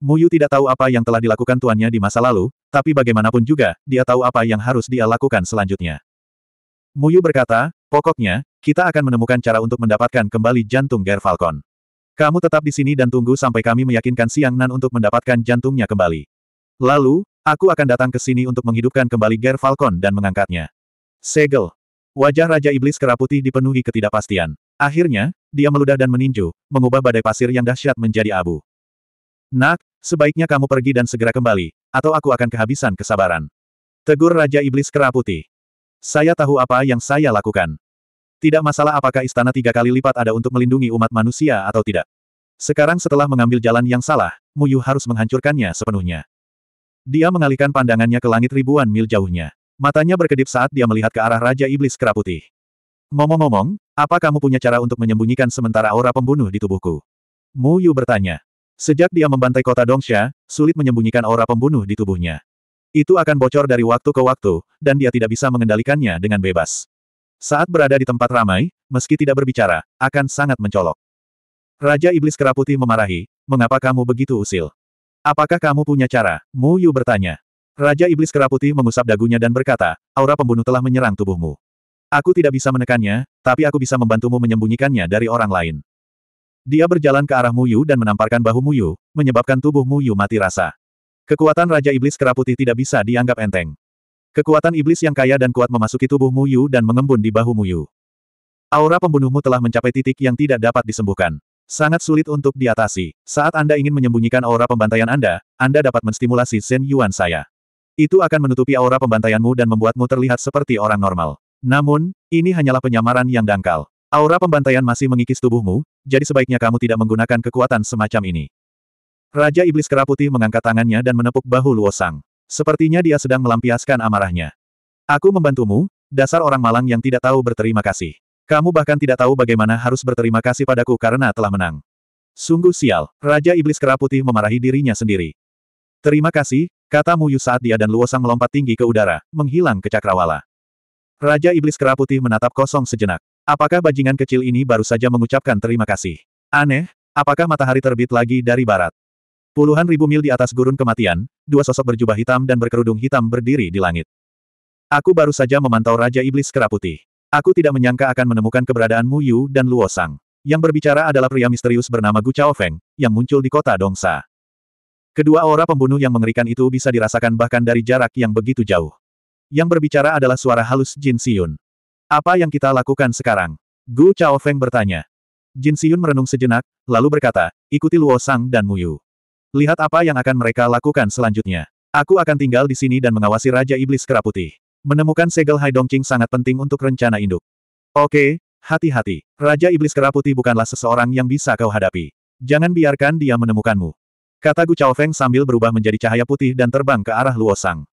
Muyu tidak tahu apa yang telah dilakukan tuannya di masa lalu, tapi bagaimanapun juga, dia tahu apa yang harus dia lakukan selanjutnya. Muyu berkata, pokoknya, kita akan menemukan cara untuk mendapatkan kembali jantung Ger Falcon. Kamu tetap di sini dan tunggu sampai kami meyakinkan Siang Nan untuk mendapatkan jantungnya kembali. Lalu, aku akan datang ke sini untuk menghidupkan kembali Ger Falcon dan mengangkatnya. Segel. Wajah Raja Iblis Keraputi dipenuhi ketidakpastian. Akhirnya, dia meludah dan meninju, mengubah badai pasir yang dahsyat menjadi abu. Nak, Sebaiknya kamu pergi dan segera kembali, atau aku akan kehabisan kesabaran. Tegur Raja Iblis Keraputi. Saya tahu apa yang saya lakukan. Tidak masalah apakah istana tiga kali lipat ada untuk melindungi umat manusia atau tidak. Sekarang setelah mengambil jalan yang salah, Muyu harus menghancurkannya sepenuhnya. Dia mengalihkan pandangannya ke langit ribuan mil jauhnya. Matanya berkedip saat dia melihat ke arah Raja Iblis Keraputi. Ngomong-ngomong, apa kamu punya cara untuk menyembunyikan sementara aura pembunuh di tubuhku? Mu Yu bertanya. Sejak dia membantai kota Dongsha, sulit menyembunyikan aura pembunuh di tubuhnya. Itu akan bocor dari waktu ke waktu, dan dia tidak bisa mengendalikannya dengan bebas. Saat berada di tempat ramai, meski tidak berbicara, akan sangat mencolok. Raja Iblis Keraputi memarahi, mengapa kamu begitu usil? Apakah kamu punya cara? Mu Yu bertanya. Raja Iblis Keraputi mengusap dagunya dan berkata, aura pembunuh telah menyerang tubuhmu. Aku tidak bisa menekannya, tapi aku bisa membantumu menyembunyikannya dari orang lain. Dia berjalan ke arah Muyu dan menamparkan bahu Muyu, menyebabkan tubuh Muyu mati rasa. Kekuatan Raja Iblis Keraputi tidak bisa dianggap enteng. Kekuatan iblis yang kaya dan kuat memasuki tubuh Muyu dan mengembun di bahu Muyu. Aura pembunuhmu telah mencapai titik yang tidak dapat disembuhkan. Sangat sulit untuk diatasi. Saat Anda ingin menyembunyikan aura pembantaian Anda, Anda dapat menstimulasi Zen Yuan saya. Itu akan menutupi aura pembantaianmu dan membuatmu terlihat seperti orang normal. Namun, ini hanyalah penyamaran yang dangkal. Aura pembantaian masih mengikis tubuhmu, jadi sebaiknya kamu tidak menggunakan kekuatan semacam ini. Raja Iblis Kera Putih mengangkat tangannya dan menepuk bahu Luosang. Sepertinya dia sedang melampiaskan amarahnya. Aku membantumu, dasar orang malang yang tidak tahu berterima kasih. Kamu bahkan tidak tahu bagaimana harus berterima kasih padaku karena telah menang. Sungguh sial, Raja Iblis Kera Putih memarahi dirinya sendiri. Terima kasih, kata Muyu saat dia dan Luosang melompat tinggi ke udara, menghilang ke cakrawala. Raja Iblis Kera Putih menatap kosong sejenak. Apakah bajingan kecil ini baru saja mengucapkan terima kasih? Aneh, apakah matahari terbit lagi dari barat? Puluhan ribu mil di atas gurun kematian, dua sosok berjubah hitam dan berkerudung hitam berdiri di langit. Aku baru saja memantau Raja Iblis Kera Aku tidak menyangka akan menemukan keberadaan Mu Yu dan Luo Sang. Yang berbicara adalah pria misterius bernama Gu Chao Feng, yang muncul di kota Dongsa. Kedua aura pembunuh yang mengerikan itu bisa dirasakan bahkan dari jarak yang begitu jauh. Yang berbicara adalah suara halus Jin Siyun. Apa yang kita lakukan sekarang? Gu Chao Feng bertanya. Jin Siyun merenung sejenak, lalu berkata, ikuti Luo Sang dan Muyu. Lihat apa yang akan mereka lakukan selanjutnya. Aku akan tinggal di sini dan mengawasi Raja Iblis Kera Putih. Menemukan segel Hai Dongqing sangat penting untuk rencana induk. Oke, hati-hati. Raja Iblis Kera Putih bukanlah seseorang yang bisa kau hadapi. Jangan biarkan dia menemukanmu. Kata Gu Chao Feng sambil berubah menjadi cahaya putih dan terbang ke arah Luo Sang.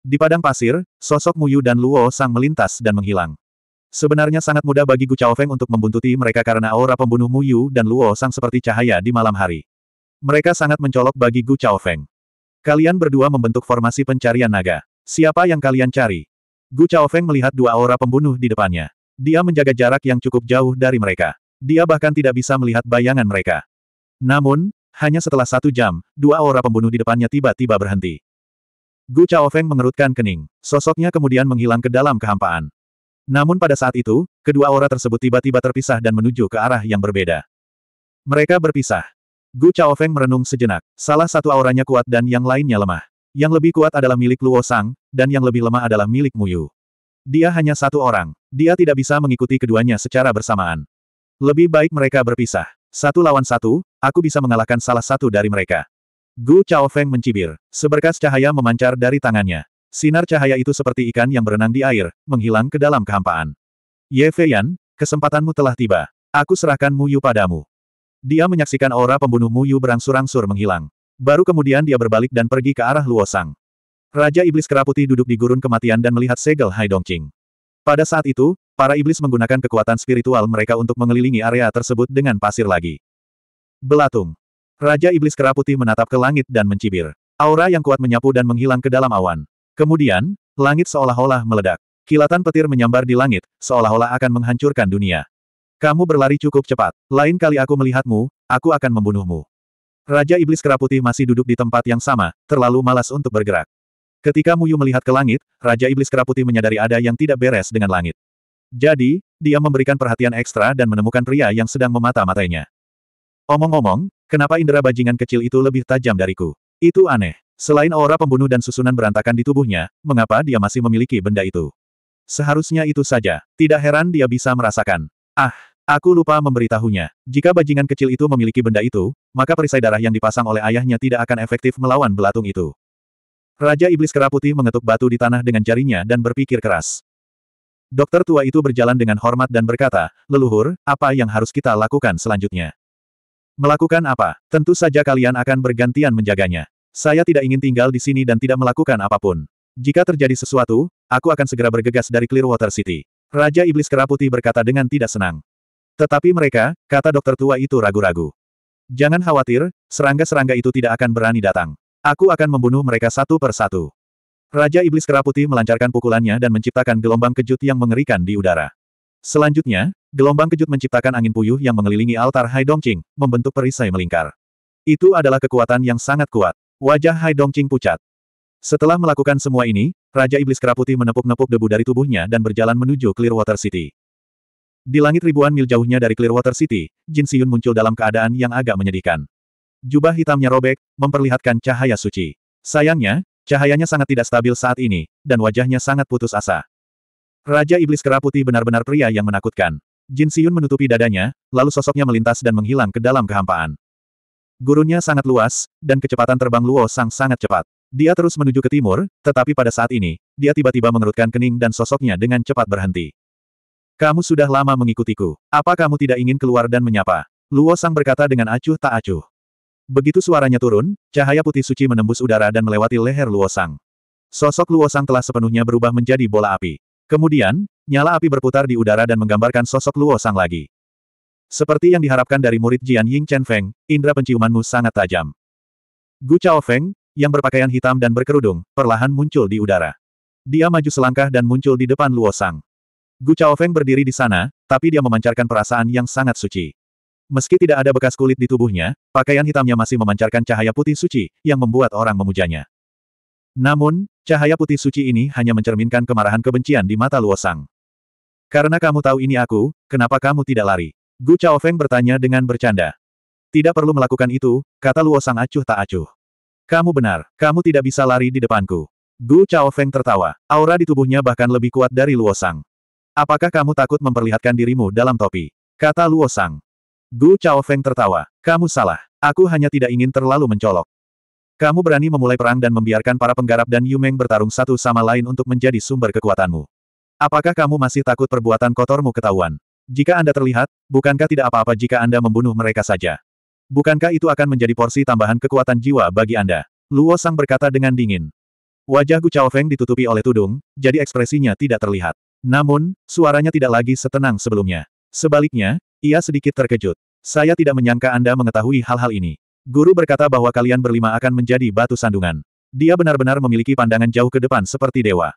Di padang pasir, sosok Muyu dan Luo Sang melintas dan menghilang. Sebenarnya sangat mudah bagi Gu Chao Feng untuk membuntuti mereka karena aura pembunuh Muyu dan Luo Sang seperti cahaya di malam hari. Mereka sangat mencolok bagi Gu Chao Feng. Kalian berdua membentuk formasi pencarian naga. Siapa yang kalian cari? Gu Chao Feng melihat dua aura pembunuh di depannya. Dia menjaga jarak yang cukup jauh dari mereka. Dia bahkan tidak bisa melihat bayangan mereka. Namun, hanya setelah satu jam, dua aura pembunuh di depannya tiba-tiba berhenti. Gu Chaofeng mengerutkan kening. Sosoknya kemudian menghilang ke dalam kehampaan. Namun pada saat itu, kedua aura tersebut tiba-tiba terpisah dan menuju ke arah yang berbeda. Mereka berpisah. Gu Chaofeng merenung sejenak. Salah satu auranya kuat dan yang lainnya lemah. Yang lebih kuat adalah milik Luo Sang, dan yang lebih lemah adalah milik Mu Yu. Dia hanya satu orang. Dia tidak bisa mengikuti keduanya secara bersamaan. Lebih baik mereka berpisah. Satu lawan satu, aku bisa mengalahkan salah satu dari mereka. Gu Chao Feng mencibir. Seberkas cahaya memancar dari tangannya. Sinar cahaya itu seperti ikan yang berenang di air, menghilang ke dalam kehampaan. Ye Feiyan, kesempatanmu telah tiba. Aku serahkan Mu Yu padamu. Dia menyaksikan aura pembunuh Mu Yu berangsur-angsur menghilang. Baru kemudian dia berbalik dan pergi ke arah Luo Sang. Raja Iblis Keraputi duduk di gurun kematian dan melihat segel Hai Dongqing. Pada saat itu, para iblis menggunakan kekuatan spiritual mereka untuk mengelilingi area tersebut dengan pasir lagi. Belatung. Raja Iblis Kera Putih menatap ke langit dan mencibir. Aura yang kuat menyapu dan menghilang ke dalam awan. Kemudian, langit seolah-olah meledak. Kilatan petir menyambar di langit, seolah-olah akan menghancurkan dunia. Kamu berlari cukup cepat. Lain kali aku melihatmu, aku akan membunuhmu. Raja Iblis Kera Putih masih duduk di tempat yang sama, terlalu malas untuk bergerak. Ketika Muyu melihat ke langit, Raja Iblis Kera Putih menyadari ada yang tidak beres dengan langit. Jadi, dia memberikan perhatian ekstra dan menemukan pria yang sedang memata-matainya. Omong-omong, kenapa indera bajingan kecil itu lebih tajam dariku? Itu aneh. Selain aura pembunuh dan susunan berantakan di tubuhnya, mengapa dia masih memiliki benda itu? Seharusnya itu saja. Tidak heran dia bisa merasakan. Ah, aku lupa memberitahunya. Jika bajingan kecil itu memiliki benda itu, maka perisai darah yang dipasang oleh ayahnya tidak akan efektif melawan belatung itu. Raja Iblis Keraputi mengetuk batu di tanah dengan jarinya dan berpikir keras. Dokter tua itu berjalan dengan hormat dan berkata, leluhur, apa yang harus kita lakukan selanjutnya? Melakukan apa? Tentu saja kalian akan bergantian menjaganya. Saya tidak ingin tinggal di sini dan tidak melakukan apapun. Jika terjadi sesuatu, aku akan segera bergegas dari Clearwater City. Raja Iblis Keraputi berkata dengan tidak senang. Tetapi mereka, kata dokter tua itu ragu-ragu. Jangan khawatir, serangga-serangga itu tidak akan berani datang. Aku akan membunuh mereka satu per satu. Raja Iblis Keraputi melancarkan pukulannya dan menciptakan gelombang kejut yang mengerikan di udara. Selanjutnya, Gelombang kejut menciptakan angin puyuh yang mengelilingi altar Hai Dongqing, membentuk perisai melingkar. Itu adalah kekuatan yang sangat kuat. Wajah Hai Dongqing pucat. Setelah melakukan semua ini, Raja Iblis Keraputi menepuk-nepuk debu dari tubuhnya dan berjalan menuju Clearwater City. Di langit ribuan mil jauhnya dari Clearwater City, Jin Siyun muncul dalam keadaan yang agak menyedihkan. Jubah hitamnya robek, memperlihatkan cahaya suci. Sayangnya, cahayanya sangat tidak stabil saat ini, dan wajahnya sangat putus asa. Raja Iblis Keraputi benar-benar pria yang menakutkan. Jin Siyun menutupi dadanya, lalu sosoknya melintas dan menghilang ke dalam kehampaan. Gurunya sangat luas, dan kecepatan terbang Luo Sang sangat cepat. Dia terus menuju ke timur, tetapi pada saat ini, dia tiba-tiba mengerutkan kening dan sosoknya dengan cepat berhenti. Kamu sudah lama mengikutiku. Apa kamu tidak ingin keluar dan menyapa? Luo Sang berkata dengan acuh tak acuh. Begitu suaranya turun, cahaya putih suci menembus udara dan melewati leher Luo Sang. Sosok Luo Sang telah sepenuhnya berubah menjadi bola api. Kemudian, nyala api berputar di udara dan menggambarkan sosok Luo Sang lagi. Seperti yang diharapkan dari murid Jian Ying Chen Feng, indera penciumanmu sangat tajam. Gu Chao Feng, yang berpakaian hitam dan berkerudung, perlahan muncul di udara. Dia maju selangkah dan muncul di depan Luo Sang. Gu Chao Feng berdiri di sana, tapi dia memancarkan perasaan yang sangat suci. Meski tidak ada bekas kulit di tubuhnya, pakaian hitamnya masih memancarkan cahaya putih suci, yang membuat orang memujanya. Namun, cahaya putih suci ini hanya mencerminkan kemarahan kebencian di mata Luo Sang. Karena kamu tahu ini aku, kenapa kamu tidak lari? Gu Feng bertanya dengan bercanda. Tidak perlu melakukan itu, kata Luo Sang acuh tak acuh. Kamu benar, kamu tidak bisa lari di depanku. Gu Feng tertawa. Aura di tubuhnya bahkan lebih kuat dari Luo Sang. Apakah kamu takut memperlihatkan dirimu dalam topi? Kata Luo Sang. Gu Feng tertawa. Kamu salah. Aku hanya tidak ingin terlalu mencolok. Kamu berani memulai perang dan membiarkan para penggarap dan Yumeng bertarung satu sama lain untuk menjadi sumber kekuatanmu. Apakah kamu masih takut perbuatan kotormu ketahuan? Jika Anda terlihat, bukankah tidak apa-apa jika Anda membunuh mereka saja? Bukankah itu akan menjadi porsi tambahan kekuatan jiwa bagi Anda? Luo Sang berkata dengan dingin. Wajah Gu Chao Feng ditutupi oleh tudung, jadi ekspresinya tidak terlihat. Namun, suaranya tidak lagi setenang sebelumnya. Sebaliknya, ia sedikit terkejut. Saya tidak menyangka Anda mengetahui hal-hal ini. Guru berkata bahwa kalian berlima akan menjadi batu sandungan. Dia benar-benar memiliki pandangan jauh ke depan seperti dewa.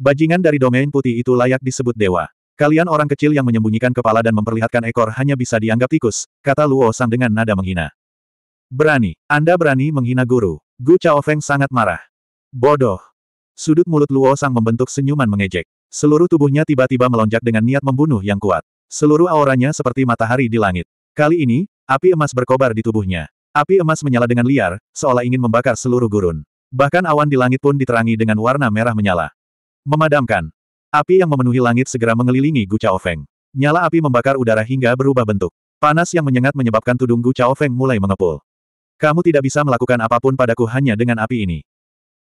Bajingan dari domain putih itu layak disebut dewa. Kalian orang kecil yang menyembunyikan kepala dan memperlihatkan ekor hanya bisa dianggap tikus, kata Luo Sang dengan nada menghina. Berani, Anda berani menghina guru. Gu Chao Feng sangat marah. Bodoh. Sudut mulut Luo Sang membentuk senyuman mengejek. Seluruh tubuhnya tiba-tiba melonjak dengan niat membunuh yang kuat. Seluruh auranya seperti matahari di langit. Kali ini, api emas berkobar di tubuhnya. Api emas menyala dengan liar, seolah ingin membakar seluruh gurun. Bahkan awan di langit pun diterangi dengan warna merah menyala. Memadamkan. Api yang memenuhi langit segera mengelilingi Gu Chao Feng. Nyala api membakar udara hingga berubah bentuk. Panas yang menyengat menyebabkan tudung Gu Chao Feng mulai mengepul. Kamu tidak bisa melakukan apapun padaku hanya dengan api ini.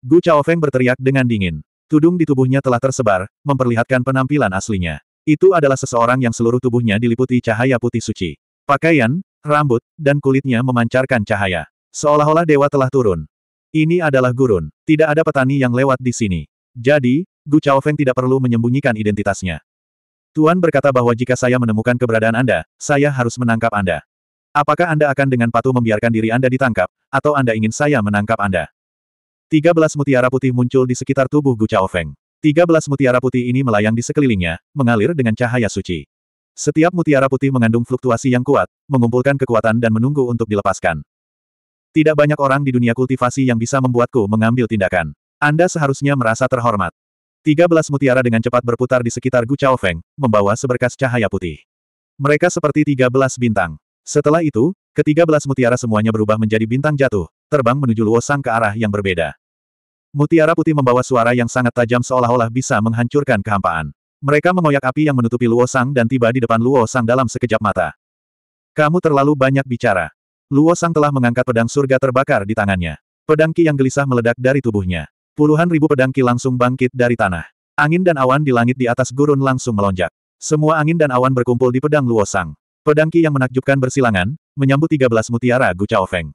Gu Chao Feng berteriak dengan dingin. Tudung di tubuhnya telah tersebar, memperlihatkan penampilan aslinya. Itu adalah seseorang yang seluruh tubuhnya diliputi cahaya putih suci. Pakaian, rambut, dan kulitnya memancarkan cahaya. Seolah-olah dewa telah turun. Ini adalah gurun. Tidak ada petani yang lewat di sini. Jadi, Gu Feng tidak perlu menyembunyikan identitasnya. Tuan berkata bahwa jika saya menemukan keberadaan Anda, saya harus menangkap Anda. Apakah Anda akan dengan patuh membiarkan diri Anda ditangkap, atau Anda ingin saya menangkap Anda? 13 mutiara putih muncul di sekitar tubuh Gu Chaofeng. 13 mutiara putih ini melayang di sekelilingnya, mengalir dengan cahaya suci. Setiap mutiara putih mengandung fluktuasi yang kuat, mengumpulkan kekuatan dan menunggu untuk dilepaskan. Tidak banyak orang di dunia kultivasi yang bisa membuatku mengambil tindakan. Anda seharusnya merasa terhormat. Tiga belas mutiara dengan cepat berputar di sekitar Gu Chao Feng, membawa seberkas cahaya putih. Mereka seperti tiga belas bintang. Setelah itu, ketiga belas mutiara semuanya berubah menjadi bintang jatuh, terbang menuju Luosang ke arah yang berbeda. Mutiara putih membawa suara yang sangat tajam seolah-olah bisa menghancurkan kehampaan. Mereka mengoyak api yang menutupi Luosang dan tiba di depan Luosang dalam sekejap mata. Kamu terlalu banyak bicara. Luosang telah mengangkat pedang surga terbakar di tangannya. Pedang Ki yang gelisah meledak dari tubuhnya. Puluhan ribu pedangki langsung bangkit dari tanah. Angin dan awan di langit di atas gurun langsung melonjak. Semua angin dan awan berkumpul di pedang Luosang. Pedangki yang menakjubkan bersilangan, menyambut 13 mutiara Gucao Feng.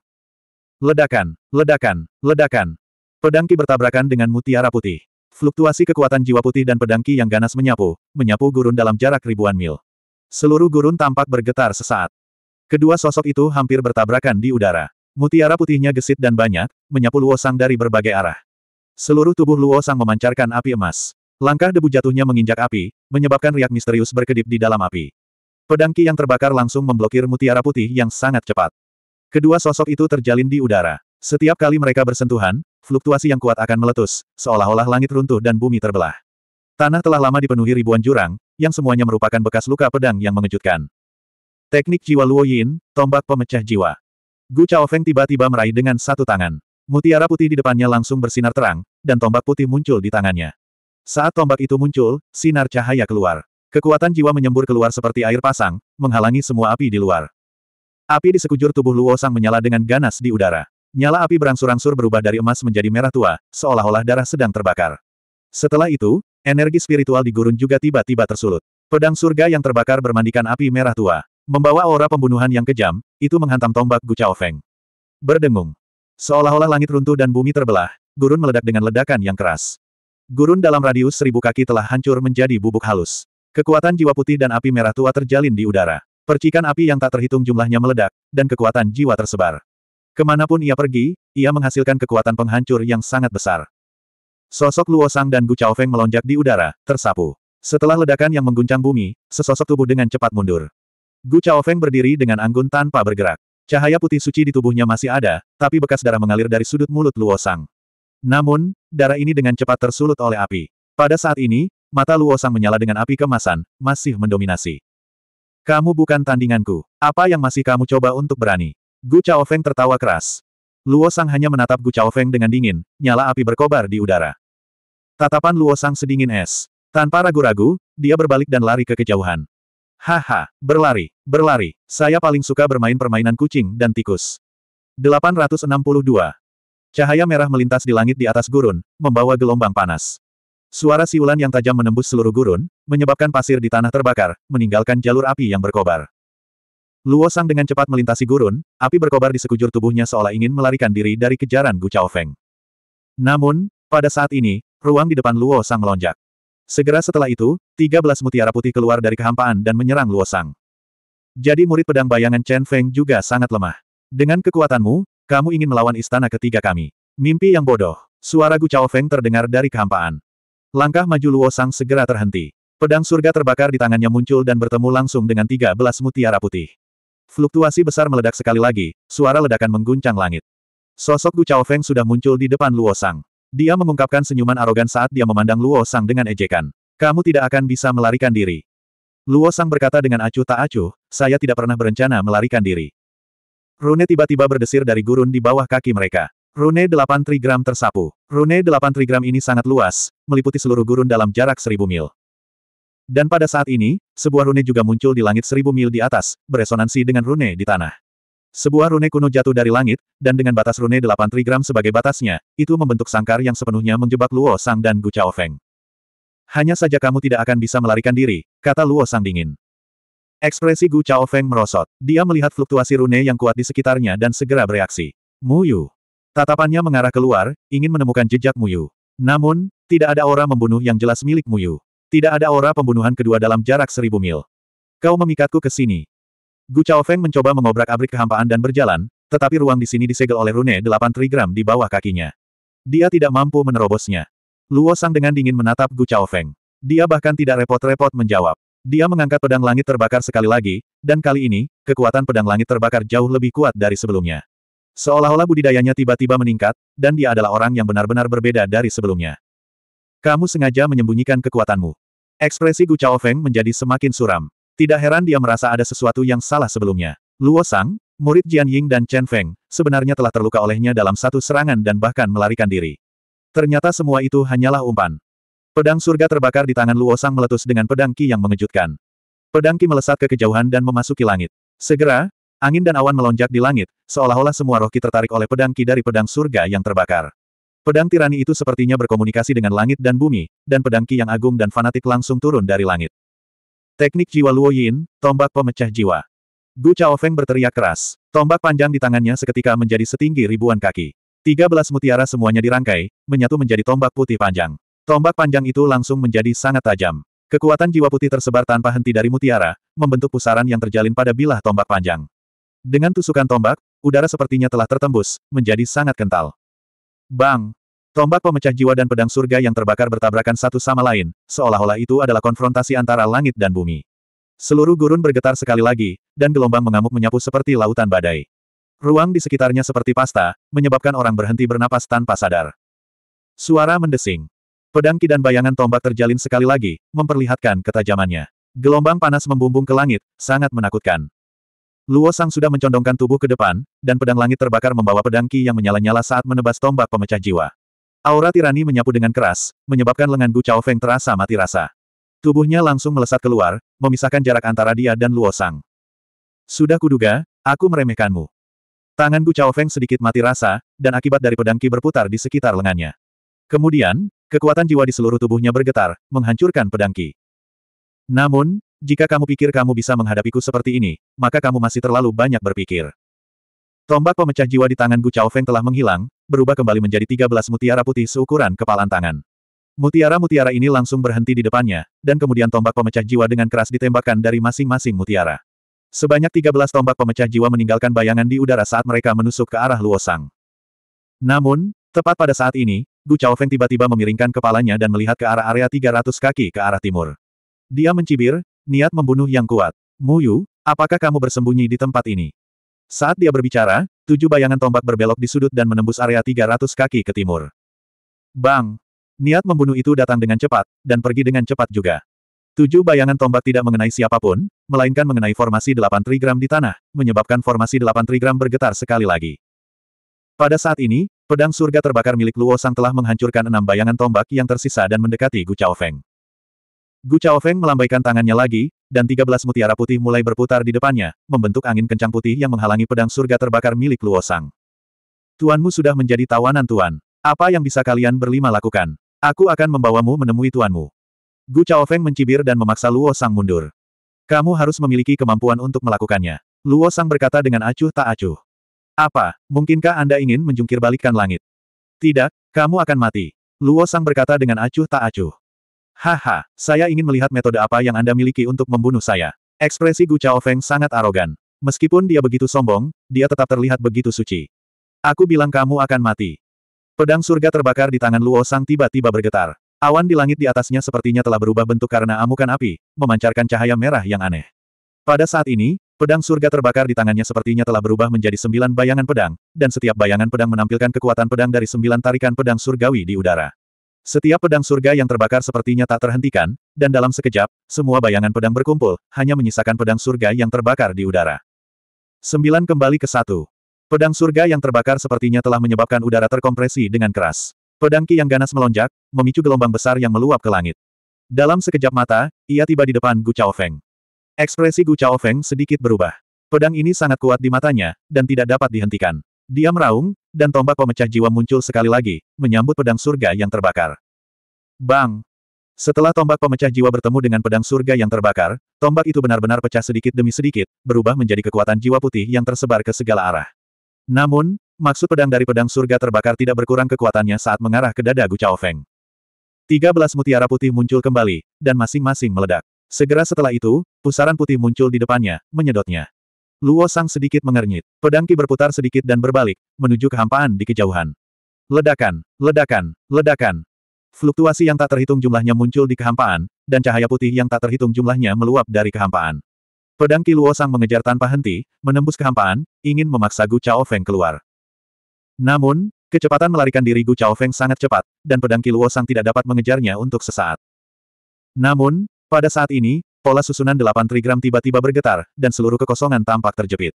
Ledakan, ledakan, ledakan. Pedangki bertabrakan dengan mutiara putih. Fluktuasi kekuatan jiwa putih dan pedangki yang ganas menyapu, menyapu gurun dalam jarak ribuan mil. Seluruh gurun tampak bergetar sesaat. Kedua sosok itu hampir bertabrakan di udara. Mutiara putihnya gesit dan banyak, menyapu luosang dari berbagai arah. Seluruh tubuh Luo Sang memancarkan api emas. Langkah debu jatuhnya menginjak api, menyebabkan riak misterius berkedip di dalam api. Pedangki yang terbakar langsung memblokir mutiara putih yang sangat cepat. Kedua sosok itu terjalin di udara. Setiap kali mereka bersentuhan, fluktuasi yang kuat akan meletus, seolah-olah langit runtuh dan bumi terbelah. Tanah telah lama dipenuhi ribuan jurang, yang semuanya merupakan bekas luka pedang yang mengejutkan. Teknik jiwa Luo Yin, tombak pemecah jiwa. Gu Chao Feng tiba-tiba meraih dengan satu tangan. Mutiara putih di depannya langsung bersinar terang, dan tombak putih muncul di tangannya. Saat tombak itu muncul, sinar cahaya keluar. Kekuatan jiwa menyembur keluar seperti air pasang, menghalangi semua api di luar. Api di sekujur tubuh Luo Sang menyala dengan ganas di udara. Nyala api berangsur-angsur berubah dari emas menjadi merah tua, seolah-olah darah sedang terbakar. Setelah itu, energi spiritual di gurun juga tiba-tiba tersulut. Pedang surga yang terbakar bermandikan api merah tua. Membawa aura pembunuhan yang kejam, itu menghantam tombak Gu Chao Feng. Berdengung. Seolah-olah langit runtuh dan bumi terbelah, gurun meledak dengan ledakan yang keras. Gurun dalam radius seribu kaki telah hancur menjadi bubuk halus. Kekuatan jiwa putih dan api merah tua terjalin di udara. Percikan api yang tak terhitung jumlahnya meledak, dan kekuatan jiwa tersebar. Kemanapun ia pergi, ia menghasilkan kekuatan penghancur yang sangat besar. Sosok Luo Sang dan Gu Chao Feng melonjak di udara, tersapu. Setelah ledakan yang mengguncang bumi, sesosok tubuh dengan cepat mundur. Gu Chao Feng berdiri dengan anggun tanpa bergerak. Cahaya putih suci di tubuhnya masih ada, tapi bekas darah mengalir dari sudut mulut Luosang. Namun, darah ini dengan cepat tersulut oleh api. Pada saat ini, mata Luosang menyala dengan api kemasan, masih mendominasi. Kamu bukan tandinganku. Apa yang masih kamu coba untuk berani? Gu Chao Feng tertawa keras. Luosang hanya menatap Gu Chao Feng dengan dingin, nyala api berkobar di udara. Tatapan Luosang sedingin es. Tanpa ragu-ragu, dia berbalik dan lari ke kejauhan. Haha, berlari, berlari, saya paling suka bermain permainan kucing dan tikus. 862. Cahaya merah melintas di langit di atas gurun, membawa gelombang panas. Suara siulan yang tajam menembus seluruh gurun, menyebabkan pasir di tanah terbakar, meninggalkan jalur api yang berkobar. Luo Sang dengan cepat melintasi gurun, api berkobar di sekujur tubuhnya seolah ingin melarikan diri dari kejaran Gu Chao Feng. Namun, pada saat ini, ruang di depan Luo Sang melonjak. Segera setelah itu, Tiga belas mutiara putih keluar dari kehampaan dan menyerang Luosang. Jadi murid pedang bayangan Chen Feng juga sangat lemah. Dengan kekuatanmu, kamu ingin melawan istana ketiga kami. Mimpi yang bodoh. Suara Gu Chao Feng terdengar dari kehampaan. Langkah maju Luosang segera terhenti. Pedang surga terbakar di tangannya muncul dan bertemu langsung dengan tiga belas mutiara putih. Fluktuasi besar meledak sekali lagi, suara ledakan mengguncang langit. Sosok Gu Chao Feng sudah muncul di depan Luosang. Dia mengungkapkan senyuman arogan saat dia memandang Luosang dengan ejekan. Kamu tidak akan bisa melarikan diri. Luo Sang berkata dengan acuh tak acuh, saya tidak pernah berencana melarikan diri. Rune tiba-tiba berdesir dari gurun di bawah kaki mereka. Rune 8 trigram tersapu. Rune 8 trigram ini sangat luas, meliputi seluruh gurun dalam jarak seribu mil. Dan pada saat ini, sebuah rune juga muncul di langit seribu mil di atas, beresonansi dengan rune di tanah. Sebuah rune kuno jatuh dari langit, dan dengan batas rune 8 trigram sebagai batasnya, itu membentuk sangkar yang sepenuhnya menjebak Luo Sang dan Gu Chao Feng. Hanya saja kamu tidak akan bisa melarikan diri, kata Luo Sang dingin. Ekspresi Gu Chao Feng merosot. Dia melihat fluktuasi rune yang kuat di sekitarnya dan segera bereaksi. Muyu. Tatapannya mengarah keluar, ingin menemukan jejak Muyu. Namun, tidak ada aura membunuh yang jelas milik Muyu. Tidak ada aura pembunuhan kedua dalam jarak seribu mil. Kau memikatku ke sini. Gu Chao Feng mencoba mengobrak-abrik kehampaan dan berjalan, tetapi ruang di sini disegel oleh rune delapan trigram di bawah kakinya. Dia tidak mampu menerobosnya. Luo Sang dengan dingin menatap Gu Chao Feng. Dia bahkan tidak repot-repot menjawab. Dia mengangkat pedang langit terbakar sekali lagi, dan kali ini, kekuatan pedang langit terbakar jauh lebih kuat dari sebelumnya. Seolah-olah budidayanya tiba-tiba meningkat, dan dia adalah orang yang benar-benar berbeda dari sebelumnya. Kamu sengaja menyembunyikan kekuatanmu. Ekspresi Gu Chao Feng menjadi semakin suram. Tidak heran dia merasa ada sesuatu yang salah sebelumnya. Luo Sang, murid Jian Ying dan Chen Feng, sebenarnya telah terluka olehnya dalam satu serangan dan bahkan melarikan diri. Ternyata semua itu hanyalah umpan. Pedang surga terbakar di tangan Luo Sang meletus dengan pedang Ki yang mengejutkan. Pedang Ki melesat ke kejauhan dan memasuki langit. Segera, angin dan awan melonjak di langit, seolah-olah semua roh Ki tertarik oleh pedang Ki dari pedang surga yang terbakar. Pedang tirani itu sepertinya berkomunikasi dengan langit dan bumi, dan pedang Ki yang agung dan fanatik langsung turun dari langit. Teknik jiwa Luo Yin, tombak pemecah jiwa. Gu Chao Feng berteriak keras. Tombak panjang di tangannya seketika menjadi setinggi ribuan kaki. Tiga belas mutiara semuanya dirangkai, menyatu menjadi tombak putih panjang. Tombak panjang itu langsung menjadi sangat tajam. Kekuatan jiwa putih tersebar tanpa henti dari mutiara, membentuk pusaran yang terjalin pada bilah tombak panjang. Dengan tusukan tombak, udara sepertinya telah tertembus, menjadi sangat kental. Bang! Tombak pemecah jiwa dan pedang surga yang terbakar bertabrakan satu sama lain, seolah-olah itu adalah konfrontasi antara langit dan bumi. Seluruh gurun bergetar sekali lagi, dan gelombang mengamuk menyapu seperti lautan badai. Ruang di sekitarnya seperti pasta, menyebabkan orang berhenti bernapas tanpa sadar. Suara mendesing. Pedang ki dan bayangan tombak terjalin sekali lagi, memperlihatkan ketajamannya. Gelombang panas membumbung ke langit, sangat menakutkan. Luo Sang sudah mencondongkan tubuh ke depan, dan pedang langit terbakar membawa pedang ki yang menyala-nyala saat menebas tombak pemecah jiwa. Aura tirani menyapu dengan keras, menyebabkan lengan Gu Chao Feng terasa mati rasa. Tubuhnya langsung melesat keluar, memisahkan jarak antara dia dan Luo Sang. Sudah kuduga, aku meremehkanmu. Tangan Gu Chao Feng sedikit mati rasa, dan akibat dari pedang Ki berputar di sekitar lengannya. Kemudian, kekuatan jiwa di seluruh tubuhnya bergetar, menghancurkan pedang Ki. Namun, jika kamu pikir kamu bisa menghadapiku seperti ini, maka kamu masih terlalu banyak berpikir. Tombak pemecah jiwa di tangan Gu Chao Feng telah menghilang, berubah kembali menjadi 13 mutiara putih seukuran kepalan tangan. Mutiara-mutiara ini langsung berhenti di depannya, dan kemudian tombak pemecah jiwa dengan keras ditembakkan dari masing-masing mutiara. Sebanyak 13 tombak pemecah jiwa meninggalkan bayangan di udara saat mereka menusuk ke arah Luosang. Namun, tepat pada saat ini, Gu Chao Feng tiba-tiba memiringkan kepalanya dan melihat ke arah area 300 kaki ke arah timur. Dia mencibir, niat membunuh yang kuat. Muyu, apakah kamu bersembunyi di tempat ini? Saat dia berbicara, tujuh bayangan tombak berbelok di sudut dan menembus area 300 kaki ke timur. Bang! Niat membunuh itu datang dengan cepat, dan pergi dengan cepat juga. Tujuh bayangan tombak tidak mengenai siapapun, melainkan mengenai formasi delapan trigram di tanah, menyebabkan formasi delapan trigram bergetar sekali lagi. Pada saat ini, pedang surga terbakar milik Luo Sang telah menghancurkan enam bayangan tombak yang tersisa dan mendekati Gu Chao Feng. Gu Chao Feng melambaikan tangannya lagi, dan tiga belas mutiara putih mulai berputar di depannya, membentuk angin kencang putih yang menghalangi pedang surga terbakar milik Luo Sang. Tuanmu sudah menjadi tawanan tuan. Apa yang bisa kalian berlima lakukan? Aku akan membawamu menemui tuanmu. Gu Chaofeng mencibir dan memaksa Luo Sang mundur. Kamu harus memiliki kemampuan untuk melakukannya. Luo Sang berkata dengan acuh tak acuh. Apa, mungkinkah Anda ingin menjungkir balikkan langit? Tidak, kamu akan mati. Luo Sang berkata dengan acuh tak acuh. Haha, saya ingin melihat metode apa yang Anda miliki untuk membunuh saya. Ekspresi Gu Chaofeng sangat arogan. Meskipun dia begitu sombong, dia tetap terlihat begitu suci. Aku bilang kamu akan mati. Pedang surga terbakar di tangan Luo Sang tiba-tiba bergetar. Awan di langit di atasnya sepertinya telah berubah bentuk karena amukan api, memancarkan cahaya merah yang aneh. Pada saat ini, pedang surga terbakar di tangannya sepertinya telah berubah menjadi sembilan bayangan pedang, dan setiap bayangan pedang menampilkan kekuatan pedang dari sembilan tarikan pedang surgawi di udara. Setiap pedang surga yang terbakar sepertinya tak terhentikan, dan dalam sekejap, semua bayangan pedang berkumpul, hanya menyisakan pedang surga yang terbakar di udara. Sembilan kembali ke satu. Pedang surga yang terbakar sepertinya telah menyebabkan udara terkompresi dengan keras. Pedang Ki yang ganas melonjak, memicu gelombang besar yang meluap ke langit. Dalam sekejap mata, ia tiba di depan Gu Chao Feng. Ekspresi Gu Chao Feng sedikit berubah. Pedang ini sangat kuat di matanya, dan tidak dapat dihentikan. Dia meraung, dan tombak pemecah jiwa muncul sekali lagi, menyambut pedang surga yang terbakar. Bang! Setelah tombak pemecah jiwa bertemu dengan pedang surga yang terbakar, tombak itu benar-benar pecah sedikit demi sedikit, berubah menjadi kekuatan jiwa putih yang tersebar ke segala arah. Namun, Maksud pedang dari pedang surga terbakar tidak berkurang kekuatannya saat mengarah ke dada Gu Chao Feng. Tiga belas mutiara putih muncul kembali, dan masing-masing meledak. Segera setelah itu, pusaran putih muncul di depannya, menyedotnya. Luo Sang sedikit mengernyit. Pedang Ki berputar sedikit dan berbalik, menuju kehampaan di kejauhan. Ledakan, ledakan, ledakan. Fluktuasi yang tak terhitung jumlahnya muncul di kehampaan, dan cahaya putih yang tak terhitung jumlahnya meluap dari kehampaan. Pedang Ki Luo Sang mengejar tanpa henti, menembus kehampaan, ingin memaksa Gu Chao Feng keluar. Namun, kecepatan melarikan diri Gu Chao Feng sangat cepat, dan pedang Kiluo Sang tidak dapat mengejarnya untuk sesaat. Namun, pada saat ini, pola susunan delapan trigram tiba-tiba bergetar, dan seluruh kekosongan tampak terjepit.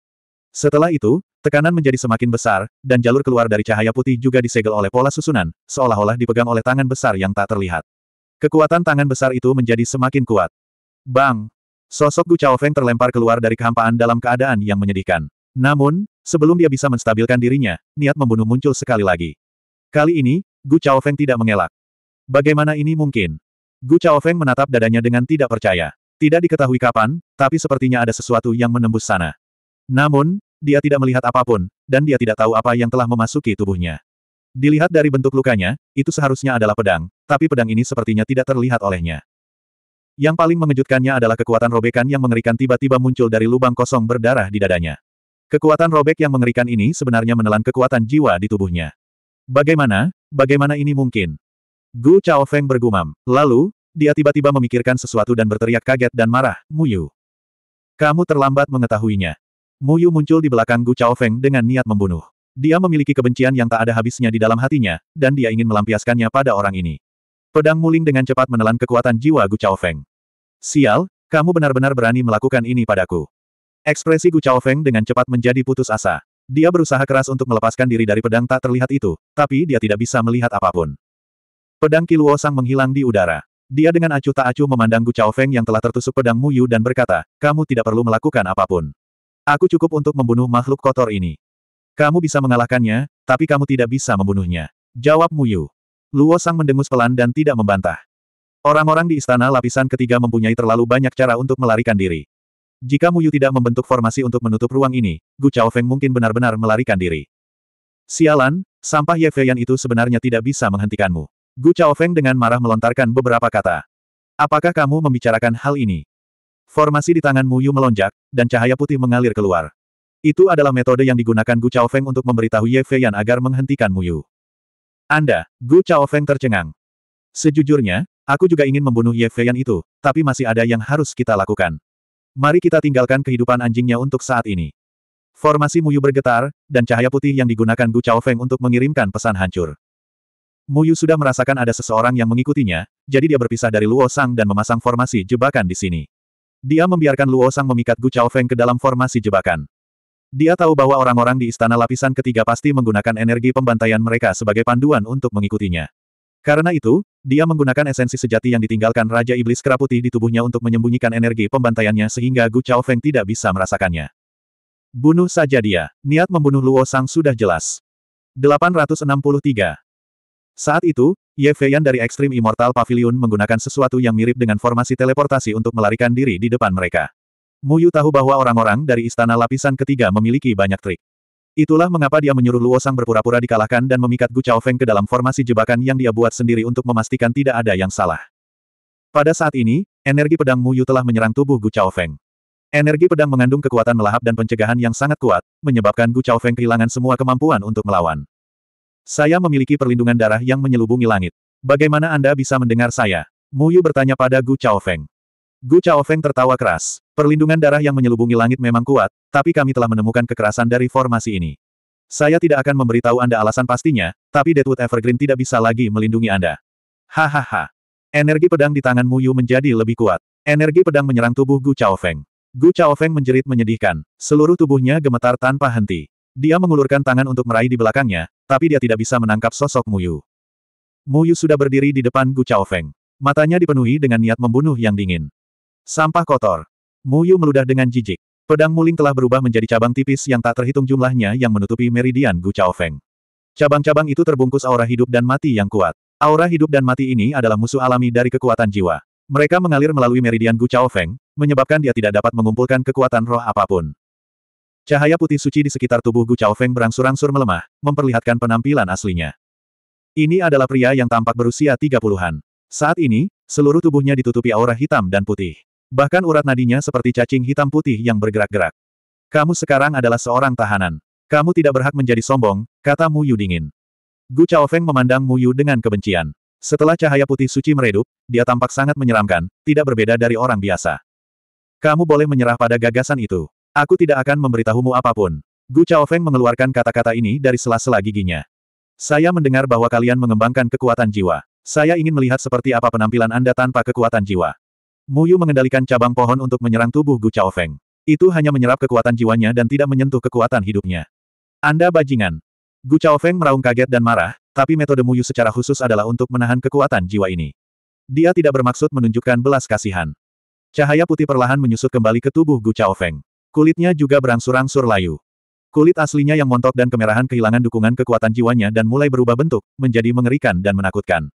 Setelah itu, tekanan menjadi semakin besar, dan jalur keluar dari cahaya putih juga disegel oleh pola susunan, seolah-olah dipegang oleh tangan besar yang tak terlihat. Kekuatan tangan besar itu menjadi semakin kuat. Bang! Sosok Gu Chao Feng terlempar keluar dari kehampaan dalam keadaan yang menyedihkan. Namun, Sebelum dia bisa menstabilkan dirinya, niat membunuh muncul sekali lagi. Kali ini, Gu Feng tidak mengelak. Bagaimana ini mungkin? Gu Feng menatap dadanya dengan tidak percaya. Tidak diketahui kapan, tapi sepertinya ada sesuatu yang menembus sana. Namun, dia tidak melihat apapun, dan dia tidak tahu apa yang telah memasuki tubuhnya. Dilihat dari bentuk lukanya, itu seharusnya adalah pedang, tapi pedang ini sepertinya tidak terlihat olehnya. Yang paling mengejutkannya adalah kekuatan robekan yang mengerikan tiba-tiba muncul dari lubang kosong berdarah di dadanya. Kekuatan robek yang mengerikan ini sebenarnya menelan kekuatan jiwa di tubuhnya. Bagaimana, bagaimana ini mungkin? Gu Chao Feng bergumam. Lalu, dia tiba-tiba memikirkan sesuatu dan berteriak kaget dan marah, Muyu. Kamu terlambat mengetahuinya. Muyu muncul di belakang Gu Chao Feng dengan niat membunuh. Dia memiliki kebencian yang tak ada habisnya di dalam hatinya, dan dia ingin melampiaskannya pada orang ini. Pedang muling dengan cepat menelan kekuatan jiwa Gu Chao Feng. Sial, kamu benar-benar berani melakukan ini padaku. Ekspresi Gu Chao Feng dengan cepat menjadi putus asa. Dia berusaha keras untuk melepaskan diri dari pedang tak terlihat itu, tapi dia tidak bisa melihat apapun. Pedang Kiluo Sang menghilang di udara. Dia dengan acuh tak acuh memandang Gu Chao Feng yang telah tertusuk pedang Mu Yu dan berkata, kamu tidak perlu melakukan apapun. Aku cukup untuk membunuh makhluk kotor ini. Kamu bisa mengalahkannya, tapi kamu tidak bisa membunuhnya. Jawab Mu Yu. Luo Sang mendengus pelan dan tidak membantah. Orang-orang di istana lapisan ketiga mempunyai terlalu banyak cara untuk melarikan diri. Jika Muyu tidak membentuk formasi untuk menutup ruang ini, Gu Chao Feng mungkin benar-benar melarikan diri. Sialan, sampah Ye Feiyan itu sebenarnya tidak bisa menghentikanmu. Gu Chao Feng dengan marah melontarkan beberapa kata. Apakah kamu membicarakan hal ini? Formasi di tangan Muyu melonjak, dan cahaya putih mengalir keluar. Itu adalah metode yang digunakan Gu Chao Feng untuk memberitahu Ye Feiyan agar menghentikan Muyu. Anda, Gu Chao Feng tercengang. Sejujurnya, aku juga ingin membunuh Ye Feiyan itu, tapi masih ada yang harus kita lakukan. Mari kita tinggalkan kehidupan anjingnya untuk saat ini. Formasi Muyu bergetar, dan cahaya putih yang digunakan Gu Chao Feng untuk mengirimkan pesan hancur. Muyu sudah merasakan ada seseorang yang mengikutinya, jadi dia berpisah dari Luo Sang dan memasang formasi jebakan di sini. Dia membiarkan Luo Sang memikat Gu Chao Feng ke dalam formasi jebakan. Dia tahu bahwa orang-orang di Istana Lapisan Ketiga pasti menggunakan energi pembantaian mereka sebagai panduan untuk mengikutinya. Karena itu, dia menggunakan esensi sejati yang ditinggalkan Raja Iblis Keraputi di tubuhnya untuk menyembunyikan energi pembantaiannya sehingga Gu Chao Feng tidak bisa merasakannya. Bunuh saja dia. Niat membunuh Luo Sang sudah jelas. 863. Saat itu, Ye Feiyan dari Extreme Immortal Pavilion menggunakan sesuatu yang mirip dengan formasi teleportasi untuk melarikan diri di depan mereka. Muyu tahu bahwa orang-orang dari Istana Lapisan Ketiga memiliki banyak trik. Itulah mengapa dia menyuruh Luo Sang berpura-pura dikalahkan dan memikat Gu Chao Feng ke dalam formasi jebakan yang dia buat sendiri untuk memastikan tidak ada yang salah. Pada saat ini, energi pedang Mu Yu telah menyerang tubuh Gu Chao Feng. Energi pedang mengandung kekuatan melahap dan pencegahan yang sangat kuat, menyebabkan Gu Chao Feng kehilangan semua kemampuan untuk melawan. Saya memiliki perlindungan darah yang menyelubungi langit. Bagaimana Anda bisa mendengar saya? Mu Yu bertanya pada Gu Chao Feng. Gu Chao Feng tertawa keras. Perlindungan darah yang menyelubungi langit memang kuat, tapi kami telah menemukan kekerasan dari formasi ini. Saya tidak akan memberitahu Anda alasan pastinya, tapi Deadwood Evergreen tidak bisa lagi melindungi Anda. Hahaha. Energi pedang di tangan Mu Yu menjadi lebih kuat. Energi pedang menyerang tubuh Gu Chao Feng. Gu Chao Feng menjerit menyedihkan. Seluruh tubuhnya gemetar tanpa henti. Dia mengulurkan tangan untuk meraih di belakangnya, tapi dia tidak bisa menangkap sosok Mu Yu. Mu Yu sudah berdiri di depan Gu Chao Feng. Matanya dipenuhi dengan niat membunuh yang dingin. Sampah kotor. Muyu meludah dengan jijik. Pedang muling telah berubah menjadi cabang tipis yang tak terhitung jumlahnya yang menutupi meridian Gu Chao Feng. Cabang-cabang itu terbungkus aura hidup dan mati yang kuat. Aura hidup dan mati ini adalah musuh alami dari kekuatan jiwa. Mereka mengalir melalui meridian Gu Chao Feng, menyebabkan dia tidak dapat mengumpulkan kekuatan roh apapun. Cahaya putih suci di sekitar tubuh Gu Chao Feng berangsur-angsur melemah, memperlihatkan penampilan aslinya. Ini adalah pria yang tampak berusia 30-an. Saat ini, seluruh tubuhnya ditutupi aura hitam dan putih. Bahkan urat nadinya seperti cacing hitam putih yang bergerak-gerak. Kamu sekarang adalah seorang tahanan. Kamu tidak berhak menjadi sombong, kata Mu Yu dingin. Gu Feng memandang Mu Yu dengan kebencian. Setelah cahaya putih suci meredup, dia tampak sangat menyeramkan, tidak berbeda dari orang biasa. Kamu boleh menyerah pada gagasan itu. Aku tidak akan memberitahumu apapun. Gu Feng mengeluarkan kata-kata ini dari sela-sela giginya. Saya mendengar bahwa kalian mengembangkan kekuatan jiwa. Saya ingin melihat seperti apa penampilan Anda tanpa kekuatan jiwa. Muyu mengendalikan cabang pohon untuk menyerang tubuh Gu Chao Feng. Itu hanya menyerap kekuatan jiwanya dan tidak menyentuh kekuatan hidupnya. Anda bajingan. Gu Chao Feng meraung kaget dan marah, tapi metode Muyu secara khusus adalah untuk menahan kekuatan jiwa ini. Dia tidak bermaksud menunjukkan belas kasihan. Cahaya putih perlahan menyusut kembali ke tubuh Gu Chao Feng. Kulitnya juga berangsur-angsur layu. Kulit aslinya yang montok dan kemerahan kehilangan dukungan kekuatan jiwanya dan mulai berubah bentuk, menjadi mengerikan dan menakutkan.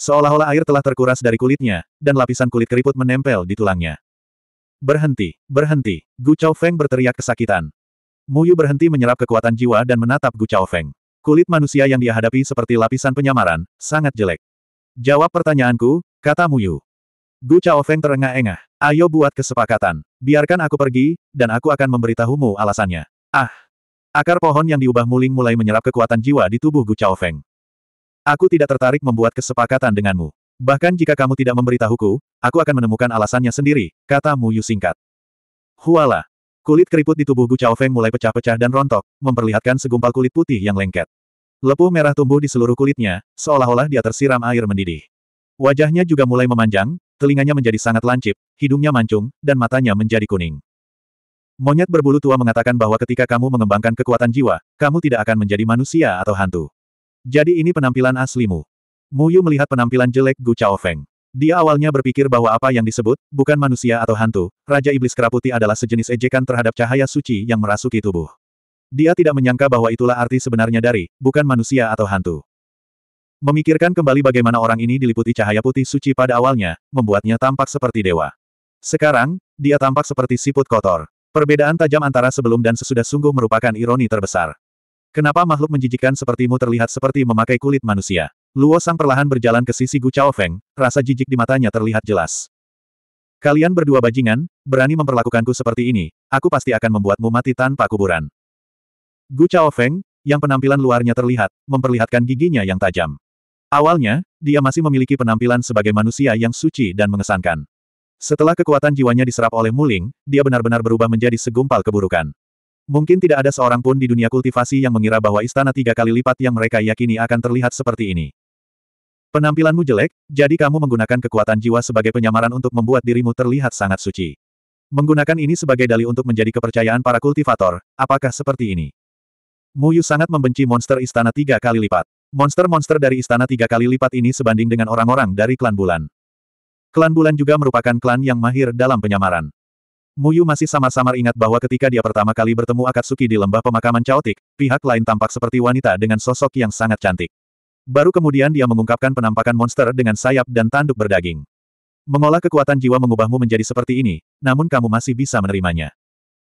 Seolah-olah air telah terkuras dari kulitnya, dan lapisan kulit keriput menempel di tulangnya. Berhenti, berhenti, Gu Chao Feng berteriak kesakitan. Mu Yu berhenti menyerap kekuatan jiwa dan menatap Gu Chao Feng. Kulit manusia yang dia hadapi seperti lapisan penyamaran, sangat jelek. Jawab pertanyaanku, kata Mu Yu. Gu Chao Feng terengah-engah. Ayo buat kesepakatan. Biarkan aku pergi, dan aku akan memberitahumu alasannya. Ah! Akar pohon yang diubah muling mulai menyerap kekuatan jiwa di tubuh Gu Chao Feng. Aku tidak tertarik membuat kesepakatan denganmu. Bahkan jika kamu tidak memberitahuku, aku akan menemukan alasannya sendiri, kata Mu Yu singkat. Huala. Kulit keriput di tubuh Gu Chao Feng mulai pecah-pecah dan rontok, memperlihatkan segumpal kulit putih yang lengket. Lepuh merah tumbuh di seluruh kulitnya, seolah-olah dia tersiram air mendidih. Wajahnya juga mulai memanjang, telinganya menjadi sangat lancip, hidungnya mancung, dan matanya menjadi kuning. Monyet berbulu tua mengatakan bahwa ketika kamu mengembangkan kekuatan jiwa, kamu tidak akan menjadi manusia atau hantu. Jadi ini penampilan aslimu. Mu Yu melihat penampilan jelek Gu Chao Feng. Dia awalnya berpikir bahwa apa yang disebut, bukan manusia atau hantu, Raja Iblis Keraputi adalah sejenis ejekan terhadap cahaya suci yang merasuki tubuh. Dia tidak menyangka bahwa itulah arti sebenarnya dari, bukan manusia atau hantu. Memikirkan kembali bagaimana orang ini diliputi cahaya putih suci pada awalnya, membuatnya tampak seperti dewa. Sekarang, dia tampak seperti siput kotor. Perbedaan tajam antara sebelum dan sesudah sungguh merupakan ironi terbesar. Kenapa makhluk menjijikan sepertimu terlihat seperti memakai kulit manusia? Luo Sang perlahan berjalan ke sisi Gu Chao Feng, rasa jijik di matanya terlihat jelas. Kalian berdua bajingan, berani memperlakukanku seperti ini, aku pasti akan membuatmu mati tanpa kuburan. Gu Chao Feng, yang penampilan luarnya terlihat, memperlihatkan giginya yang tajam. Awalnya, dia masih memiliki penampilan sebagai manusia yang suci dan mengesankan. Setelah kekuatan jiwanya diserap oleh Muling, dia benar-benar berubah menjadi segumpal keburukan. Mungkin tidak ada seorang pun di dunia kultivasi yang mengira bahwa istana tiga kali lipat yang mereka yakini akan terlihat seperti ini. Penampilanmu jelek, jadi kamu menggunakan kekuatan jiwa sebagai penyamaran untuk membuat dirimu terlihat sangat suci. Menggunakan ini sebagai dalih untuk menjadi kepercayaan para kultivator, apakah seperti ini? Muyu sangat membenci monster istana tiga kali lipat. Monster-monster dari istana tiga kali lipat ini sebanding dengan orang-orang dari klan bulan. Klan bulan juga merupakan klan yang mahir dalam penyamaran. Muyu masih samar-samar ingat bahwa ketika dia pertama kali bertemu Akatsuki di lembah pemakaman caotik, pihak lain tampak seperti wanita dengan sosok yang sangat cantik. Baru kemudian dia mengungkapkan penampakan monster dengan sayap dan tanduk berdaging. Mengolah kekuatan jiwa mengubahmu menjadi seperti ini, namun kamu masih bisa menerimanya.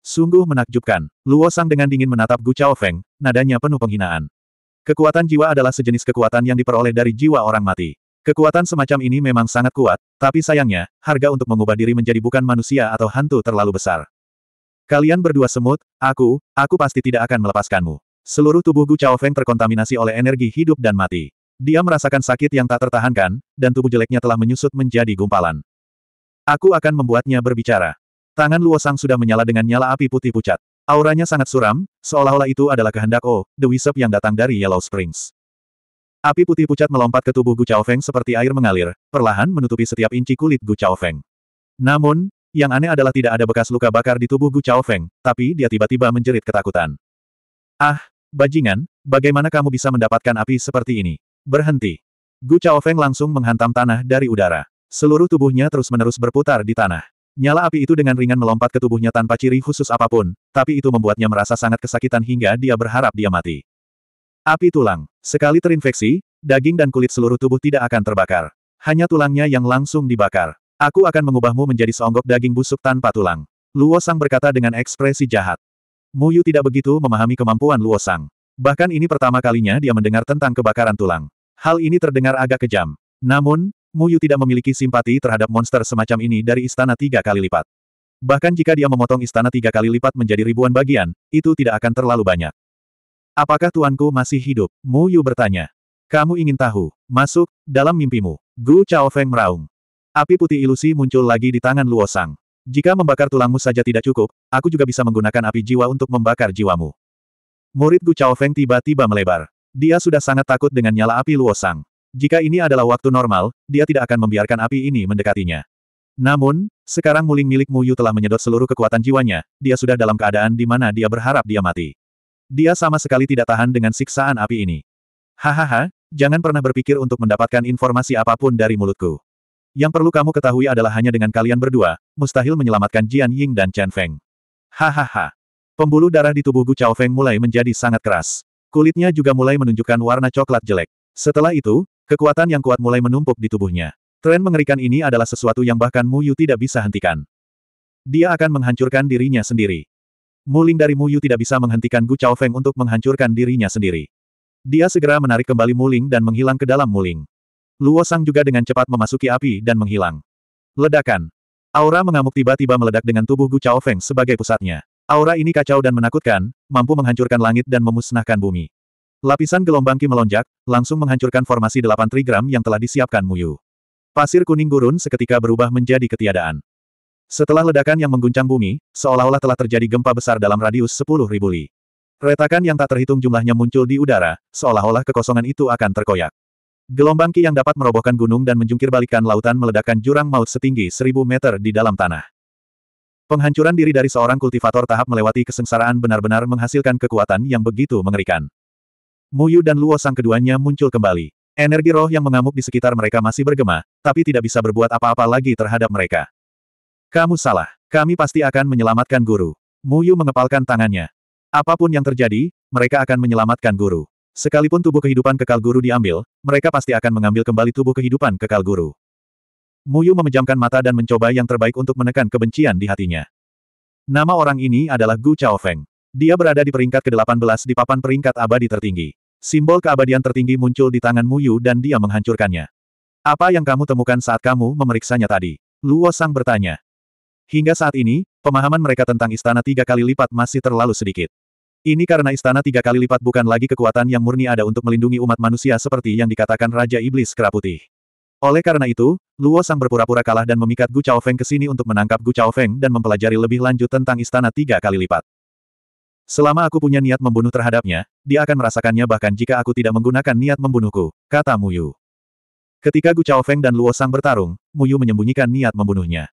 Sungguh menakjubkan, Luo Sang dengan dingin menatap Gu Chao Feng, nadanya penuh penghinaan. Kekuatan jiwa adalah sejenis kekuatan yang diperoleh dari jiwa orang mati. Kekuatan semacam ini memang sangat kuat, tapi sayangnya, harga untuk mengubah diri menjadi bukan manusia atau hantu terlalu besar. Kalian berdua semut, aku, aku pasti tidak akan melepaskanmu. Seluruh tubuh Gu Chao Feng terkontaminasi oleh energi hidup dan mati. Dia merasakan sakit yang tak tertahankan, dan tubuh jeleknya telah menyusut menjadi gumpalan. Aku akan membuatnya berbicara. Tangan Luo Sang sudah menyala dengan nyala api putih pucat. Auranya sangat suram, seolah-olah itu adalah kehendak Oh, The Wisp yang datang dari Yellow Springs. Api putih pucat melompat ke tubuh Gu Chao Feng seperti air mengalir, perlahan menutupi setiap inci kulit Gu Chao Feng. Namun, yang aneh adalah tidak ada bekas luka bakar di tubuh Gu Chao Feng, tapi dia tiba-tiba menjerit ketakutan. Ah, bajingan, bagaimana kamu bisa mendapatkan api seperti ini? Berhenti. Gu Chao Feng langsung menghantam tanah dari udara. Seluruh tubuhnya terus-menerus berputar di tanah. Nyala api itu dengan ringan melompat ke tubuhnya tanpa ciri khusus apapun, tapi itu membuatnya merasa sangat kesakitan hingga dia berharap dia mati. Api tulang. Sekali terinfeksi, daging dan kulit seluruh tubuh tidak akan terbakar. Hanya tulangnya yang langsung dibakar. Aku akan mengubahmu menjadi seonggok daging busuk tanpa tulang. Luo Sang berkata dengan ekspresi jahat. Muyu tidak begitu memahami kemampuan Luo Sang. Bahkan ini pertama kalinya dia mendengar tentang kebakaran tulang. Hal ini terdengar agak kejam. Namun, Muyu tidak memiliki simpati terhadap monster semacam ini dari istana tiga kali lipat. Bahkan jika dia memotong istana tiga kali lipat menjadi ribuan bagian, itu tidak akan terlalu banyak. Apakah tuanku masih hidup? Mu Yu bertanya. Kamu ingin tahu? Masuk, dalam mimpimu. Gu Chao Feng meraung. Api putih ilusi muncul lagi di tangan Luo Sang. Jika membakar tulangmu saja tidak cukup, aku juga bisa menggunakan api jiwa untuk membakar jiwamu. Murid Gu Chao Feng tiba-tiba melebar. Dia sudah sangat takut dengan nyala api Luo Sang. Jika ini adalah waktu normal, dia tidak akan membiarkan api ini mendekatinya. Namun, sekarang muling milik Mu Yu telah menyedot seluruh kekuatan jiwanya, dia sudah dalam keadaan di mana dia berharap dia mati. Dia sama sekali tidak tahan dengan siksaan api ini. Hahaha, jangan pernah berpikir untuk mendapatkan informasi apapun dari mulutku. Yang perlu kamu ketahui adalah hanya dengan kalian berdua, mustahil menyelamatkan Jian Ying dan Chen Feng. Hahaha. Pembuluh darah di tubuh Gu Chao Feng mulai menjadi sangat keras. Kulitnya juga mulai menunjukkan warna coklat jelek. Setelah itu, kekuatan yang kuat mulai menumpuk di tubuhnya. Tren mengerikan ini adalah sesuatu yang bahkan Mu Yu tidak bisa hentikan. Dia akan menghancurkan dirinya sendiri. Muling dari Muyu tidak bisa menghentikan Gu Chao Feng untuk menghancurkan dirinya sendiri. Dia segera menarik kembali Muling dan menghilang ke dalam Muling. Luo Sang juga dengan cepat memasuki api dan menghilang. Ledakan. Aura mengamuk tiba-tiba meledak dengan tubuh Gu Chao Feng sebagai pusatnya. Aura ini kacau dan menakutkan, mampu menghancurkan langit dan memusnahkan bumi. Lapisan gelombang Ki melonjak, langsung menghancurkan formasi delapan trigram yang telah disiapkan Muyu. Pasir kuning gurun seketika berubah menjadi ketiadaan. Setelah ledakan yang mengguncang bumi, seolah-olah telah terjadi gempa besar dalam radius ribu li. Retakan yang tak terhitung jumlahnya muncul di udara, seolah-olah kekosongan itu akan terkoyak. Gelombang ki yang dapat merobohkan gunung dan menjungkirbalikkan lautan meledakkan jurang maut setinggi seribu meter di dalam tanah. Penghancuran diri dari seorang kultivator tahap melewati kesengsaraan benar-benar menghasilkan kekuatan yang begitu mengerikan. Muyu dan Luo Sang keduanya muncul kembali. Energi roh yang mengamuk di sekitar mereka masih bergema, tapi tidak bisa berbuat apa-apa lagi terhadap mereka. Kamu salah. Kami pasti akan menyelamatkan guru. Muyu mengepalkan tangannya. Apapun yang terjadi, mereka akan menyelamatkan guru. Sekalipun tubuh kehidupan kekal guru diambil, mereka pasti akan mengambil kembali tubuh kehidupan kekal guru. Muyu memejamkan mata dan mencoba yang terbaik untuk menekan kebencian di hatinya. Nama orang ini adalah Gu Chao Feng. Dia berada di peringkat ke-18 di papan peringkat abadi tertinggi. Simbol keabadian tertinggi muncul di tangan Muyu dan dia menghancurkannya. Apa yang kamu temukan saat kamu memeriksanya tadi? Luo Sang bertanya. Hingga saat ini, pemahaman mereka tentang istana tiga kali lipat masih terlalu sedikit. Ini karena istana tiga kali lipat bukan lagi kekuatan yang murni ada untuk melindungi umat manusia seperti yang dikatakan Raja Iblis Keraputih. Oleh karena itu, Luo Sang berpura-pura kalah dan memikat Gu Chao Feng ke sini untuk menangkap Gu Chao Feng dan mempelajari lebih lanjut tentang istana tiga kali lipat. Selama aku punya niat membunuh terhadapnya, dia akan merasakannya bahkan jika aku tidak menggunakan niat membunuhku, kata Mu Yu. Ketika Gu Chao Feng dan Luo Sang bertarung, Yu menyembunyikan niat membunuhnya.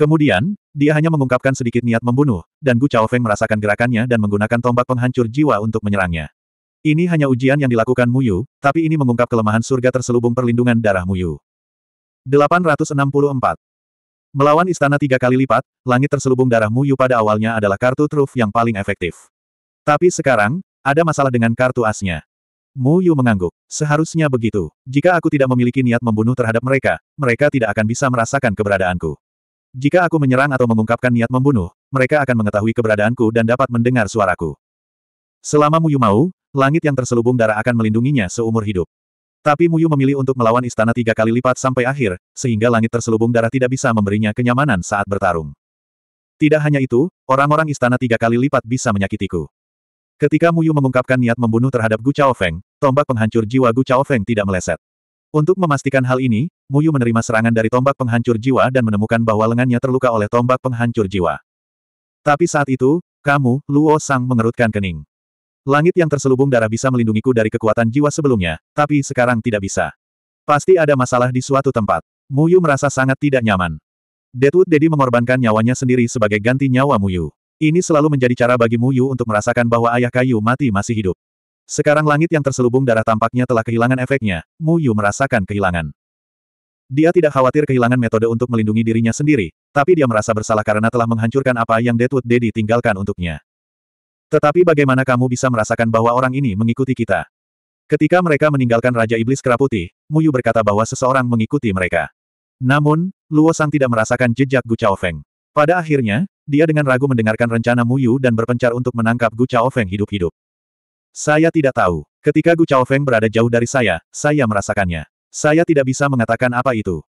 Kemudian, dia hanya mengungkapkan sedikit niat membunuh, dan Gu Chao Feng merasakan gerakannya dan menggunakan tombak penghancur jiwa untuk menyerangnya. Ini hanya ujian yang dilakukan Muyu, tapi ini mengungkap kelemahan surga terselubung perlindungan darah Muyu. 864. Melawan istana tiga kali lipat, langit terselubung darah Muyu pada awalnya adalah kartu truf yang paling efektif. Tapi sekarang, ada masalah dengan kartu asnya. Muyu mengangguk. Seharusnya begitu. Jika aku tidak memiliki niat membunuh terhadap mereka, mereka tidak akan bisa merasakan keberadaanku. Jika aku menyerang atau mengungkapkan niat membunuh, mereka akan mengetahui keberadaanku dan dapat mendengar suaraku. Selama Muyu mau, langit yang terselubung darah akan melindunginya seumur hidup. Tapi Muyu memilih untuk melawan istana tiga kali lipat sampai akhir, sehingga langit terselubung darah tidak bisa memberinya kenyamanan saat bertarung. Tidak hanya itu, orang-orang istana tiga kali lipat bisa menyakitiku. Ketika Muyu mengungkapkan niat membunuh terhadap Gu Chao Feng, tombak penghancur jiwa Gu Chao Feng tidak meleset. Untuk memastikan hal ini, Muyu menerima serangan dari tombak penghancur jiwa dan menemukan bahwa lengannya terluka oleh tombak penghancur jiwa. Tapi saat itu, kamu, Luo Sang mengerutkan kening. Langit yang terselubung darah bisa melindungiku dari kekuatan jiwa sebelumnya, tapi sekarang tidak bisa. Pasti ada masalah di suatu tempat. Muyu merasa sangat tidak nyaman. Deadwood Dedi mengorbankan nyawanya sendiri sebagai ganti nyawa Muyu. Ini selalu menjadi cara bagi Muyu untuk merasakan bahwa ayah kayu mati masih hidup. Sekarang langit yang terselubung darah tampaknya telah kehilangan efeknya, Muyu merasakan kehilangan. Dia tidak khawatir kehilangan metode untuk melindungi dirinya sendiri, tapi dia merasa bersalah karena telah menghancurkan apa yang Deadwood Daddy tinggalkan untuknya. Tetapi bagaimana kamu bisa merasakan bahwa orang ini mengikuti kita? Ketika mereka meninggalkan Raja Iblis Keraputi, Muyu berkata bahwa seseorang mengikuti mereka. Namun, Luo Sang tidak merasakan jejak Gu Chao Feng. Pada akhirnya, dia dengan ragu mendengarkan rencana Muyu dan berpencar untuk menangkap Gu Chao Feng hidup-hidup. Saya tidak tahu. Ketika Gu Chao Feng berada jauh dari saya, saya merasakannya. Saya tidak bisa mengatakan apa itu.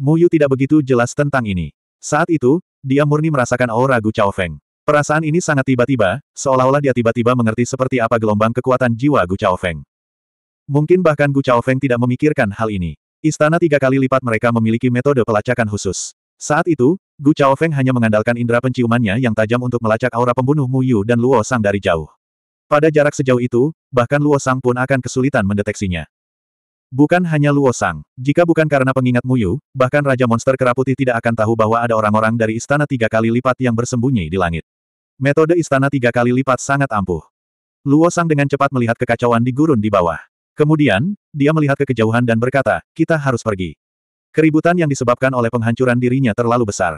Mu Yu tidak begitu jelas tentang ini. Saat itu, dia murni merasakan aura Gu Chao Feng. Perasaan ini sangat tiba-tiba, seolah-olah dia tiba-tiba mengerti seperti apa gelombang kekuatan jiwa Gu Chao Feng. Mungkin bahkan Gu Chao Feng tidak memikirkan hal ini. Istana tiga kali lipat mereka memiliki metode pelacakan khusus. Saat itu, Gu Chao Feng hanya mengandalkan indera penciumannya yang tajam untuk melacak aura pembunuh Mu Yu dan Luo Sang dari jauh. Pada jarak sejauh itu, bahkan Luo Sang pun akan kesulitan mendeteksinya. Bukan hanya Luo Sang. Jika bukan karena pengingat Muyu, bahkan Raja Monster Keraputi tidak akan tahu bahwa ada orang-orang dari istana tiga kali lipat yang bersembunyi di langit. Metode istana tiga kali lipat sangat ampuh. Luo Sang dengan cepat melihat kekacauan di gurun di bawah. Kemudian, dia melihat ke kejauhan dan berkata, kita harus pergi. Keributan yang disebabkan oleh penghancuran dirinya terlalu besar.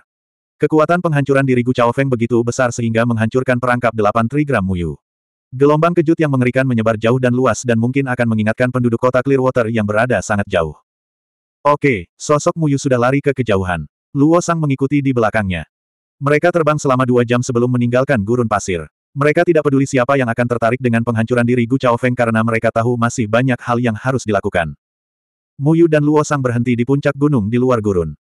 Kekuatan penghancuran diri Gu Chao Feng begitu besar sehingga menghancurkan perangkap delapan trigram Muyu. Gelombang kejut yang mengerikan menyebar jauh dan luas dan mungkin akan mengingatkan penduduk kota Clearwater yang berada sangat jauh. Oke, sosok Muyu sudah lari ke kejauhan. Luo Sang mengikuti di belakangnya. Mereka terbang selama dua jam sebelum meninggalkan gurun pasir. Mereka tidak peduli siapa yang akan tertarik dengan penghancuran diri Gu Chao Feng karena mereka tahu masih banyak hal yang harus dilakukan. Muyu dan Luo Sang berhenti di puncak gunung di luar gurun.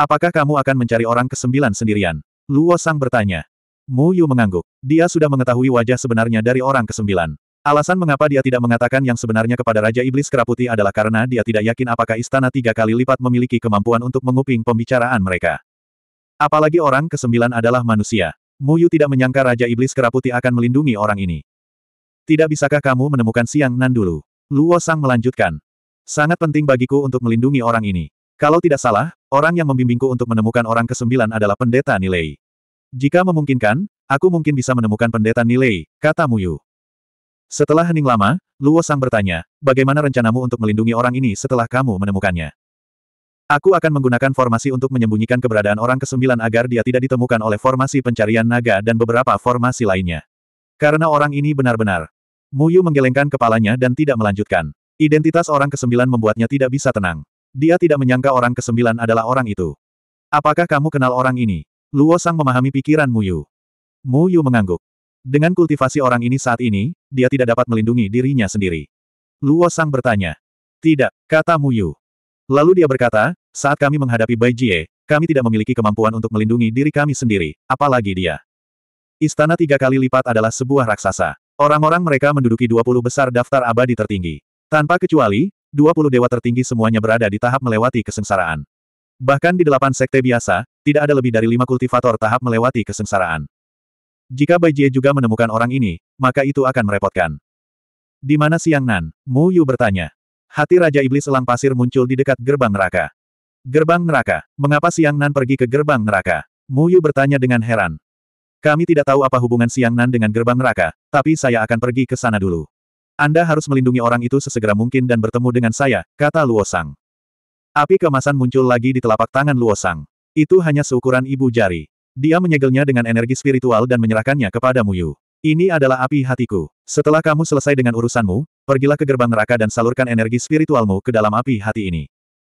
Apakah kamu akan mencari orang kesembilan sendirian? Luo Sang bertanya. Mu Yu mengangguk. Dia sudah mengetahui wajah sebenarnya dari orang kesembilan. Alasan mengapa dia tidak mengatakan yang sebenarnya kepada Raja Iblis Keraputi adalah karena dia tidak yakin apakah istana tiga kali lipat memiliki kemampuan untuk menguping pembicaraan mereka. Apalagi orang kesembilan adalah manusia. Mu Yu tidak menyangka Raja Iblis Keraputi akan melindungi orang ini. Tidak bisakah kamu menemukan Siang Nan dulu? Luo Sang melanjutkan. Sangat penting bagiku untuk melindungi orang ini. Kalau tidak salah, orang yang membimbingku untuk menemukan orang kesembilan adalah pendeta Nilai. Jika memungkinkan, aku mungkin bisa menemukan pendeta nilai, kata Muyu. Setelah hening lama, Luo Sang bertanya, bagaimana rencanamu untuk melindungi orang ini setelah kamu menemukannya? Aku akan menggunakan formasi untuk menyembunyikan keberadaan orang kesembilan agar dia tidak ditemukan oleh formasi pencarian naga dan beberapa formasi lainnya. Karena orang ini benar-benar. Muyu menggelengkan kepalanya dan tidak melanjutkan. Identitas orang kesembilan membuatnya tidak bisa tenang. Dia tidak menyangka orang kesembilan adalah orang itu. Apakah kamu kenal orang ini? Luo Sang memahami pikiran Mu Yu. Mu Yu mengangguk. Dengan kultivasi orang ini saat ini, dia tidak dapat melindungi dirinya sendiri. Luo Sang bertanya. Tidak, kata Mu Yu. Lalu dia berkata, saat kami menghadapi Bai Jie, kami tidak memiliki kemampuan untuk melindungi diri kami sendiri, apalagi dia. Istana tiga kali lipat adalah sebuah raksasa. Orang-orang mereka menduduki 20 besar daftar abadi tertinggi. Tanpa kecuali, 20 dewa tertinggi semuanya berada di tahap melewati kesengsaraan. Bahkan di delapan sekte biasa, tidak ada lebih dari lima kultivator tahap melewati kesengsaraan. Jika Bai Jie juga menemukan orang ini, maka itu akan merepotkan. Di mana Siang Nan? Mu Yu bertanya. Hati Raja Iblis Elang Pasir muncul di dekat gerbang neraka. Gerbang neraka, mengapa Siang Nan pergi ke gerbang neraka? Mu Yu bertanya dengan heran. Kami tidak tahu apa hubungan Siang Nan dengan gerbang neraka, tapi saya akan pergi ke sana dulu. Anda harus melindungi orang itu sesegera mungkin dan bertemu dengan saya, kata Luo Sang. Api kemasan muncul lagi di telapak tangan Luosang. Itu hanya seukuran ibu jari. Dia menyegelnya dengan energi spiritual dan menyerahkannya kepada Muyu. Ini adalah api hatiku. Setelah kamu selesai dengan urusanmu, pergilah ke gerbang neraka dan salurkan energi spiritualmu ke dalam api hati ini.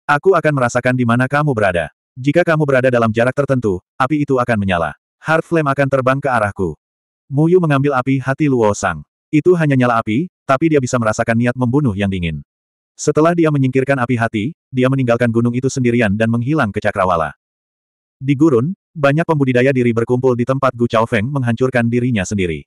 Aku akan merasakan di mana kamu berada. Jika kamu berada dalam jarak tertentu, api itu akan menyala. Heart Flame akan terbang ke arahku. Muyu mengambil api hati Luo Sang. Itu hanya nyala api, tapi dia bisa merasakan niat membunuh yang dingin. Setelah dia menyingkirkan api hati, dia meninggalkan gunung itu sendirian dan menghilang ke Cakrawala. Di gurun, banyak pembudidaya diri berkumpul di tempat Gu Chao Feng menghancurkan dirinya sendiri.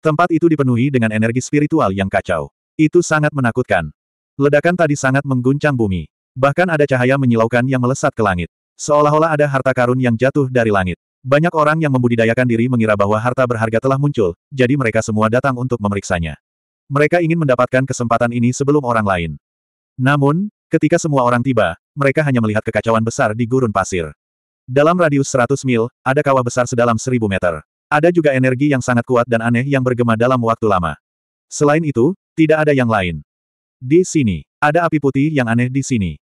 Tempat itu dipenuhi dengan energi spiritual yang kacau. Itu sangat menakutkan. Ledakan tadi sangat mengguncang bumi. Bahkan ada cahaya menyilaukan yang melesat ke langit. Seolah-olah ada harta karun yang jatuh dari langit. Banyak orang yang membudidayakan diri mengira bahwa harta berharga telah muncul, jadi mereka semua datang untuk memeriksanya. Mereka ingin mendapatkan kesempatan ini sebelum orang lain. Namun, ketika semua orang tiba, mereka hanya melihat kekacauan besar di gurun pasir. Dalam radius 100 mil, ada kawah besar sedalam 1000 meter. Ada juga energi yang sangat kuat dan aneh yang bergema dalam waktu lama. Selain itu, tidak ada yang lain. Di sini, ada api putih yang aneh di sini.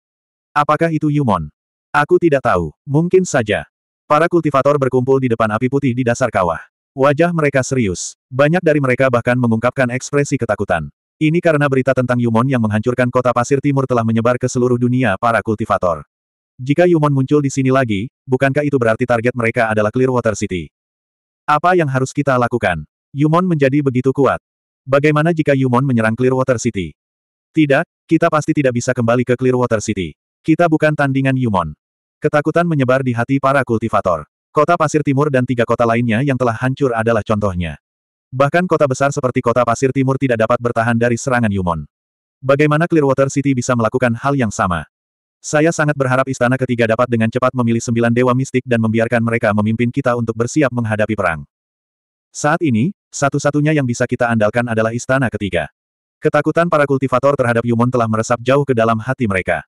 Apakah itu Yumon? Aku tidak tahu, mungkin saja. Para kultivator berkumpul di depan api putih di dasar kawah. Wajah mereka serius. Banyak dari mereka bahkan mengungkapkan ekspresi ketakutan. Ini karena berita tentang Yumon yang menghancurkan kota pasir timur telah menyebar ke seluruh dunia para kultivator. Jika Yumon muncul di sini lagi, bukankah itu berarti target mereka adalah Clear Water City? Apa yang harus kita lakukan? Yumon menjadi begitu kuat. Bagaimana jika Yumon menyerang Clear Water City? Tidak, kita pasti tidak bisa kembali ke Clear Water City. Kita bukan tandingan Yumon. Ketakutan menyebar di hati para kultivator. Kota Pasir Timur dan tiga kota lainnya yang telah hancur adalah contohnya. Bahkan kota besar seperti kota pasir timur tidak dapat bertahan dari serangan Yumon. Bagaimana Clearwater City bisa melakukan hal yang sama? Saya sangat berharap istana ketiga dapat dengan cepat memilih sembilan dewa mistik dan membiarkan mereka memimpin kita untuk bersiap menghadapi perang. Saat ini, satu-satunya yang bisa kita andalkan adalah istana ketiga. Ketakutan para kultivator terhadap Yumon telah meresap jauh ke dalam hati mereka.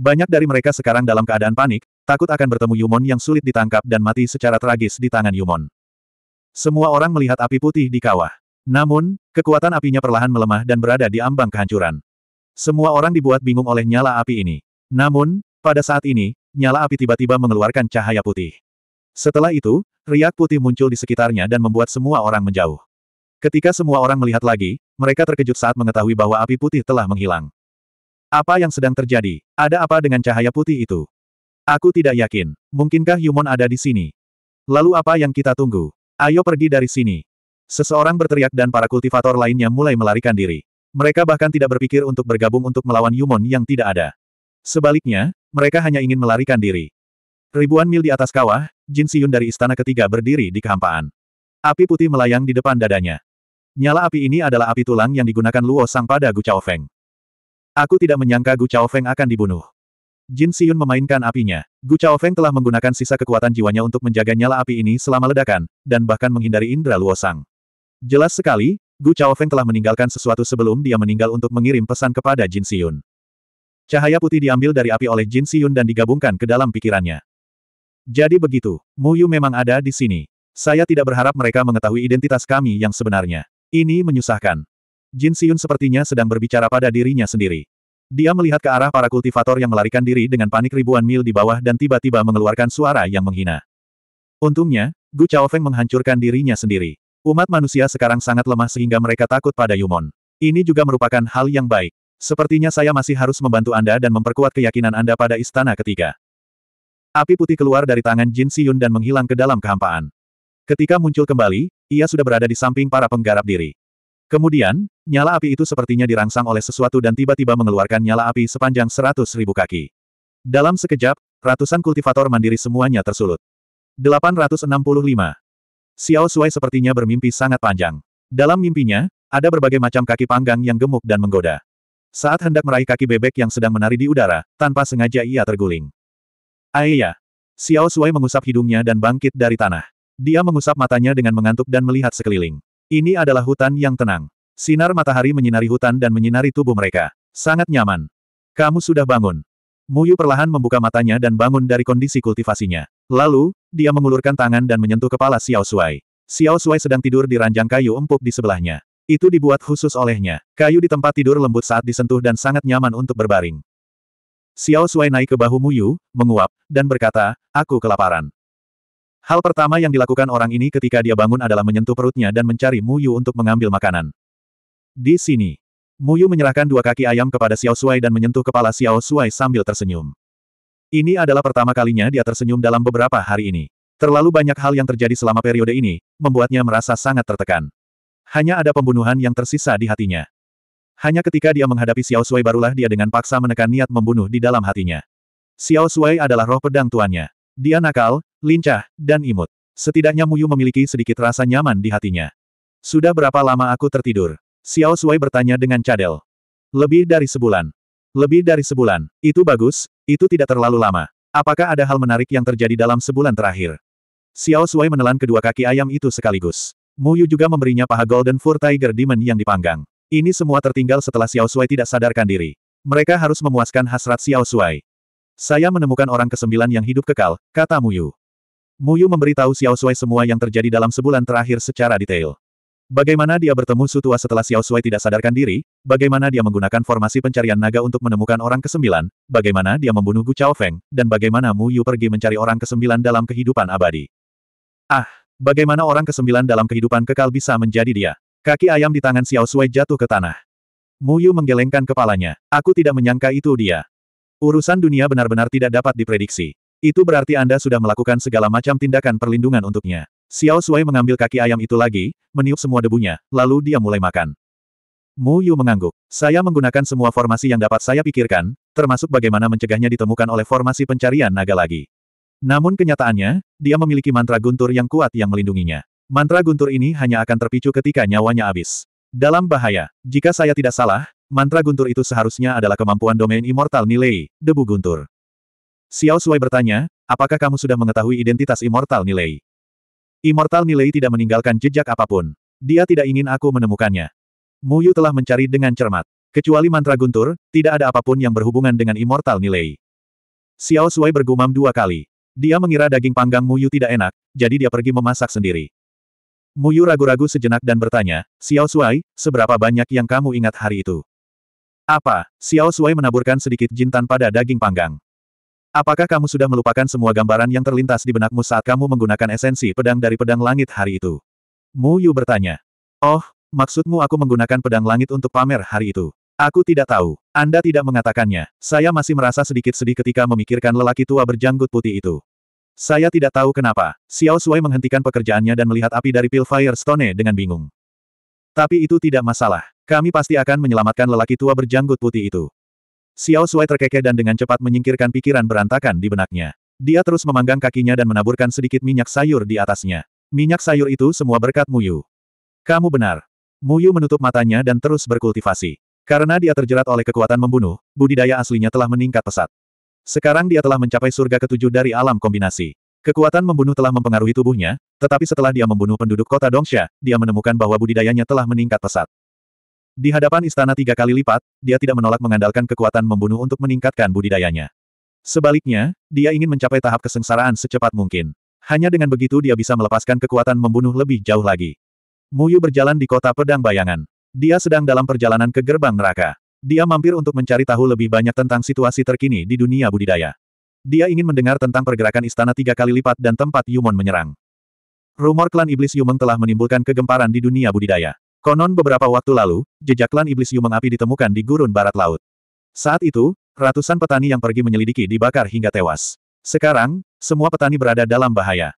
Banyak dari mereka sekarang dalam keadaan panik, takut akan bertemu Yumon yang sulit ditangkap dan mati secara tragis di tangan Yumon. Semua orang melihat api putih di kawah. Namun, kekuatan apinya perlahan melemah dan berada di ambang kehancuran. Semua orang dibuat bingung oleh nyala api ini. Namun, pada saat ini, nyala api tiba-tiba mengeluarkan cahaya putih. Setelah itu, riak putih muncul di sekitarnya dan membuat semua orang menjauh. Ketika semua orang melihat lagi, mereka terkejut saat mengetahui bahwa api putih telah menghilang. Apa yang sedang terjadi? Ada apa dengan cahaya putih itu? Aku tidak yakin. Mungkinkah Yumon ada di sini? Lalu apa yang kita tunggu? Ayo pergi dari sini. Seseorang berteriak dan para kultivator lainnya mulai melarikan diri. Mereka bahkan tidak berpikir untuk bergabung untuk melawan Yumon yang tidak ada. Sebaliknya, mereka hanya ingin melarikan diri. Ribuan mil di atas kawah, Jin Siyun dari istana ketiga berdiri di kehampaan. Api putih melayang di depan dadanya. Nyala api ini adalah api tulang yang digunakan Luo Sang pada Gu Chao Feng. Aku tidak menyangka Gu Chao Feng akan dibunuh. Jin Siyun memainkan apinya. Gu Chao Feng telah menggunakan sisa kekuatan jiwanya untuk menjaga nyala api ini selama ledakan, dan bahkan menghindari Indra Luosang. Jelas sekali, Gu Chao Feng telah meninggalkan sesuatu sebelum dia meninggal untuk mengirim pesan kepada Jin Siyun. Cahaya putih diambil dari api oleh Jin Siyun dan digabungkan ke dalam pikirannya. Jadi begitu, Mu Yu memang ada di sini. Saya tidak berharap mereka mengetahui identitas kami yang sebenarnya. Ini menyusahkan. Jin Siyun sepertinya sedang berbicara pada dirinya sendiri. Dia melihat ke arah para kultivator yang melarikan diri dengan panik ribuan mil di bawah dan tiba-tiba mengeluarkan suara yang menghina. Untungnya, Gu Chaofeng menghancurkan dirinya sendiri. Umat manusia sekarang sangat lemah sehingga mereka takut pada Yumon. Ini juga merupakan hal yang baik. Sepertinya saya masih harus membantu Anda dan memperkuat keyakinan Anda pada istana ketiga. Api putih keluar dari tangan Jin Siyun dan menghilang ke dalam kehampaan. Ketika muncul kembali, ia sudah berada di samping para penggarap diri. Kemudian, Nyala api itu sepertinya dirangsang oleh sesuatu dan tiba-tiba mengeluarkan nyala api sepanjang seratus ribu kaki. Dalam sekejap, ratusan kultivator mandiri semuanya tersulut. 865. Xiao Shuai sepertinya bermimpi sangat panjang. Dalam mimpinya, ada berbagai macam kaki panggang yang gemuk dan menggoda. Saat hendak meraih kaki bebek yang sedang menari di udara, tanpa sengaja ia terguling. Aiyah. Xiao Shuai mengusap hidungnya dan bangkit dari tanah. Dia mengusap matanya dengan mengantuk dan melihat sekeliling. Ini adalah hutan yang tenang. Sinar matahari menyinari hutan dan menyinari tubuh mereka. Sangat nyaman. Kamu sudah bangun. Muyu perlahan membuka matanya dan bangun dari kondisi kultivasinya. Lalu, dia mengulurkan tangan dan menyentuh kepala Xiao Suai. Xiao Suai sedang tidur di ranjang kayu empuk di sebelahnya. Itu dibuat khusus olehnya. Kayu di tempat tidur lembut saat disentuh dan sangat nyaman untuk berbaring. Xiao Suai naik ke bahu Muyu, menguap, dan berkata, aku kelaparan. Hal pertama yang dilakukan orang ini ketika dia bangun adalah menyentuh perutnya dan mencari Muyu untuk mengambil makanan. Di sini. Muyu menyerahkan dua kaki ayam kepada Xiao Shuai dan menyentuh kepala Xiao Shuai sambil tersenyum. Ini adalah pertama kalinya dia tersenyum dalam beberapa hari ini. Terlalu banyak hal yang terjadi selama periode ini, membuatnya merasa sangat tertekan. Hanya ada pembunuhan yang tersisa di hatinya. Hanya ketika dia menghadapi Xiao Shuai barulah dia dengan paksa menekan niat membunuh di dalam hatinya. Xiao Shuai adalah roh pedang tuannya. Dia nakal, lincah, dan imut. Setidaknya Muyu memiliki sedikit rasa nyaman di hatinya. Sudah berapa lama aku tertidur? Xiao Sui bertanya dengan cadel. Lebih dari sebulan. Lebih dari sebulan. Itu bagus, itu tidak terlalu lama. Apakah ada hal menarik yang terjadi dalam sebulan terakhir? Xiao Sui menelan kedua kaki ayam itu sekaligus. Mu Yu juga memberinya paha Golden Fur Tiger Demon yang dipanggang. Ini semua tertinggal setelah Xiao Sui tidak sadarkan diri. Mereka harus memuaskan hasrat Xiao Sui. Saya menemukan orang kesembilan yang hidup kekal, kata Mu Yu. Mu Yu memberitahu Xiao Sui semua yang terjadi dalam sebulan terakhir secara detail. Bagaimana dia bertemu Su setelah Xiao Sui tidak sadarkan diri, bagaimana dia menggunakan formasi pencarian naga untuk menemukan orang kesembilan, bagaimana dia membunuh Gu Chao Feng, dan bagaimana Mu Yu pergi mencari orang kesembilan dalam kehidupan abadi. Ah, bagaimana orang kesembilan dalam kehidupan kekal bisa menjadi dia? Kaki ayam di tangan Xiao Sui jatuh ke tanah. Mu Yu menggelengkan kepalanya. Aku tidak menyangka itu dia. Urusan dunia benar-benar tidak dapat diprediksi. Itu berarti Anda sudah melakukan segala macam tindakan perlindungan untuknya. Xiao Sui mengambil kaki ayam itu lagi, meniup semua debunya, lalu dia mulai makan. Mu Yu mengangguk. Saya menggunakan semua formasi yang dapat saya pikirkan, termasuk bagaimana mencegahnya ditemukan oleh formasi pencarian naga lagi. Namun kenyataannya, dia memiliki mantra guntur yang kuat yang melindunginya. Mantra guntur ini hanya akan terpicu ketika nyawanya habis. Dalam bahaya, jika saya tidak salah, mantra guntur itu seharusnya adalah kemampuan domain immortal nilai, debu guntur. Xiao Sui bertanya, apakah kamu sudah mengetahui identitas immortal nilai? Immortal Milei tidak meninggalkan jejak apapun. Dia tidak ingin aku menemukannya. Muyu telah mencari dengan cermat. Kecuali mantra guntur, tidak ada apapun yang berhubungan dengan Immortal Milei. Xiao Sui bergumam dua kali. Dia mengira daging panggang Muyu tidak enak, jadi dia pergi memasak sendiri. Muyu ragu-ragu sejenak dan bertanya, Xiao Sui, seberapa banyak yang kamu ingat hari itu? Apa? Xiao Sui menaburkan sedikit jintan pada daging panggang. Apakah kamu sudah melupakan semua gambaran yang terlintas di benakmu saat kamu menggunakan esensi pedang dari pedang langit hari itu? Mu Yu bertanya. Oh, maksudmu aku menggunakan pedang langit untuk pamer hari itu? Aku tidak tahu. Anda tidak mengatakannya. Saya masih merasa sedikit sedih ketika memikirkan lelaki tua berjanggut putih itu. Saya tidak tahu kenapa. Xiao Sui menghentikan pekerjaannya dan melihat api dari Pilfire Stone dengan bingung. Tapi itu tidak masalah. Kami pasti akan menyelamatkan lelaki tua berjanggut putih itu. Xiao Sui terkekeh dan dengan cepat menyingkirkan pikiran berantakan di benaknya. Dia terus memanggang kakinya dan menaburkan sedikit minyak sayur di atasnya. Minyak sayur itu semua berkat Muyu. Kamu benar. Muyu menutup matanya dan terus berkultivasi. Karena dia terjerat oleh kekuatan membunuh, budidaya aslinya telah meningkat pesat. Sekarang dia telah mencapai surga ketujuh dari alam kombinasi. Kekuatan membunuh telah mempengaruhi tubuhnya, tetapi setelah dia membunuh penduduk kota Dongsha, dia menemukan bahwa budidayanya telah meningkat pesat. Di hadapan istana tiga kali lipat, dia tidak menolak mengandalkan kekuatan membunuh untuk meningkatkan budidayanya. Sebaliknya, dia ingin mencapai tahap kesengsaraan secepat mungkin. Hanya dengan begitu dia bisa melepaskan kekuatan membunuh lebih jauh lagi. Muyu berjalan di kota pedang bayangan. Dia sedang dalam perjalanan ke gerbang neraka. Dia mampir untuk mencari tahu lebih banyak tentang situasi terkini di dunia budidaya. Dia ingin mendengar tentang pergerakan istana tiga kali lipat dan tempat Yumon menyerang. Rumor klan iblis Yumeng telah menimbulkan kegemparan di dunia budidaya. Konon beberapa waktu lalu, jejak klan iblis Yu mengapi ditemukan di gurun barat laut. Saat itu, ratusan petani yang pergi menyelidiki dibakar hingga tewas. Sekarang, semua petani berada dalam bahaya.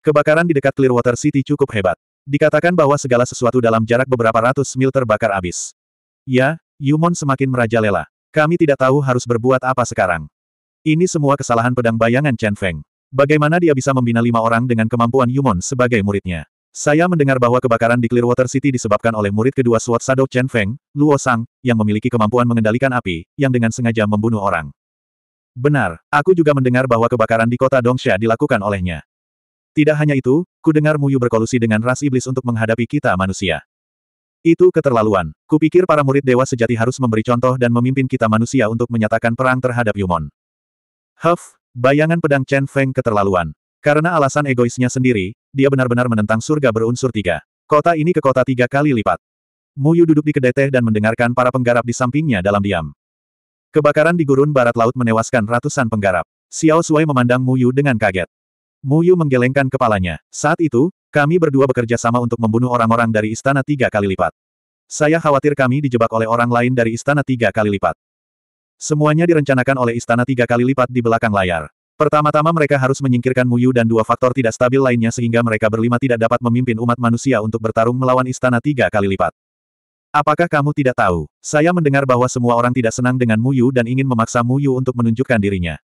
Kebakaran di dekat Clearwater City cukup hebat. Dikatakan bahwa segala sesuatu dalam jarak beberapa ratus mil terbakar abis. Ya, Yumon semakin merajalela. Kami tidak tahu harus berbuat apa sekarang. Ini semua kesalahan pedang bayangan Chen Feng. Bagaimana dia bisa membina lima orang dengan kemampuan Yumon sebagai muridnya? Saya mendengar bahwa kebakaran di Clearwater City disebabkan oleh murid kedua SWAT Sado Chen Feng, Luo Sang, yang memiliki kemampuan mengendalikan api, yang dengan sengaja membunuh orang. Benar, aku juga mendengar bahwa kebakaran di kota Dongsha dilakukan olehnya. Tidak hanya itu, ku dengar Muyu berkolusi dengan ras iblis untuk menghadapi kita manusia. Itu keterlaluan. Kupikir para murid dewa sejati harus memberi contoh dan memimpin kita manusia untuk menyatakan perang terhadap Yumon. Huff, bayangan pedang Chen Feng keterlaluan. Karena alasan egoisnya sendiri, dia benar-benar menentang surga berunsur tiga. Kota ini ke kota tiga kali lipat. Muyu duduk di kedai teh dan mendengarkan para penggarap di sampingnya dalam diam. Kebakaran di gurun barat laut menewaskan ratusan penggarap. Xiao Shuai memandang Muyu dengan kaget. Muyu menggelengkan kepalanya. Saat itu, kami berdua bekerja sama untuk membunuh orang-orang dari istana tiga kali lipat. Saya khawatir kami dijebak oleh orang lain dari istana tiga kali lipat. Semuanya direncanakan oleh istana tiga kali lipat di belakang layar. Pertama-tama mereka harus menyingkirkan Muyu dan dua faktor tidak stabil lainnya sehingga mereka berlima tidak dapat memimpin umat manusia untuk bertarung melawan istana tiga kali lipat. Apakah kamu tidak tahu? Saya mendengar bahwa semua orang tidak senang dengan Muyu dan ingin memaksa Muyu untuk menunjukkan dirinya.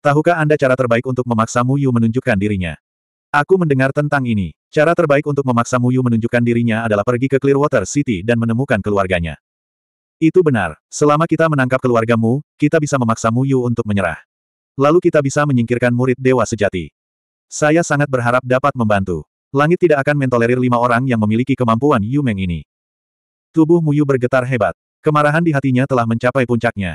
Tahukah Anda cara terbaik untuk memaksa Muyu menunjukkan dirinya? Aku mendengar tentang ini. Cara terbaik untuk memaksa Muyu menunjukkan dirinya adalah pergi ke Clearwater City dan menemukan keluarganya. Itu benar. Selama kita menangkap keluargamu, kita bisa memaksa Muyu untuk menyerah. Lalu kita bisa menyingkirkan murid dewa sejati. Saya sangat berharap dapat membantu. Langit tidak akan mentolerir lima orang yang memiliki kemampuan Yu Meng ini. Tubuh Muyu bergetar hebat. Kemarahan di hatinya telah mencapai puncaknya.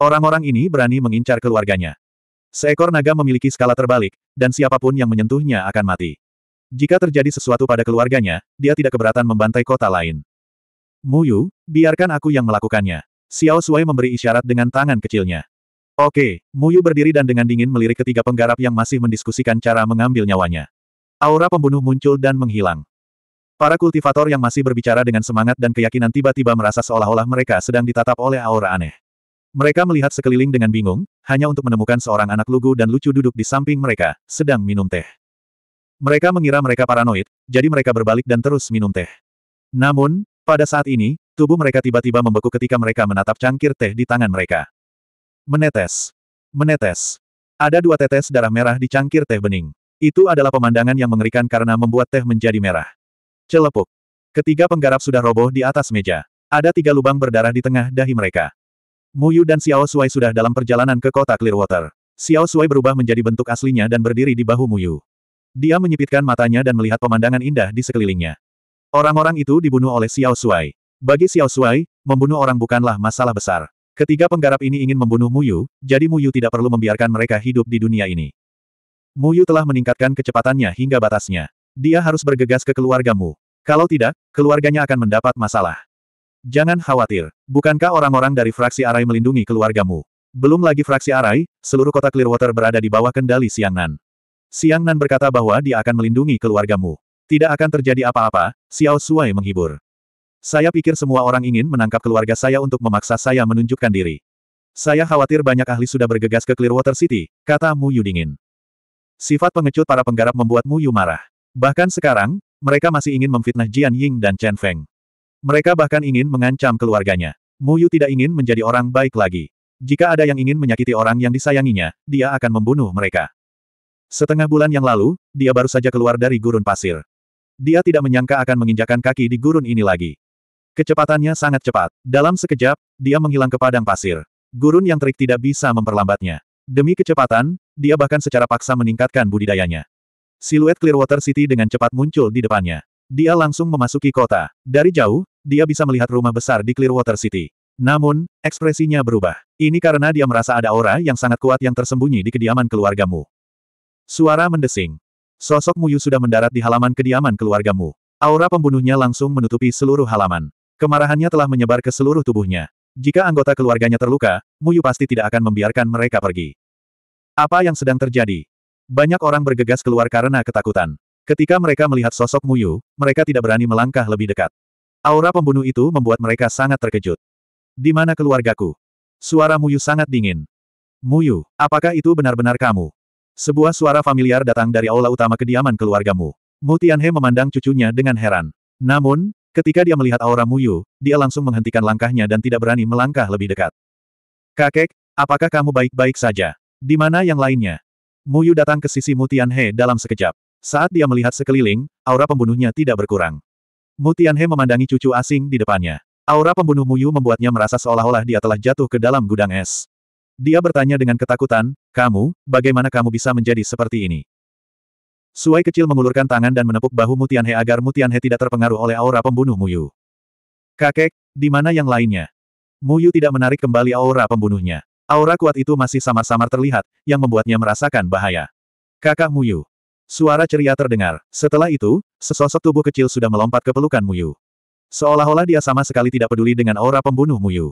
Orang-orang ini berani mengincar keluarganya. Seekor naga memiliki skala terbalik, dan siapapun yang menyentuhnya akan mati. Jika terjadi sesuatu pada keluarganya, dia tidak keberatan membantai kota lain. Muyu, biarkan aku yang melakukannya. Xiao Sui memberi isyarat dengan tangan kecilnya. Oke, Muyu berdiri dan dengan dingin melirik ketiga penggarap yang masih mendiskusikan cara mengambil nyawanya. Aura pembunuh muncul dan menghilang. Para kultivator yang masih berbicara dengan semangat dan keyakinan tiba-tiba merasa seolah-olah mereka sedang ditatap oleh aura aneh. Mereka melihat sekeliling dengan bingung, hanya untuk menemukan seorang anak lugu dan lucu duduk di samping mereka, sedang minum teh. Mereka mengira mereka paranoid, jadi mereka berbalik dan terus minum teh. Namun, pada saat ini, tubuh mereka tiba-tiba membeku ketika mereka menatap cangkir teh di tangan mereka. Menetes. Menetes. Ada dua tetes darah merah di cangkir teh bening. Itu adalah pemandangan yang mengerikan karena membuat teh menjadi merah. Celepuk. Ketiga penggarap sudah roboh di atas meja. Ada tiga lubang berdarah di tengah dahi mereka. Muyu dan Xiao Suai sudah dalam perjalanan ke kota Clearwater. Xiao Suai berubah menjadi bentuk aslinya dan berdiri di bahu Muyu. Dia menyipitkan matanya dan melihat pemandangan indah di sekelilingnya. Orang-orang itu dibunuh oleh Xiao Suai. Bagi Xiao Suai, membunuh orang bukanlah masalah besar. Ketiga penggarap ini ingin membunuh Muyu, jadi Muyu tidak perlu membiarkan mereka hidup di dunia ini. Muyu telah meningkatkan kecepatannya hingga batasnya. Dia harus bergegas ke keluargamu. Kalau tidak, keluarganya akan mendapat masalah. Jangan khawatir, bukankah orang-orang dari fraksi Arai melindungi keluargamu? Belum lagi fraksi Arai, seluruh kota Clearwater berada di bawah kendali Siang Nan. Siang Nan berkata bahwa dia akan melindungi keluargamu. Tidak akan terjadi apa-apa, Xiao Suai menghibur. Saya pikir semua orang ingin menangkap keluarga saya untuk memaksa saya menunjukkan diri. Saya khawatir banyak ahli sudah bergegas ke Clearwater City, kata Mu Yu dingin. Sifat pengecut para penggarap membuat Mu Yu marah. Bahkan sekarang, mereka masih ingin memfitnah Jian Ying dan Chen Feng. Mereka bahkan ingin mengancam keluarganya. Mu Yu tidak ingin menjadi orang baik lagi. Jika ada yang ingin menyakiti orang yang disayanginya, dia akan membunuh mereka. Setengah bulan yang lalu, dia baru saja keluar dari gurun pasir. Dia tidak menyangka akan menginjakan kaki di gurun ini lagi. Kecepatannya sangat cepat. Dalam sekejap, dia menghilang ke padang pasir. Gurun yang terik tidak bisa memperlambatnya. Demi kecepatan, dia bahkan secara paksa meningkatkan budidayanya. Siluet Clearwater City dengan cepat muncul di depannya. Dia langsung memasuki kota. Dari jauh, dia bisa melihat rumah besar di Clearwater City. Namun, ekspresinya berubah. Ini karena dia merasa ada aura yang sangat kuat yang tersembunyi di kediaman keluargamu. Suara mendesing. Sosok Muyu sudah mendarat di halaman kediaman keluargamu. Aura pembunuhnya langsung menutupi seluruh halaman. Kemarahannya telah menyebar ke seluruh tubuhnya. Jika anggota keluarganya terluka, Muyu pasti tidak akan membiarkan mereka pergi. Apa yang sedang terjadi? Banyak orang bergegas keluar karena ketakutan. Ketika mereka melihat sosok Muyu, mereka tidak berani melangkah lebih dekat. Aura pembunuh itu membuat mereka sangat terkejut. Di mana keluargaku? Suara Muyu sangat dingin. Muyu, apakah itu benar-benar kamu? Sebuah suara familiar datang dari aula utama kediaman keluargamu. Mu Tianhe memandang cucunya dengan heran. Namun, Ketika dia melihat aura Muyu, dia langsung menghentikan langkahnya dan tidak berani melangkah lebih dekat. Kakek, apakah kamu baik-baik saja? Di mana yang lainnya? Muyu datang ke sisi Mutian He dalam sekejap. Saat dia melihat sekeliling, aura pembunuhnya tidak berkurang. Mutian He memandangi cucu asing di depannya. Aura pembunuh Muyu membuatnya merasa seolah-olah dia telah jatuh ke dalam gudang es. Dia bertanya dengan ketakutan, kamu, bagaimana kamu bisa menjadi seperti ini? Suai kecil mengulurkan tangan dan menepuk bahu Mutianhe agar Mutianhe tidak terpengaruh oleh aura pembunuh Muyu. Kakek, di mana yang lainnya? Muyu tidak menarik kembali aura pembunuhnya. Aura kuat itu masih samar-samar terlihat, yang membuatnya merasakan bahaya. Kakak Muyu. Suara ceria terdengar. Setelah itu, sesosok tubuh kecil sudah melompat ke pelukan Muyu. Seolah-olah dia sama sekali tidak peduli dengan aura pembunuh Muyu.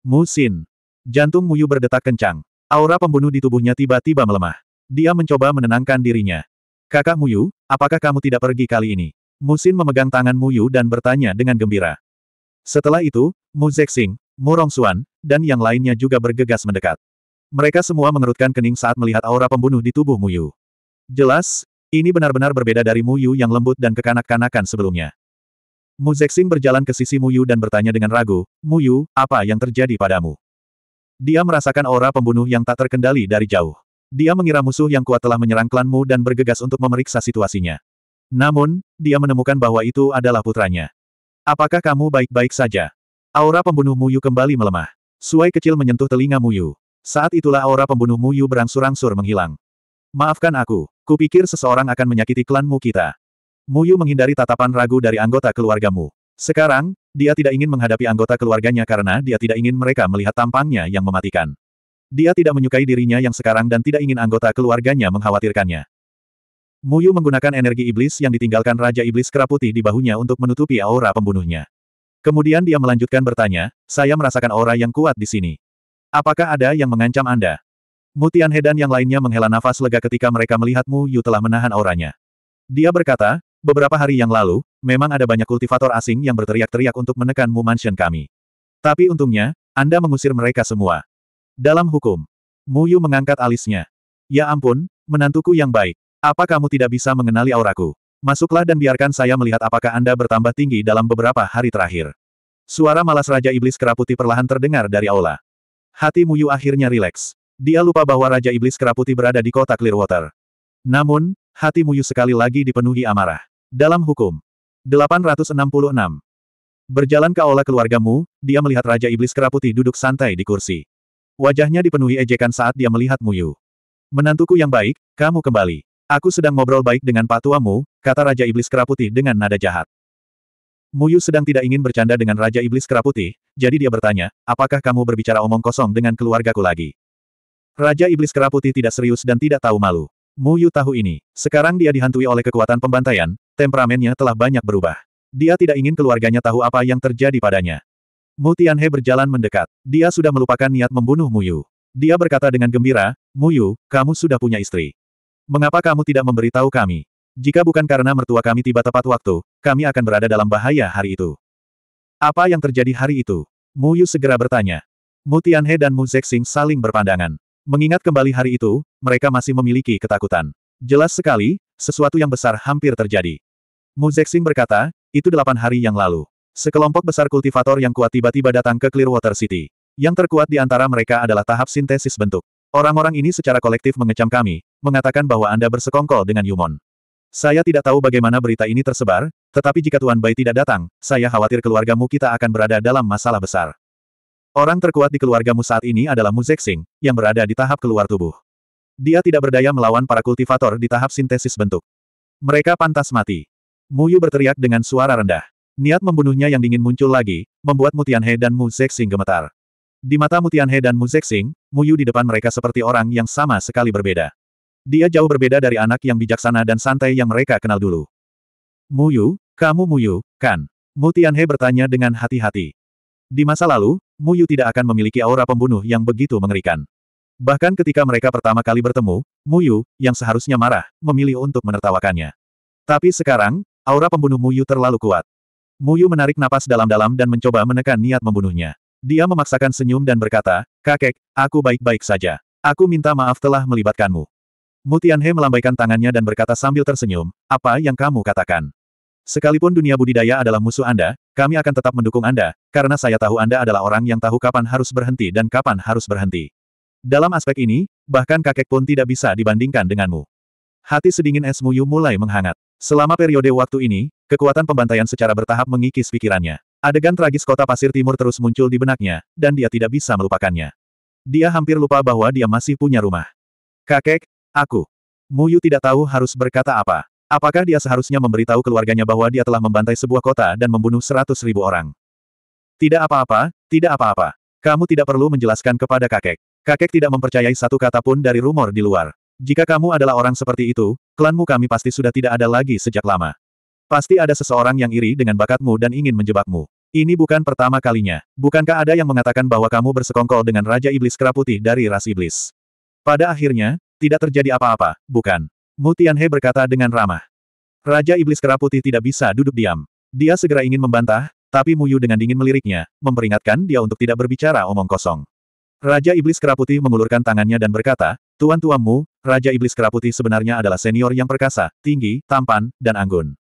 Musin. Jantung Muyu berdetak kencang. Aura pembunuh di tubuhnya tiba-tiba melemah. Dia mencoba menenangkan dirinya. Kakak Muyu, apakah kamu tidak pergi kali ini? Musin memegang tangan Muyu dan bertanya dengan gembira. Setelah itu, Mu Zexing, Mu Rongsuan, dan yang lainnya juga bergegas mendekat. Mereka semua mengerutkan kening saat melihat aura pembunuh di tubuh Muyu. Jelas, ini benar-benar berbeda dari Muyu yang lembut dan kekanak-kanakan sebelumnya. Mu Zexing berjalan ke sisi Muyu dan bertanya dengan ragu, Muyu, apa yang terjadi padamu? Dia merasakan aura pembunuh yang tak terkendali dari jauh. Dia mengira musuh yang kuat telah menyerang klanmu dan bergegas untuk memeriksa situasinya. Namun, dia menemukan bahwa itu adalah putranya. Apakah kamu baik-baik saja? Aura pembunuh Muyu kembali melemah. Suai kecil menyentuh telinga Muyu. Saat itulah aura pembunuh Muyu berangsur-angsur menghilang. Maafkan aku, kupikir seseorang akan menyakiti klanmu kita. Muyu menghindari tatapan ragu dari anggota keluargamu. Sekarang, dia tidak ingin menghadapi anggota keluarganya karena dia tidak ingin mereka melihat tampangnya yang mematikan. Dia tidak menyukai dirinya yang sekarang dan tidak ingin anggota keluarganya mengkhawatirkannya. Muyu menggunakan energi iblis yang ditinggalkan Raja Iblis Keraputi di bahunya untuk menutupi aura pembunuhnya. Kemudian dia melanjutkan bertanya, saya merasakan aura yang kuat di sini. Apakah ada yang mengancam Anda? Mutian Hedan yang lainnya menghela nafas lega ketika mereka melihat Mu Yu telah menahan auranya. Dia berkata, beberapa hari yang lalu, memang ada banyak kultivator asing yang berteriak-teriak untuk menekan Mu Mansion kami. Tapi untungnya, Anda mengusir mereka semua. Dalam hukum. Mu Yu mengangkat alisnya. Ya ampun, menantuku yang baik. Apa kamu tidak bisa mengenali auraku? Masuklah dan biarkan saya melihat apakah Anda bertambah tinggi dalam beberapa hari terakhir. Suara malas Raja Iblis Keraputi perlahan terdengar dari aula. Hati Mu Yu akhirnya rileks. Dia lupa bahwa Raja Iblis Keraputi berada di kota Clearwater. Namun, hati Mu Yu sekali lagi dipenuhi amarah. Dalam hukum. 866. Berjalan ke aula keluargamu, dia melihat Raja Iblis Keraputi duduk santai di kursi. Wajahnya dipenuhi ejekan saat dia melihat Muyu. Menantuku yang baik, kamu kembali. Aku sedang ngobrol baik dengan patuamu, kata Raja Iblis Keraputi dengan nada jahat. Muyu sedang tidak ingin bercanda dengan Raja Iblis Keraputi, jadi dia bertanya, apakah kamu berbicara omong kosong dengan keluargaku lagi? Raja Iblis Keraputi tidak serius dan tidak tahu malu. Muyu tahu ini. Sekarang dia dihantui oleh kekuatan pembantaian, temperamennya telah banyak berubah. Dia tidak ingin keluarganya tahu apa yang terjadi padanya. Mu Tianhe berjalan mendekat. Dia sudah melupakan niat membunuh Mu Yu. Dia berkata dengan gembira, Mu Yu, kamu sudah punya istri. Mengapa kamu tidak memberitahu kami? Jika bukan karena mertua kami tiba tepat waktu, kami akan berada dalam bahaya hari itu. Apa yang terjadi hari itu? Mu Yu segera bertanya. Mu Tianhe dan Mu Zexing saling berpandangan. Mengingat kembali hari itu, mereka masih memiliki ketakutan. Jelas sekali, sesuatu yang besar hampir terjadi. Mu Zexing berkata, itu delapan hari yang lalu. Sekelompok besar kultivator yang kuat tiba-tiba datang ke Clearwater City. Yang terkuat di antara mereka adalah tahap sintesis bentuk. Orang-orang ini secara kolektif mengecam kami, mengatakan bahwa Anda bersekongkol dengan Yumon. Saya tidak tahu bagaimana berita ini tersebar, tetapi jika Tuan Bai tidak datang, saya khawatir keluargamu kita akan berada dalam masalah besar. Orang terkuat di keluargamu saat ini adalah Zexing, yang berada di tahap keluar tubuh. Dia tidak berdaya melawan para kultivator di tahap sintesis bentuk. Mereka pantas mati. Muyu berteriak dengan suara rendah. Niat membunuhnya yang dingin muncul lagi, membuat Mutianhe dan Mu Zexing gemetar. Di mata Mutianhe dan Mu Zexing, Mu Yu di depan mereka seperti orang yang sama sekali berbeda. Dia jauh berbeda dari anak yang bijaksana dan santai yang mereka kenal dulu. Mu Yu, kamu Mu Yu, kan? Mutianhe bertanya dengan hati-hati. Di masa lalu, Mu Yu tidak akan memiliki aura pembunuh yang begitu mengerikan. Bahkan ketika mereka pertama kali bertemu, Mu Yu yang seharusnya marah, memilih untuk menertawakannya. Tapi sekarang, aura pembunuh Mu Yu terlalu kuat. Muyu menarik napas dalam-dalam dan mencoba menekan niat membunuhnya. Dia memaksakan senyum dan berkata, Kakek, aku baik-baik saja. Aku minta maaf telah melibatkanmu. Mutianhe melambaikan tangannya dan berkata sambil tersenyum, apa yang kamu katakan? Sekalipun dunia budidaya adalah musuh Anda, kami akan tetap mendukung Anda, karena saya tahu Anda adalah orang yang tahu kapan harus berhenti dan kapan harus berhenti. Dalam aspek ini, bahkan kakek pun tidak bisa dibandingkan denganmu. Hati sedingin es Muyu mulai menghangat. Selama periode waktu ini, Kekuatan pembantaian secara bertahap mengikis pikirannya. Adegan tragis kota pasir timur terus muncul di benaknya, dan dia tidak bisa melupakannya. Dia hampir lupa bahwa dia masih punya rumah. Kakek, aku. Muyu tidak tahu harus berkata apa. Apakah dia seharusnya memberitahu keluarganya bahwa dia telah membantai sebuah kota dan membunuh seratus ribu orang? Tidak apa-apa, tidak apa-apa. Kamu tidak perlu menjelaskan kepada kakek. Kakek tidak mempercayai satu kata pun dari rumor di luar. Jika kamu adalah orang seperti itu, klanmu kami pasti sudah tidak ada lagi sejak lama. Pasti ada seseorang yang iri dengan bakatmu dan ingin menjebakmu. Ini bukan pertama kalinya. Bukankah ada yang mengatakan bahwa kamu bersekongkol dengan Raja Iblis Kera dari ras iblis? Pada akhirnya, tidak terjadi apa-apa, bukan? Mutianhe berkata dengan ramah. Raja Iblis Kera tidak bisa duduk diam. Dia segera ingin membantah, tapi Muyu dengan dingin meliriknya, memperingatkan dia untuk tidak berbicara omong kosong. Raja Iblis Kera mengulurkan tangannya dan berkata, Tuan tuanmu Raja Iblis Kera sebenarnya adalah senior yang perkasa, tinggi, tampan, dan anggun.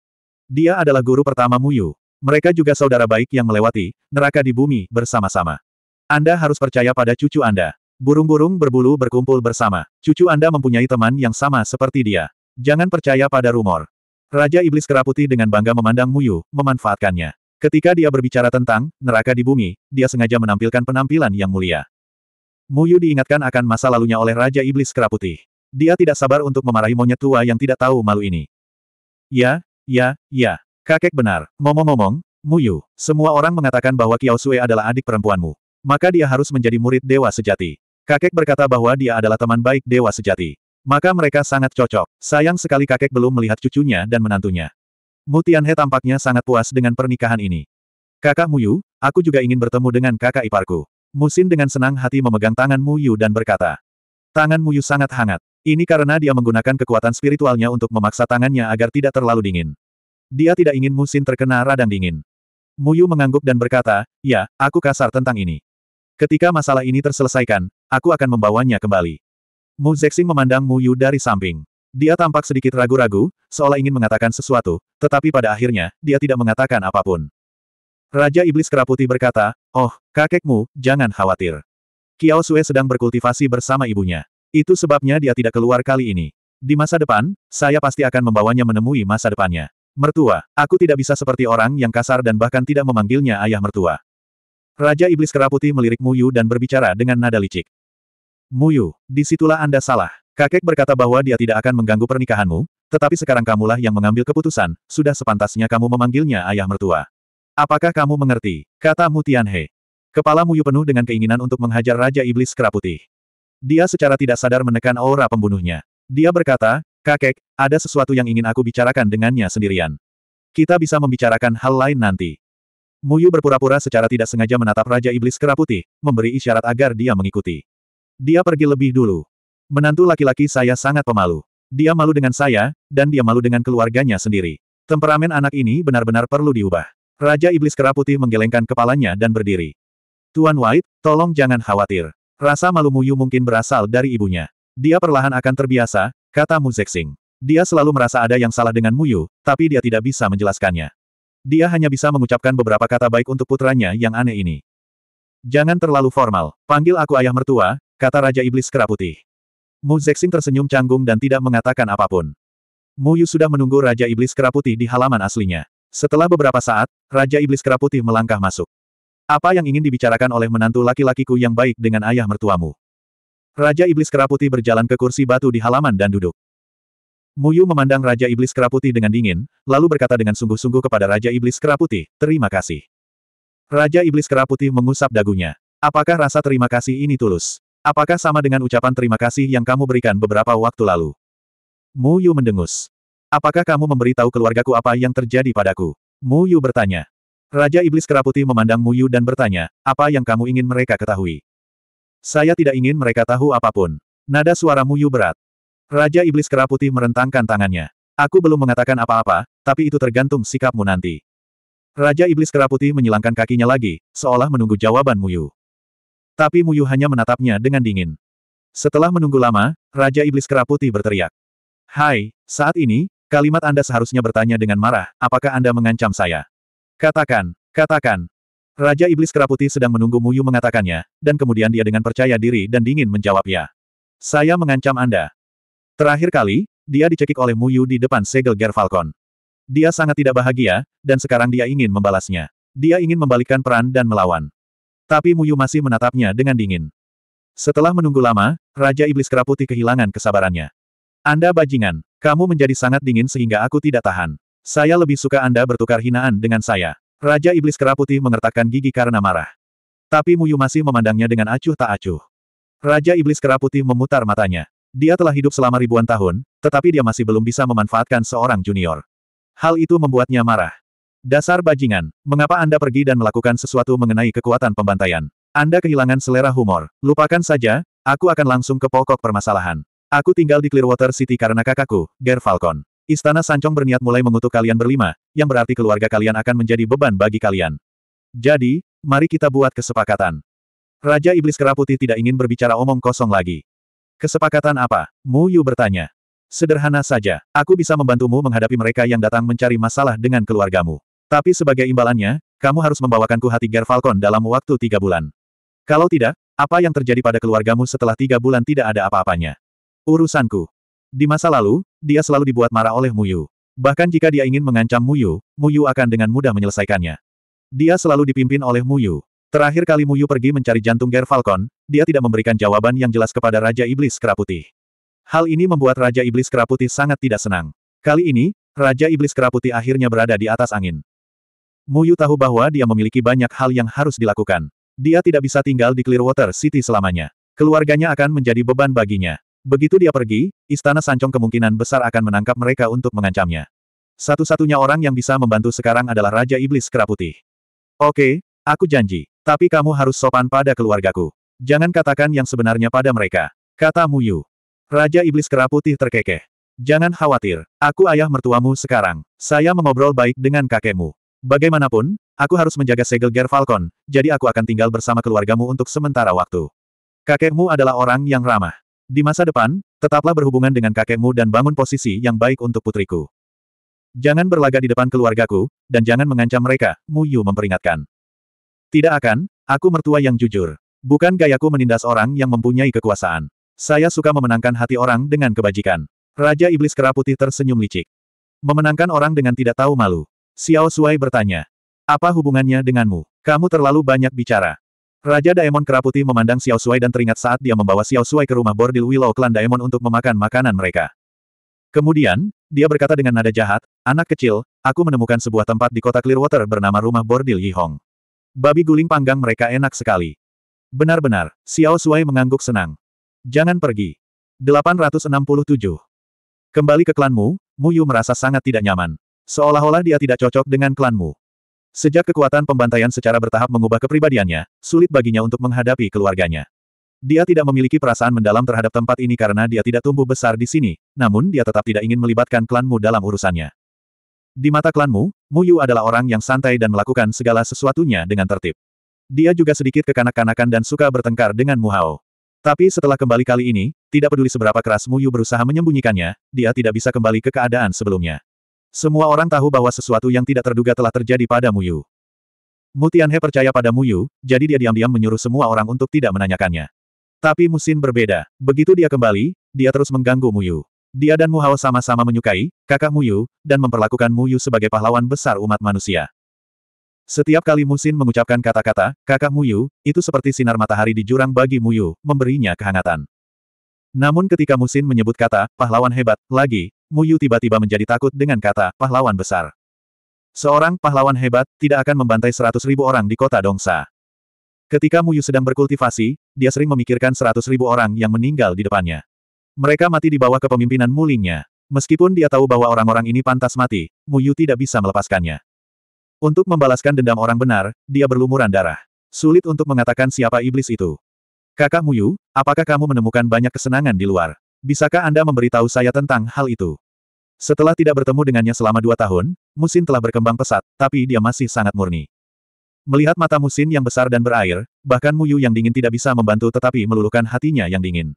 Dia adalah guru pertama Muyu. Mereka juga saudara baik yang melewati neraka di bumi bersama-sama. Anda harus percaya pada cucu Anda. Burung-burung berbulu berkumpul bersama. Cucu Anda mempunyai teman yang sama seperti dia. Jangan percaya pada rumor. Raja Iblis Keraputi dengan bangga memandang Muyu, memanfaatkannya. Ketika dia berbicara tentang neraka di bumi, dia sengaja menampilkan penampilan yang mulia. Muyu diingatkan akan masa lalunya oleh Raja Iblis Keraputi. Dia tidak sabar untuk memarahi monyet tua yang tidak tahu malu ini. Ya, Ya, ya. Kakek benar. Ngomong-ngomong, Muyu, semua orang mengatakan bahwa Kiao Sui adalah adik perempuanmu. Maka dia harus menjadi murid dewa sejati. Kakek berkata bahwa dia adalah teman baik dewa sejati. Maka mereka sangat cocok. Sayang sekali kakek belum melihat cucunya dan menantunya. Mutianhe tampaknya sangat puas dengan pernikahan ini. Kakak Muyu, aku juga ingin bertemu dengan kakak iparku. Musin dengan senang hati memegang tangan Muyu dan berkata. Tangan Muyu sangat hangat. Ini karena dia menggunakan kekuatan spiritualnya untuk memaksa tangannya agar tidak terlalu dingin. Dia tidak ingin musim terkena radang dingin. Muyu mengangguk dan berkata, ya, aku kasar tentang ini. Ketika masalah ini terselesaikan, aku akan membawanya kembali. Mu Zexing memandang Muyu dari samping. Dia tampak sedikit ragu-ragu, seolah ingin mengatakan sesuatu, tetapi pada akhirnya, dia tidak mengatakan apapun. Raja Iblis Keraputi berkata, Oh, kakekmu, jangan khawatir. Kiao Sue sedang berkultivasi bersama ibunya. Itu sebabnya dia tidak keluar kali ini. Di masa depan, saya pasti akan membawanya menemui masa depannya. Mertua, aku tidak bisa seperti orang yang kasar dan bahkan tidak memanggilnya ayah mertua. Raja Iblis Keraputi melirik Muyu dan berbicara dengan nada licik. Muyu, disitulah Anda salah. Kakek berkata bahwa dia tidak akan mengganggu pernikahanmu, tetapi sekarang kamulah yang mengambil keputusan, sudah sepantasnya kamu memanggilnya ayah mertua. Apakah kamu mengerti? Kata Mutianhe. Kepala Muyu penuh dengan keinginan untuk menghajar Raja Iblis Keraputi. Dia secara tidak sadar menekan aura pembunuhnya. Dia berkata, kakek, ada sesuatu yang ingin aku bicarakan dengannya sendirian. Kita bisa membicarakan hal lain nanti. Muyu berpura-pura secara tidak sengaja menatap Raja Iblis Kera memberi isyarat agar dia mengikuti. Dia pergi lebih dulu. Menantu laki-laki saya sangat pemalu. Dia malu dengan saya, dan dia malu dengan keluarganya sendiri. Temperamen anak ini benar-benar perlu diubah. Raja Iblis Kera menggelengkan kepalanya dan berdiri. Tuan White, tolong jangan khawatir. Rasa malu Muyu mungkin berasal dari ibunya. Dia perlahan akan terbiasa, kata Mu Zexing. Dia selalu merasa ada yang salah dengan Muyu, tapi dia tidak bisa menjelaskannya. Dia hanya bisa mengucapkan beberapa kata baik untuk putranya yang aneh ini. Jangan terlalu formal, panggil aku ayah mertua, kata Raja Iblis Keraputih. Mu Zexing tersenyum canggung dan tidak mengatakan apapun. Muyu sudah menunggu Raja Iblis Keraputih di halaman aslinya. Setelah beberapa saat, Raja Iblis Keraputih melangkah masuk. Apa yang ingin dibicarakan oleh menantu laki-lakiku yang baik dengan ayah mertuamu? Raja Iblis Keraputi berjalan ke kursi batu di halaman dan duduk. Muyu memandang Raja Iblis Keraputi dengan dingin, lalu berkata dengan sungguh-sungguh kepada Raja Iblis Keraputi, terima kasih. Raja Iblis Keraputi mengusap dagunya. Apakah rasa terima kasih ini tulus? Apakah sama dengan ucapan terima kasih yang kamu berikan beberapa waktu lalu? Muyu mendengus. Apakah kamu memberitahu keluargaku apa yang terjadi padaku? Muyu bertanya. Raja Iblis Keraputi memandang Muyu dan bertanya, apa yang kamu ingin mereka ketahui? Saya tidak ingin mereka tahu apapun. Nada suara Muyu berat. Raja Iblis Keraputi merentangkan tangannya. Aku belum mengatakan apa-apa, tapi itu tergantung sikapmu nanti. Raja Iblis Keraputi menyilangkan kakinya lagi, seolah menunggu jawaban Muyu. Tapi Muyu hanya menatapnya dengan dingin. Setelah menunggu lama, Raja Iblis Keraputi berteriak. Hai, saat ini, kalimat Anda seharusnya bertanya dengan marah, apakah Anda mengancam saya? Katakan, katakan. Raja Iblis Keraputi sedang menunggu Muyu mengatakannya, dan kemudian dia dengan percaya diri dan dingin menjawabnya. Saya mengancam Anda. Terakhir kali, dia dicekik oleh Muyu di depan segel Ger Falcon. Dia sangat tidak bahagia, dan sekarang dia ingin membalasnya. Dia ingin membalikkan peran dan melawan. Tapi Muyu masih menatapnya dengan dingin. Setelah menunggu lama, Raja Iblis Keraputi kehilangan kesabarannya. Anda bajingan, kamu menjadi sangat dingin sehingga aku tidak tahan. Saya lebih suka Anda bertukar hinaan dengan saya. Raja Iblis Keraputi mengertakkan gigi karena marah. Tapi Muyu masih memandangnya dengan acuh tak acuh. Raja Iblis Keraputi memutar matanya. Dia telah hidup selama ribuan tahun, tetapi dia masih belum bisa memanfaatkan seorang junior. Hal itu membuatnya marah. Dasar bajingan, mengapa Anda pergi dan melakukan sesuatu mengenai kekuatan pembantaian? Anda kehilangan selera humor. Lupakan saja, aku akan langsung ke pokok permasalahan. Aku tinggal di Clearwater City karena kakakku, Ger Falcon. Istana Sancong berniat mulai mengutuk kalian berlima, yang berarti keluarga kalian akan menjadi beban bagi kalian. Jadi, mari kita buat kesepakatan. Raja Iblis Keraputi tidak ingin berbicara omong kosong lagi. Kesepakatan apa? Mu Yu bertanya. Sederhana saja, aku bisa membantumu menghadapi mereka yang datang mencari masalah dengan keluargamu. Tapi sebagai imbalannya, kamu harus membawakanku hati Ger Falcon dalam waktu tiga bulan. Kalau tidak, apa yang terjadi pada keluargamu setelah tiga bulan tidak ada apa-apanya? Urusanku. Di masa lalu, dia selalu dibuat marah oleh Muyu. Bahkan jika dia ingin mengancam Muyu, Muyu akan dengan mudah menyelesaikannya. Dia selalu dipimpin oleh Muyu. Terakhir kali Muyu pergi mencari jantung Ger Falcon, dia tidak memberikan jawaban yang jelas kepada Raja Iblis Keraputih. Hal ini membuat Raja Iblis Keraputih sangat tidak senang. Kali ini, Raja Iblis Keraputih akhirnya berada di atas angin. Muyu tahu bahwa dia memiliki banyak hal yang harus dilakukan. Dia tidak bisa tinggal di Clearwater City selamanya. Keluarganya akan menjadi beban baginya. Begitu dia pergi, Istana Sancong kemungkinan besar akan menangkap mereka untuk mengancamnya. Satu-satunya orang yang bisa membantu sekarang adalah Raja Iblis Kera Putih. Oke, aku janji. Tapi kamu harus sopan pada keluargaku. Jangan katakan yang sebenarnya pada mereka. Kata Muyu. Raja Iblis Kera terkekeh. Jangan khawatir, aku ayah mertuamu sekarang. Saya mengobrol baik dengan kakekmu. Bagaimanapun, aku harus menjaga segel Ger Falcon, jadi aku akan tinggal bersama keluargamu untuk sementara waktu. Kakekmu adalah orang yang ramah. Di masa depan, tetaplah berhubungan dengan kakekmu dan bangun posisi yang baik untuk putriku. Jangan berlaga di depan keluargaku, dan jangan mengancam mereka, Mu Yu memperingatkan. Tidak akan, aku mertua yang jujur. Bukan gayaku menindas orang yang mempunyai kekuasaan. Saya suka memenangkan hati orang dengan kebajikan. Raja Iblis Keraputi tersenyum licik. Memenangkan orang dengan tidak tahu malu. Xiao Suai bertanya. Apa hubungannya denganmu? Kamu terlalu banyak bicara. Raja Daemon Keraputi memandang Xiao Suai dan teringat saat dia membawa Xiao Suai ke rumah bordil Willow Clan Daemon untuk memakan makanan mereka. Kemudian, dia berkata dengan nada jahat, anak kecil, aku menemukan sebuah tempat di kota Clearwater bernama rumah bordil Yi Hong. Babi guling panggang mereka enak sekali. Benar-benar, Xiao Suai mengangguk senang. Jangan pergi. 867. Kembali ke klanmu, Mu Yu merasa sangat tidak nyaman. Seolah-olah dia tidak cocok dengan klanmu. Sejak kekuatan pembantaian secara bertahap mengubah kepribadiannya, sulit baginya untuk menghadapi keluarganya. Dia tidak memiliki perasaan mendalam terhadap tempat ini karena dia tidak tumbuh besar di sini, namun dia tetap tidak ingin melibatkan klanmu dalam urusannya. Di mata klanmu, Mu Yu adalah orang yang santai dan melakukan segala sesuatunya dengan tertib. Dia juga sedikit kekanak-kanakan dan suka bertengkar dengan Mu Hao. Tapi setelah kembali kali ini, tidak peduli seberapa keras Mu Yu berusaha menyembunyikannya, dia tidak bisa kembali ke keadaan sebelumnya. Semua orang tahu bahwa sesuatu yang tidak terduga telah terjadi pada Mu Muyu. Mutianhe percaya pada Mu Yu, jadi dia diam-diam menyuruh semua orang untuk tidak menanyakannya. Tapi Musin berbeda. Begitu dia kembali, dia terus mengganggu Mu Yu. Dia dan Mu Muhao sama-sama menyukai, kakak Mu Yu dan memperlakukan Mu Yu sebagai pahlawan besar umat manusia. Setiap kali Musin mengucapkan kata-kata, kakak Mu Yu, itu seperti sinar matahari di jurang bagi Mu Yu, memberinya kehangatan. Namun ketika Musin menyebut kata, pahlawan hebat, lagi, Muyu tiba-tiba menjadi takut dengan kata, pahlawan besar. Seorang pahlawan hebat, tidak akan membantai seratus ribu orang di kota Dongsa. Ketika Muyu sedang berkultivasi, dia sering memikirkan seratus ribu orang yang meninggal di depannya. Mereka mati di bawah kepemimpinan mulingnya. Meskipun dia tahu bahwa orang-orang ini pantas mati, Muyu tidak bisa melepaskannya. Untuk membalaskan dendam orang benar, dia berlumuran darah. Sulit untuk mengatakan siapa iblis itu. Kakak Muyu, apakah kamu menemukan banyak kesenangan di luar? Bisakah Anda memberitahu saya tentang hal itu? Setelah tidak bertemu dengannya selama dua tahun, Musin telah berkembang pesat, tapi dia masih sangat murni. Melihat mata Musin yang besar dan berair, bahkan Muyu yang dingin tidak bisa membantu tetapi meluluhkan hatinya yang dingin.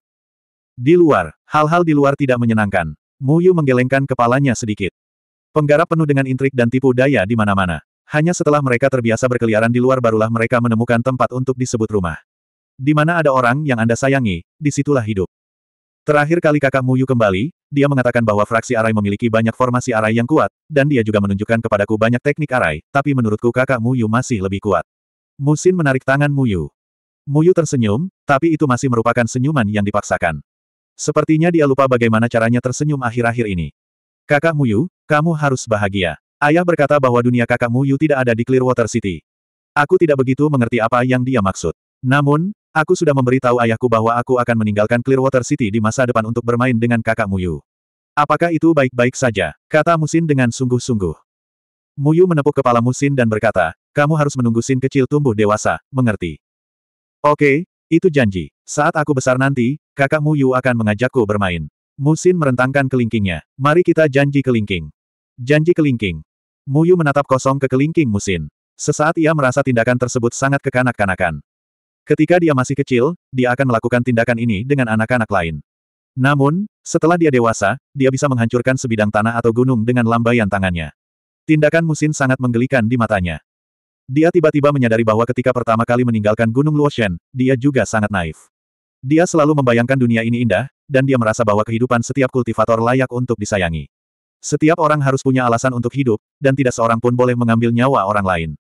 Di luar, hal-hal di luar tidak menyenangkan. Muyu menggelengkan kepalanya sedikit. Penggarap penuh dengan intrik dan tipu daya di mana-mana. Hanya setelah mereka terbiasa berkeliaran di luar barulah mereka menemukan tempat untuk disebut rumah. Di mana ada orang yang Anda sayangi, disitulah hidup. Terakhir kali kakak Muyu kembali, dia mengatakan bahwa fraksi arai memiliki banyak formasi arai yang kuat, dan dia juga menunjukkan kepadaku banyak teknik arai, tapi menurutku kakak Muyu masih lebih kuat. Musin menarik tangan Muyu. Muyu tersenyum, tapi itu masih merupakan senyuman yang dipaksakan. Sepertinya dia lupa bagaimana caranya tersenyum akhir-akhir ini. Kakak Muyu, kamu harus bahagia. Ayah berkata bahwa dunia kakak Muyu tidak ada di Clearwater City. Aku tidak begitu mengerti apa yang dia maksud. Namun, Aku sudah memberitahu ayahku bahwa aku akan meninggalkan Clearwater City di masa depan untuk bermain dengan kakak Muyu. Apakah itu baik-baik saja? Kata Musin dengan sungguh-sungguh. Muyu menepuk kepala Musin dan berkata, kamu harus menunggu Sin kecil tumbuh dewasa, mengerti? Oke, itu janji. Saat aku besar nanti, kakak Muyu akan mengajakku bermain. Musin merentangkan kelingkingnya. Mari kita janji kelingking. Janji kelingking. Muyu menatap kosong ke kelingking Musin. Sesaat ia merasa tindakan tersebut sangat kekanak-kanakan. Ketika dia masih kecil, dia akan melakukan tindakan ini dengan anak-anak lain. Namun, setelah dia dewasa, dia bisa menghancurkan sebidang tanah atau gunung dengan lambaian tangannya. Tindakan Musin sangat menggelikan di matanya. Dia tiba-tiba menyadari bahwa ketika pertama kali meninggalkan Gunung Luoshen, dia juga sangat naif. Dia selalu membayangkan dunia ini indah, dan dia merasa bahwa kehidupan setiap kultivator layak untuk disayangi. Setiap orang harus punya alasan untuk hidup, dan tidak seorang pun boleh mengambil nyawa orang lain.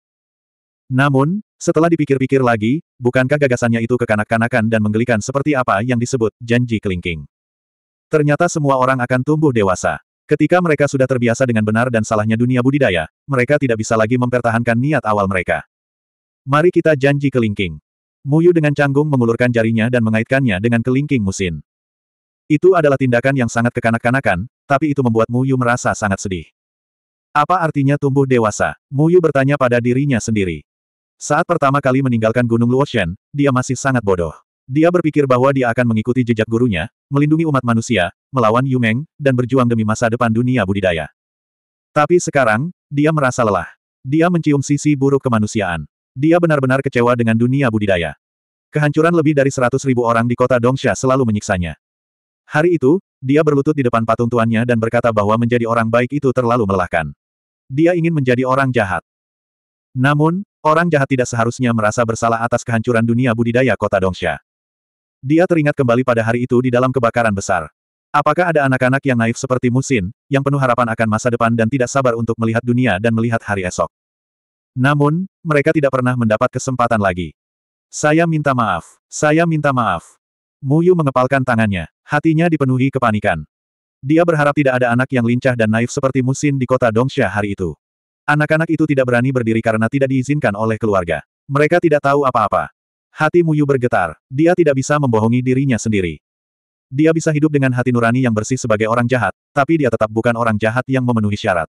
Namun, setelah dipikir-pikir lagi, bukankah gagasannya itu kekanak-kanakan dan menggelikan seperti apa yang disebut janji kelingking? Ternyata semua orang akan tumbuh dewasa. Ketika mereka sudah terbiasa dengan benar dan salahnya dunia budidaya, mereka tidak bisa lagi mempertahankan niat awal mereka. Mari kita janji kelingking. Muyu dengan canggung mengulurkan jarinya dan mengaitkannya dengan kelingking musin. Itu adalah tindakan yang sangat kekanak-kanakan, tapi itu membuat Muyu merasa sangat sedih. Apa artinya tumbuh dewasa? Muyu bertanya pada dirinya sendiri. Saat pertama kali meninggalkan Gunung Luoshen, dia masih sangat bodoh. Dia berpikir bahwa dia akan mengikuti jejak gurunya, melindungi umat manusia, melawan Yumeng, dan berjuang demi masa depan dunia budidaya. Tapi sekarang, dia merasa lelah. Dia mencium sisi buruk kemanusiaan. Dia benar-benar kecewa dengan dunia budidaya. Kehancuran lebih dari seratus ribu orang di kota Dongsha selalu menyiksanya. Hari itu, dia berlutut di depan patung tuannya dan berkata bahwa menjadi orang baik itu terlalu melelahkan. Dia ingin menjadi orang jahat. Namun, Orang jahat tidak seharusnya merasa bersalah atas kehancuran dunia budidaya kota Dongsha. Dia teringat kembali pada hari itu di dalam kebakaran besar. Apakah ada anak-anak yang naif seperti Musin, yang penuh harapan akan masa depan dan tidak sabar untuk melihat dunia dan melihat hari esok? Namun, mereka tidak pernah mendapat kesempatan lagi. Saya minta maaf. Saya minta maaf. Muyu mengepalkan tangannya. Hatinya dipenuhi kepanikan. Dia berharap tidak ada anak yang lincah dan naif seperti Musin di kota Dongsha hari itu. Anak-anak itu tidak berani berdiri karena tidak diizinkan oleh keluarga. Mereka tidak tahu apa-apa. Hati Muyu bergetar. Dia tidak bisa membohongi dirinya sendiri. Dia bisa hidup dengan hati nurani yang bersih sebagai orang jahat, tapi dia tetap bukan orang jahat yang memenuhi syarat.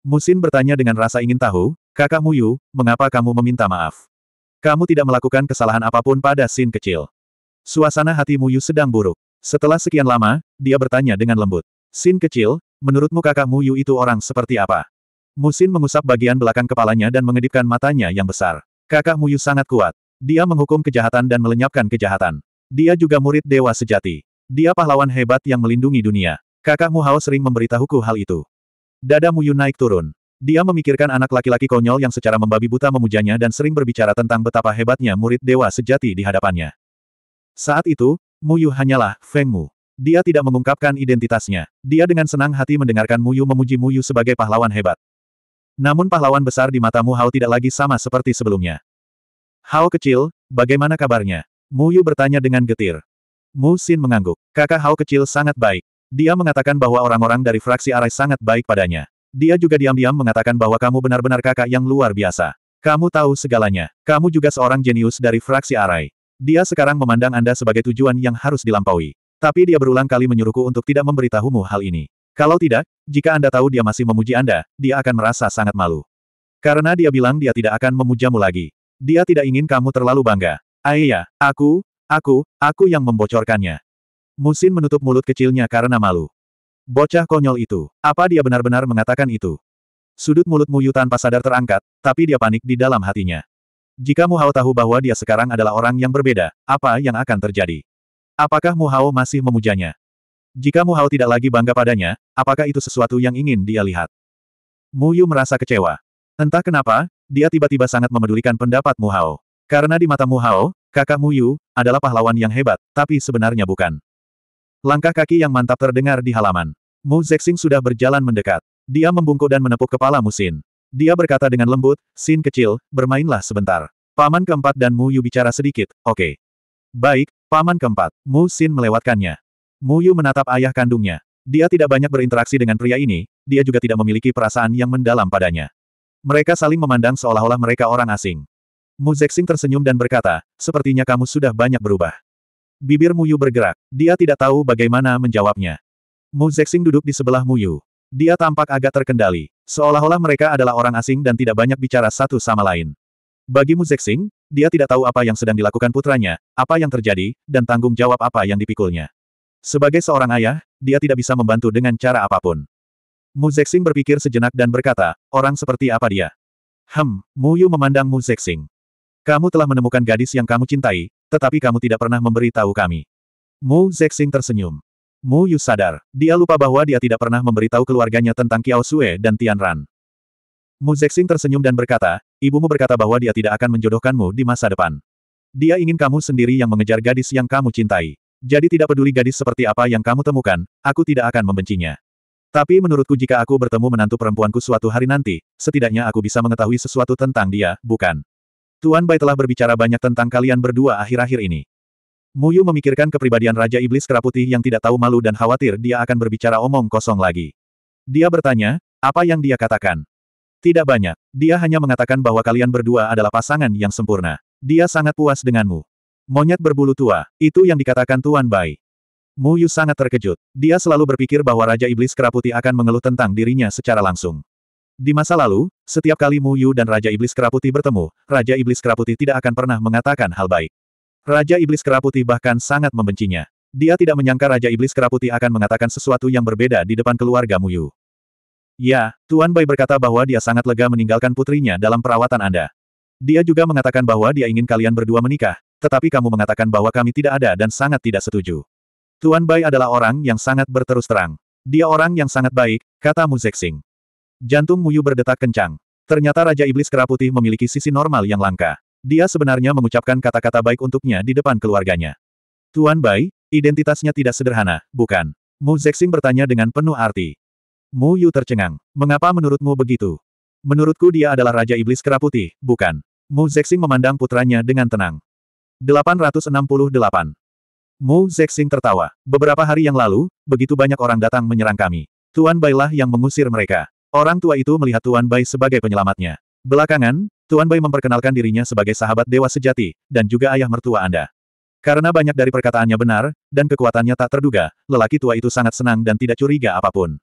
Musin bertanya dengan rasa ingin tahu, kakak Muyu, mengapa kamu meminta maaf? Kamu tidak melakukan kesalahan apapun pada Sin kecil. Suasana hati Muyu sedang buruk. Setelah sekian lama, dia bertanya dengan lembut. Sin kecil, menurutmu kakak Muyu itu orang seperti apa? Musin mengusap bagian belakang kepalanya dan mengedipkan matanya yang besar. Kakak Muyu sangat kuat. Dia menghukum kejahatan dan melenyapkan kejahatan. Dia juga murid dewa sejati. Dia pahlawan hebat yang melindungi dunia. Kakak Mu Hao sering memberitahuku hal itu. Dada Muyu naik turun. Dia memikirkan anak laki-laki konyol yang secara membabi buta memujanya dan sering berbicara tentang betapa hebatnya murid dewa sejati di hadapannya. Saat itu, Muyu hanyalah Feng Mu. Dia tidak mengungkapkan identitasnya. Dia dengan senang hati mendengarkan Muyu memuji Muyu sebagai pahlawan hebat. Namun pahlawan besar di matamu Hao tidak lagi sama seperti sebelumnya. Hao kecil, bagaimana kabarnya? Mu Yu bertanya dengan getir. Mu Xin mengangguk. Kakak Hao kecil sangat baik. Dia mengatakan bahwa orang-orang dari fraksi Arai sangat baik padanya. Dia juga diam-diam mengatakan bahwa kamu benar-benar kakak yang luar biasa. Kamu tahu segalanya. Kamu juga seorang jenius dari fraksi Arai. Dia sekarang memandang Anda sebagai tujuan yang harus dilampaui. Tapi dia berulang kali menyuruhku untuk tidak memberitahumu hal ini. Kalau tidak, jika Anda tahu dia masih memuji Anda, dia akan merasa sangat malu. Karena dia bilang dia tidak akan memujamu lagi. Dia tidak ingin kamu terlalu bangga. Ayah, iya, aku, aku, aku yang membocorkannya. Musin menutup mulut kecilnya karena malu. Bocah konyol itu, apa dia benar-benar mengatakan itu? Sudut mulut Muyu tanpa sadar terangkat, tapi dia panik di dalam hatinya. Jika Mu Hao tahu bahwa dia sekarang adalah orang yang berbeda, apa yang akan terjadi? Apakah Mu Hao masih memujanya? Jika Mu Hao tidak lagi bangga padanya, apakah itu sesuatu yang ingin dia lihat? Mu Yu merasa kecewa. Entah kenapa, dia tiba-tiba sangat memedulikan pendapat Mu Hao. Karena di mata Mu Hao, kakak Mu Yu adalah pahlawan yang hebat, tapi sebenarnya bukan. Langkah kaki yang mantap terdengar di halaman. Mu Zexing sudah berjalan mendekat. Dia membungkuk dan menepuk kepala Mu Xin. Dia berkata dengan lembut, Sin kecil, bermainlah sebentar. Paman keempat dan Mu Yu bicara sedikit, oke. Okay. Baik, paman keempat, Mu Xin melewatkannya. Muyu menatap ayah kandungnya. Dia tidak banyak berinteraksi dengan pria ini, dia juga tidak memiliki perasaan yang mendalam padanya. Mereka saling memandang seolah-olah mereka orang asing. Mu Zexing tersenyum dan berkata, sepertinya kamu sudah banyak berubah. Bibir Muyu bergerak, dia tidak tahu bagaimana menjawabnya. Mu Zexing duduk di sebelah Muyu. Dia tampak agak terkendali, seolah-olah mereka adalah orang asing dan tidak banyak bicara satu sama lain. Bagi Mu Zexing, dia tidak tahu apa yang sedang dilakukan putranya, apa yang terjadi, dan tanggung jawab apa yang dipikulnya. Sebagai seorang ayah, dia tidak bisa membantu dengan cara apapun. Mu Zexing berpikir sejenak dan berkata, orang seperti apa dia? Hem, Mu Yu memandang Mu Zexing. Kamu telah menemukan gadis yang kamu cintai, tetapi kamu tidak pernah memberitahu kami. Mu Zexing tersenyum. Mu Yu sadar, dia lupa bahwa dia tidak pernah memberitahu keluarganya tentang Kiao Sue dan Tian Ran. Mu Zexing tersenyum dan berkata, ibumu berkata bahwa dia tidak akan menjodohkanmu di masa depan. Dia ingin kamu sendiri yang mengejar gadis yang kamu cintai. Jadi tidak peduli gadis seperti apa yang kamu temukan, aku tidak akan membencinya. Tapi menurutku jika aku bertemu menantu perempuanku suatu hari nanti, setidaknya aku bisa mengetahui sesuatu tentang dia, bukan? Tuan Bai telah berbicara banyak tentang kalian berdua akhir-akhir ini. Muyu memikirkan kepribadian Raja Iblis Keraputih yang tidak tahu malu dan khawatir dia akan berbicara omong kosong lagi. Dia bertanya, apa yang dia katakan? Tidak banyak. Dia hanya mengatakan bahwa kalian berdua adalah pasangan yang sempurna. Dia sangat puas denganmu. Monyet berbulu tua, itu yang dikatakan Tuan Bai. Mu Yu sangat terkejut. Dia selalu berpikir bahwa Raja Iblis Keraputi akan mengeluh tentang dirinya secara langsung. Di masa lalu, setiap kali Mu Yu dan Raja Iblis Keraputi bertemu, Raja Iblis Keraputi tidak akan pernah mengatakan hal baik. Raja Iblis Keraputi bahkan sangat membencinya. Dia tidak menyangka Raja Iblis Keraputi akan mengatakan sesuatu yang berbeda di depan keluarga Mu Yu. Ya, Tuan Bai berkata bahwa dia sangat lega meninggalkan putrinya dalam perawatan Anda. Dia juga mengatakan bahwa dia ingin kalian berdua menikah, tetapi kamu mengatakan bahwa kami tidak ada dan sangat tidak setuju. Tuan Bai adalah orang yang sangat berterus terang. Dia orang yang sangat baik, kata Mu Zexing. Jantung Muyu berdetak kencang. Ternyata Raja Iblis Kera memiliki sisi normal yang langka. Dia sebenarnya mengucapkan kata-kata baik untuknya di depan keluarganya. Tuan Bai, identitasnya tidak sederhana, bukan? Mu Zexing bertanya dengan penuh arti. Mu Yu tercengang. Mengapa menurutmu begitu? Menurutku dia adalah Raja Iblis Kera bukan? Mu Zexing memandang putranya dengan tenang. 868. Mu Zexing tertawa. Beberapa hari yang lalu, begitu banyak orang datang menyerang kami. Tuan Bai lah yang mengusir mereka. Orang tua itu melihat Tuan Bai sebagai penyelamatnya. Belakangan, Tuan Bai memperkenalkan dirinya sebagai sahabat dewa sejati, dan juga ayah mertua Anda. Karena banyak dari perkataannya benar, dan kekuatannya tak terduga, lelaki tua itu sangat senang dan tidak curiga apapun.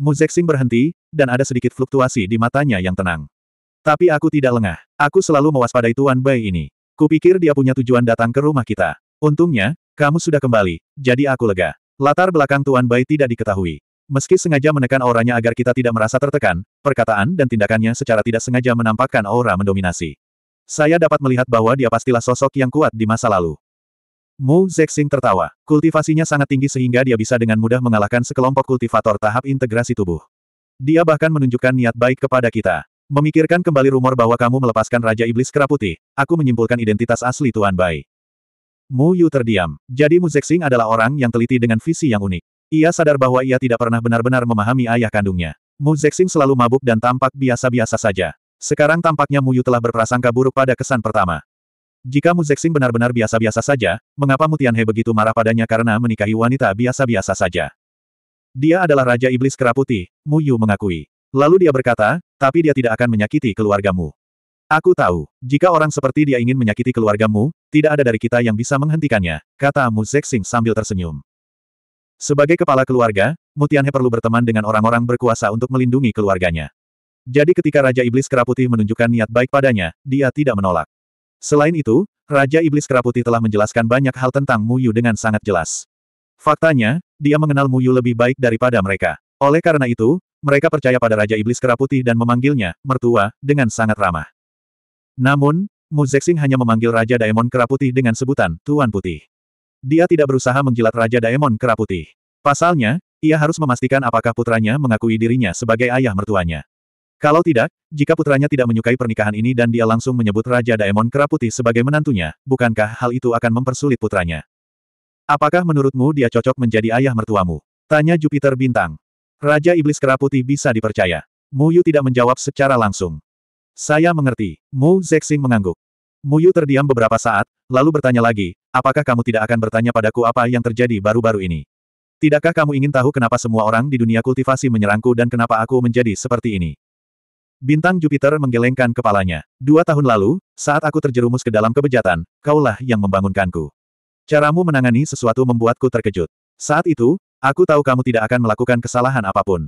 Mu Zexing berhenti, dan ada sedikit fluktuasi di matanya yang tenang. Tapi aku tidak lengah. Aku selalu mewaspadai Tuan Bai ini. Kupikir dia punya tujuan datang ke rumah kita. Untungnya, kamu sudah kembali, jadi aku lega. Latar belakang Tuan Bai tidak diketahui. Meski sengaja menekan auranya agar kita tidak merasa tertekan, perkataan dan tindakannya secara tidak sengaja menampakkan aura mendominasi. Saya dapat melihat bahwa dia pastilah sosok yang kuat di masa lalu. Mu Zexing tertawa. Kultivasinya sangat tinggi sehingga dia bisa dengan mudah mengalahkan sekelompok kultivator tahap integrasi tubuh. Dia bahkan menunjukkan niat baik kepada kita. Memikirkan kembali rumor bahwa kamu melepaskan Raja Iblis Kera aku menyimpulkan identitas asli Tuan Bai. Mu Yu terdiam. Jadi Mu Zexing adalah orang yang teliti dengan visi yang unik. Ia sadar bahwa ia tidak pernah benar-benar memahami ayah kandungnya. Mu Zexing selalu mabuk dan tampak biasa-biasa saja. Sekarang tampaknya Mu Yu telah berprasangka buruk pada kesan pertama. Jika Mu Zexing benar-benar biasa-biasa saja, mengapa Mu Tianhe begitu marah padanya karena menikahi wanita biasa-biasa saja? Dia adalah Raja Iblis Kera Mu Yu mengakui. Lalu dia berkata, tapi dia tidak akan menyakiti keluargamu. Aku tahu, jika orang seperti dia ingin menyakiti keluargamu, tidak ada dari kita yang bisa menghentikannya, kata Mu Zexing sambil tersenyum. Sebagai kepala keluarga, Mutianhe perlu berteman dengan orang-orang berkuasa untuk melindungi keluarganya. Jadi ketika Raja Iblis Keraputi menunjukkan niat baik padanya, dia tidak menolak. Selain itu, Raja Iblis Keraputi telah menjelaskan banyak hal tentang Mu Yu dengan sangat jelas. Faktanya, dia mengenal Mu Yu lebih baik daripada mereka. Oleh karena itu, mereka percaya pada Raja Iblis Kera Putih dan memanggilnya, mertua, dengan sangat ramah. Namun, Mu Zexing hanya memanggil Raja Daemon Kera Putih dengan sebutan, Tuan Putih. Dia tidak berusaha menjilat Raja Daemon Kera Putih. Pasalnya, ia harus memastikan apakah putranya mengakui dirinya sebagai ayah mertuanya. Kalau tidak, jika putranya tidak menyukai pernikahan ini dan dia langsung menyebut Raja Daemon Kera Putih sebagai menantunya, bukankah hal itu akan mempersulit putranya? Apakah menurutmu dia cocok menjadi ayah mertuamu? Tanya Jupiter Bintang. Raja Iblis Keraputi bisa dipercaya. Mu Yu tidak menjawab secara langsung. Saya mengerti. Mu Zexing mengangguk. Mu Yu terdiam beberapa saat, lalu bertanya lagi, apakah kamu tidak akan bertanya padaku apa yang terjadi baru-baru ini? Tidakkah kamu ingin tahu kenapa semua orang di dunia kultivasi menyerangku dan kenapa aku menjadi seperti ini? Bintang Jupiter menggelengkan kepalanya. Dua tahun lalu, saat aku terjerumus ke dalam kebejatan, kaulah yang membangunkanku. Caramu menangani sesuatu membuatku terkejut. Saat itu, Aku tahu kamu tidak akan melakukan kesalahan apapun.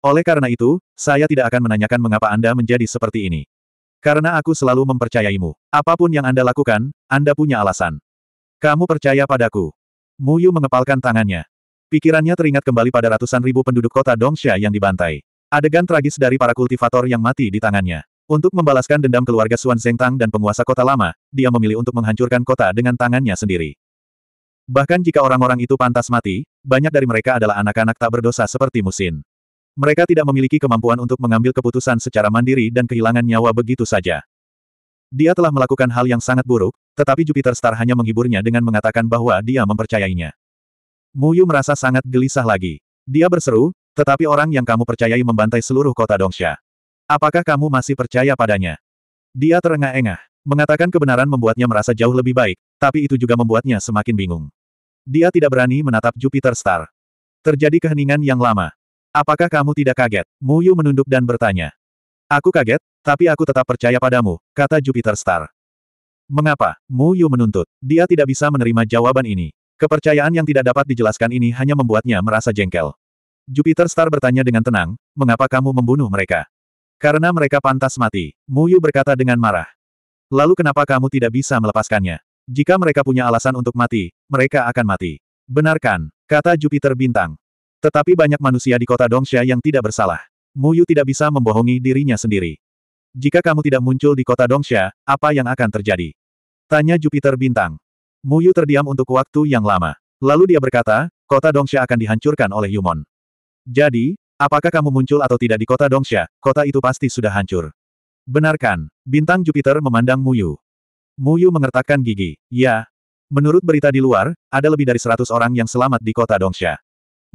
Oleh karena itu, saya tidak akan menanyakan mengapa Anda menjadi seperti ini. Karena aku selalu mempercayaimu. Apapun yang Anda lakukan, Anda punya alasan. Kamu percaya padaku. Mu Yu mengepalkan tangannya. Pikirannya teringat kembali pada ratusan ribu penduduk kota Dongsha yang dibantai. Adegan tragis dari para kultivator yang mati di tangannya. Untuk membalaskan dendam keluarga Xuan Zengtang dan penguasa kota lama, dia memilih untuk menghancurkan kota dengan tangannya sendiri. Bahkan jika orang-orang itu pantas mati, banyak dari mereka adalah anak-anak tak berdosa seperti Musin. Mereka tidak memiliki kemampuan untuk mengambil keputusan secara mandiri dan kehilangan nyawa begitu saja. Dia telah melakukan hal yang sangat buruk, tetapi Jupiter Star hanya menghiburnya dengan mengatakan bahwa dia mempercayainya. Muyu merasa sangat gelisah lagi. Dia berseru, tetapi orang yang kamu percayai membantai seluruh kota Dongsha. Apakah kamu masih percaya padanya? Dia terengah-engah. Mengatakan kebenaran membuatnya merasa jauh lebih baik, tapi itu juga membuatnya semakin bingung. Dia tidak berani menatap Jupiter Star. Terjadi keheningan yang lama. Apakah kamu tidak kaget? Mu Yu menunduk dan bertanya. Aku kaget, tapi aku tetap percaya padamu, kata Jupiter Star. Mengapa? Mu Yu menuntut. Dia tidak bisa menerima jawaban ini. Kepercayaan yang tidak dapat dijelaskan ini hanya membuatnya merasa jengkel. Jupiter Star bertanya dengan tenang, mengapa kamu membunuh mereka? Karena mereka pantas mati, Mu Yu berkata dengan marah. Lalu kenapa kamu tidak bisa melepaskannya? Jika mereka punya alasan untuk mati, mereka akan mati. Benarkan? Kata Jupiter Bintang. Tetapi banyak manusia di kota Dongsha yang tidak bersalah. Muyu tidak bisa membohongi dirinya sendiri. Jika kamu tidak muncul di kota Dongsha, apa yang akan terjadi? Tanya Jupiter Bintang. Muyu terdiam untuk waktu yang lama. Lalu dia berkata, kota Dongsha akan dihancurkan oleh Yumon. Jadi, apakah kamu muncul atau tidak di kota Dongsha, kota itu pasti sudah hancur. Benarkan, bintang Jupiter memandang Muyu. Muyu mengertakkan gigi. Ya. Menurut berita di luar, ada lebih dari seratus orang yang selamat di kota Dongsha.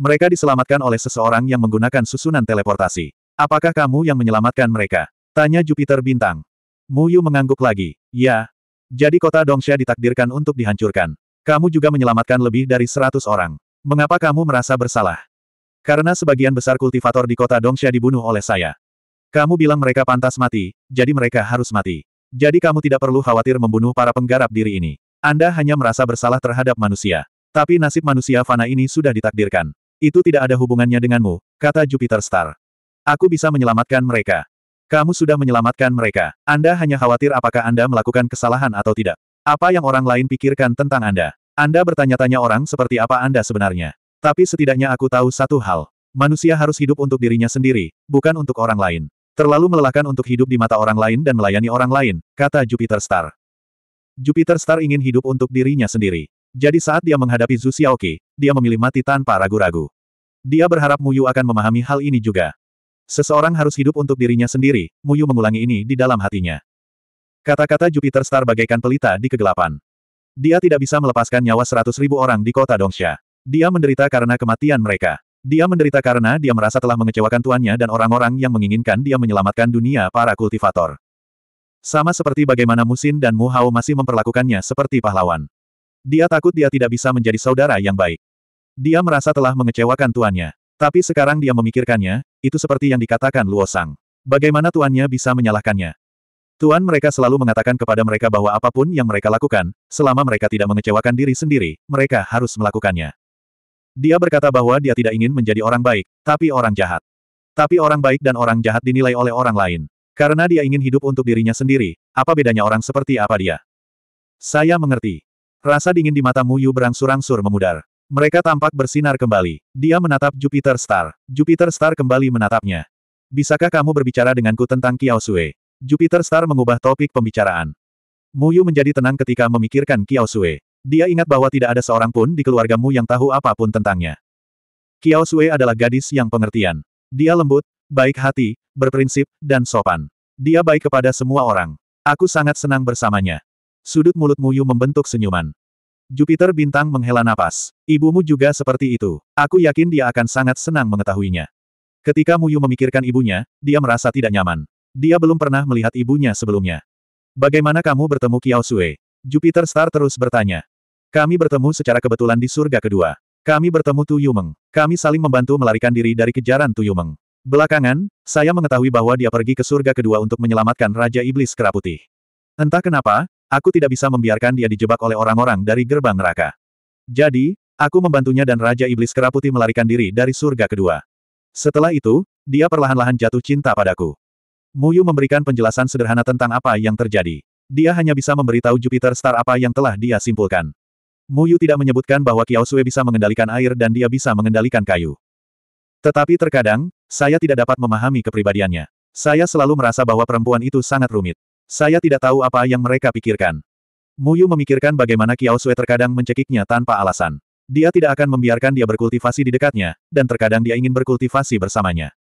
Mereka diselamatkan oleh seseorang yang menggunakan susunan teleportasi. Apakah kamu yang menyelamatkan mereka? Tanya Jupiter Bintang. Muyu mengangguk lagi. Ya. Jadi kota Dongsha ditakdirkan untuk dihancurkan. Kamu juga menyelamatkan lebih dari seratus orang. Mengapa kamu merasa bersalah? Karena sebagian besar kultivator di kota Dongsha dibunuh oleh saya. Kamu bilang mereka pantas mati, jadi mereka harus mati. Jadi kamu tidak perlu khawatir membunuh para penggarap diri ini. Anda hanya merasa bersalah terhadap manusia. Tapi nasib manusia fana ini sudah ditakdirkan. Itu tidak ada hubungannya denganmu, kata Jupiter Star. Aku bisa menyelamatkan mereka. Kamu sudah menyelamatkan mereka. Anda hanya khawatir apakah Anda melakukan kesalahan atau tidak. Apa yang orang lain pikirkan tentang Anda. Anda bertanya-tanya orang seperti apa Anda sebenarnya. Tapi setidaknya aku tahu satu hal. Manusia harus hidup untuk dirinya sendiri, bukan untuk orang lain. Terlalu melelahkan untuk hidup di mata orang lain dan melayani orang lain, kata Jupiter Star. Jupiter Star ingin hidup untuk dirinya sendiri. Jadi saat dia menghadapi Zhu Xiaoqi, dia memilih mati tanpa ragu-ragu. Dia berharap Muyu akan memahami hal ini juga. Seseorang harus hidup untuk dirinya sendiri, Muyu mengulangi ini di dalam hatinya. Kata-kata Jupiter Star bagaikan pelita di kegelapan. Dia tidak bisa melepaskan nyawa seratus ribu orang di kota Dongsha. Dia menderita karena kematian mereka. Dia menderita karena dia merasa telah mengecewakan tuannya dan orang-orang yang menginginkan dia menyelamatkan dunia para kultivator. Sama seperti bagaimana Musin dan Mu Hao masih memperlakukannya seperti pahlawan. Dia takut dia tidak bisa menjadi saudara yang baik. Dia merasa telah mengecewakan tuannya. Tapi sekarang dia memikirkannya, itu seperti yang dikatakan Luo Sang. Bagaimana tuannya bisa menyalahkannya? Tuan mereka selalu mengatakan kepada mereka bahwa apapun yang mereka lakukan, selama mereka tidak mengecewakan diri sendiri, mereka harus melakukannya. Dia berkata bahwa dia tidak ingin menjadi orang baik, tapi orang jahat. Tapi orang baik dan orang jahat dinilai oleh orang lain. Karena dia ingin hidup untuk dirinya sendiri, apa bedanya orang seperti apa dia? Saya mengerti. Rasa dingin di mata Muyu berangsur-angsur memudar. Mereka tampak bersinar kembali. Dia menatap Jupiter Star. Jupiter Star kembali menatapnya. Bisakah kamu berbicara denganku tentang Kiao Sui? Jupiter Star mengubah topik pembicaraan. Muyu menjadi tenang ketika memikirkan Kiao Sui. Dia ingat bahwa tidak ada seorang pun di keluargamu yang tahu apapun tentangnya. Kiao Sui adalah gadis yang pengertian. Dia lembut, baik hati, berprinsip, dan sopan. Dia baik kepada semua orang. Aku sangat senang bersamanya. Sudut mulut Muyu membentuk senyuman. Jupiter bintang menghela napas. Ibumu juga seperti itu. Aku yakin dia akan sangat senang mengetahuinya. Ketika Muyu memikirkan ibunya, dia merasa tidak nyaman. Dia belum pernah melihat ibunya sebelumnya. Bagaimana kamu bertemu Kiao Sui? Jupiter Star terus bertanya. Kami bertemu secara kebetulan di surga kedua. Kami bertemu Tu Yumeng. Kami saling membantu melarikan diri dari kejaran Tu Yumeng. Belakangan, saya mengetahui bahwa dia pergi ke surga kedua untuk menyelamatkan Raja Iblis Keraputih. Entah kenapa, aku tidak bisa membiarkan dia dijebak oleh orang-orang dari gerbang neraka. Jadi, aku membantunya dan Raja Iblis Keraputih melarikan diri dari surga kedua. Setelah itu, dia perlahan-lahan jatuh cinta padaku. Muyu memberikan penjelasan sederhana tentang apa yang terjadi. Dia hanya bisa memberitahu Jupiter Star apa yang telah dia simpulkan. Muyu tidak menyebutkan bahwa Kiao Sui bisa mengendalikan air dan dia bisa mengendalikan kayu. Tetapi terkadang, saya tidak dapat memahami kepribadiannya. Saya selalu merasa bahwa perempuan itu sangat rumit. Saya tidak tahu apa yang mereka pikirkan. Muyu memikirkan bagaimana Kiao Sui terkadang mencekiknya tanpa alasan. Dia tidak akan membiarkan dia berkultivasi di dekatnya, dan terkadang dia ingin berkultivasi bersamanya.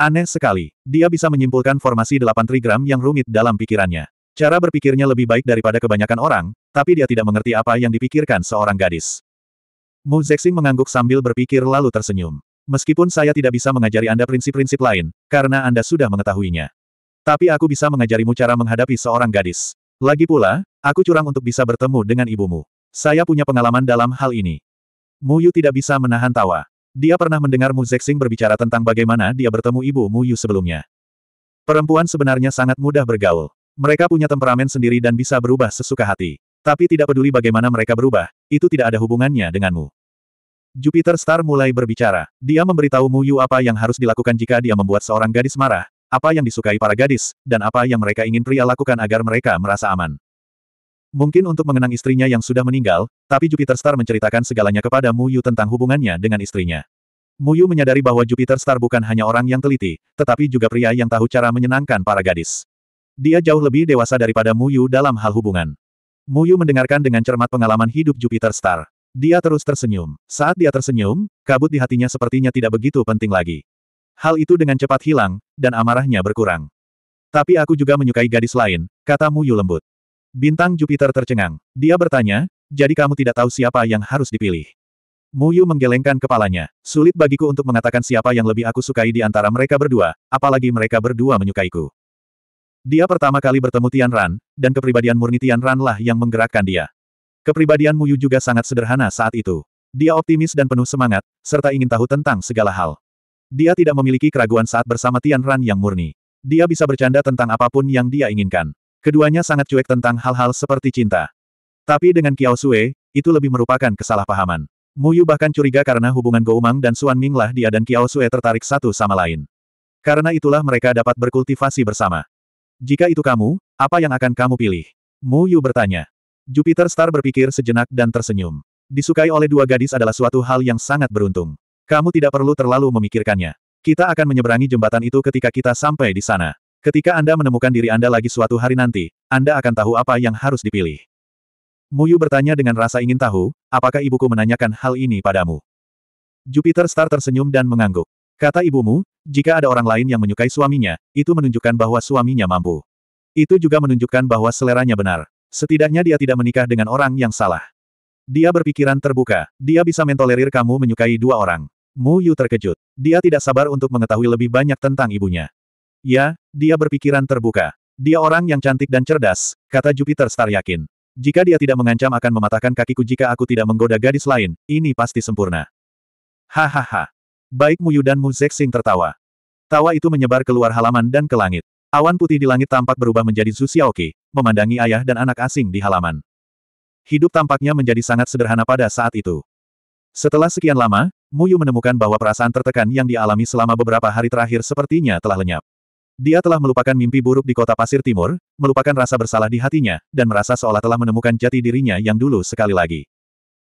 Aneh sekali, dia bisa menyimpulkan formasi delapan trigram yang rumit dalam pikirannya. Cara berpikirnya lebih baik daripada kebanyakan orang, tapi dia tidak mengerti apa yang dipikirkan seorang gadis. Mu Zexing mengangguk sambil berpikir lalu tersenyum. Meskipun saya tidak bisa mengajari Anda prinsip-prinsip lain, karena Anda sudah mengetahuinya. Tapi aku bisa mengajarimu cara menghadapi seorang gadis. Lagi pula, aku curang untuk bisa bertemu dengan ibumu. Saya punya pengalaman dalam hal ini. Mu Yu tidak bisa menahan tawa. Dia pernah mendengar Mu Zexing berbicara tentang bagaimana dia bertemu ibu Mu Yu sebelumnya. Perempuan sebenarnya sangat mudah bergaul. Mereka punya temperamen sendiri dan bisa berubah sesuka hati. Tapi tidak peduli bagaimana mereka berubah, itu tidak ada hubungannya denganmu. Jupiter Star mulai berbicara. Dia memberitahu Mu Yu apa yang harus dilakukan jika dia membuat seorang gadis marah, apa yang disukai para gadis, dan apa yang mereka ingin pria lakukan agar mereka merasa aman. Mungkin untuk mengenang istrinya yang sudah meninggal, tapi Jupiter Star menceritakan segalanya kepada Mu Yu tentang hubungannya dengan istrinya. Mu Yu menyadari bahwa Jupiter Star bukan hanya orang yang teliti, tetapi juga pria yang tahu cara menyenangkan para gadis. Dia jauh lebih dewasa daripada Muyu dalam hal hubungan. Muyu mendengarkan dengan cermat pengalaman hidup Jupiter Star. Dia terus tersenyum. Saat dia tersenyum, kabut di hatinya sepertinya tidak begitu penting lagi. Hal itu dengan cepat hilang, dan amarahnya berkurang. Tapi aku juga menyukai gadis lain, kata Muyu lembut. Bintang Jupiter tercengang. Dia bertanya, jadi kamu tidak tahu siapa yang harus dipilih. Muyu menggelengkan kepalanya. Sulit bagiku untuk mengatakan siapa yang lebih aku sukai di antara mereka berdua, apalagi mereka berdua menyukaiku. Dia pertama kali bertemu Tian Ran, dan kepribadian murni Tian Ran lah yang menggerakkan dia. Kepribadian Muyu juga sangat sederhana saat itu. Dia optimis dan penuh semangat, serta ingin tahu tentang segala hal. Dia tidak memiliki keraguan saat bersama Tian Ran yang murni. Dia bisa bercanda tentang apapun yang dia inginkan. Keduanya sangat cuek tentang hal-hal seperti cinta. Tapi dengan Kiao Sue, itu lebih merupakan kesalahpahaman. Muyu bahkan curiga karena hubungan Mang dan Suan Ming lah dia dan Kiao Sue tertarik satu sama lain. Karena itulah mereka dapat berkultivasi bersama. Jika itu kamu, apa yang akan kamu pilih? Mu Yu bertanya. Jupiter Star berpikir sejenak dan tersenyum. Disukai oleh dua gadis adalah suatu hal yang sangat beruntung. Kamu tidak perlu terlalu memikirkannya. Kita akan menyeberangi jembatan itu ketika kita sampai di sana. Ketika Anda menemukan diri Anda lagi suatu hari nanti, Anda akan tahu apa yang harus dipilih. Muyu bertanya dengan rasa ingin tahu, apakah ibuku menanyakan hal ini padamu. Jupiter Star tersenyum dan mengangguk. Kata ibumu, jika ada orang lain yang menyukai suaminya, itu menunjukkan bahwa suaminya mampu. Itu juga menunjukkan bahwa seleranya benar. Setidaknya dia tidak menikah dengan orang yang salah. Dia berpikiran terbuka, dia bisa mentolerir kamu menyukai dua orang. Mu Yu terkejut. Dia tidak sabar untuk mengetahui lebih banyak tentang ibunya. Ya, dia berpikiran terbuka. Dia orang yang cantik dan cerdas, kata Jupiter Star yakin. Jika dia tidak mengancam akan mematahkan kakiku jika aku tidak menggoda gadis lain, ini pasti sempurna. Hahaha. Baik Muyu dan Mu Zexing tertawa. Tawa itu menyebar keluar halaman dan ke langit. Awan putih di langit tampak berubah menjadi Zhu Xiaoqi, memandangi ayah dan anak asing di halaman. Hidup tampaknya menjadi sangat sederhana pada saat itu. Setelah sekian lama, Muyu menemukan bahwa perasaan tertekan yang dialami selama beberapa hari terakhir sepertinya telah lenyap. Dia telah melupakan mimpi buruk di kota pasir timur, melupakan rasa bersalah di hatinya, dan merasa seolah telah menemukan jati dirinya yang dulu sekali lagi.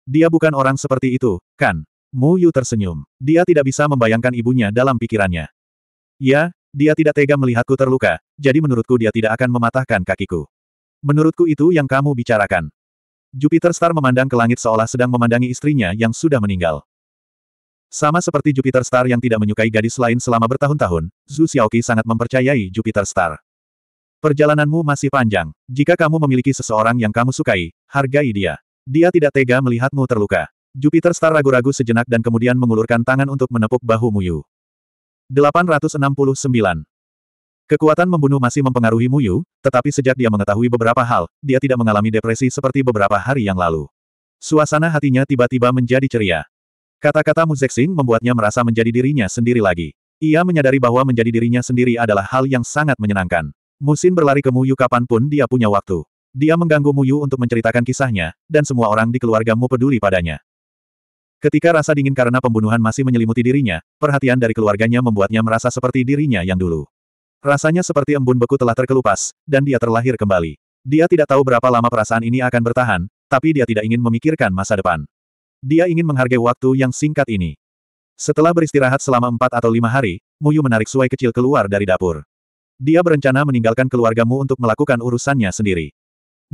Dia bukan orang seperti itu, kan? Mu Yu tersenyum. Dia tidak bisa membayangkan ibunya dalam pikirannya. Ya, dia tidak tega melihatku terluka, jadi menurutku dia tidak akan mematahkan kakiku. Menurutku itu yang kamu bicarakan. Jupiter Star memandang ke langit seolah sedang memandangi istrinya yang sudah meninggal. Sama seperti Jupiter Star yang tidak menyukai gadis lain selama bertahun-tahun, Zhu Xiaoqi sangat mempercayai Jupiter Star. Perjalananmu masih panjang. Jika kamu memiliki seseorang yang kamu sukai, hargai dia. Dia tidak tega melihatmu terluka. Jupiter Star ragu-ragu sejenak dan kemudian mengulurkan tangan untuk menepuk bahu Muyu. 869. Kekuatan membunuh masih mempengaruhi Muyu, tetapi sejak dia mengetahui beberapa hal, dia tidak mengalami depresi seperti beberapa hari yang lalu. Suasana hatinya tiba-tiba menjadi ceria. Kata-kata Zexing membuatnya merasa menjadi dirinya sendiri lagi. Ia menyadari bahwa menjadi dirinya sendiri adalah hal yang sangat menyenangkan. Musin berlari ke Muyu kapanpun dia punya waktu. Dia mengganggu Muyu untuk menceritakan kisahnya, dan semua orang di keluargamu peduli padanya. Ketika rasa dingin karena pembunuhan masih menyelimuti dirinya, perhatian dari keluarganya membuatnya merasa seperti dirinya yang dulu. Rasanya seperti embun beku telah terkelupas, dan dia terlahir kembali. Dia tidak tahu berapa lama perasaan ini akan bertahan, tapi dia tidak ingin memikirkan masa depan. Dia ingin menghargai waktu yang singkat ini. Setelah beristirahat selama empat atau lima hari, Muyu menarik suai kecil keluar dari dapur. Dia berencana meninggalkan keluargamu untuk melakukan urusannya sendiri.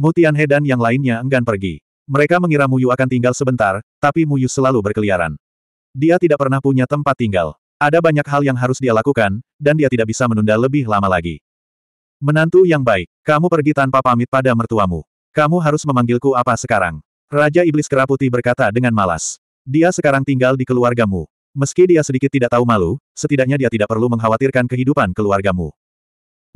Mutian Hedan dan yang lainnya enggan pergi. Mereka mengira Muyu akan tinggal sebentar, tapi Muyu selalu berkeliaran. Dia tidak pernah punya tempat tinggal. Ada banyak hal yang harus dia lakukan, dan dia tidak bisa menunda lebih lama lagi. Menantu yang baik, kamu pergi tanpa pamit pada mertuamu. Kamu harus memanggilku apa sekarang? Raja Iblis Keraputi berkata dengan malas. Dia sekarang tinggal di keluargamu. Meski dia sedikit tidak tahu malu, setidaknya dia tidak perlu mengkhawatirkan kehidupan keluargamu.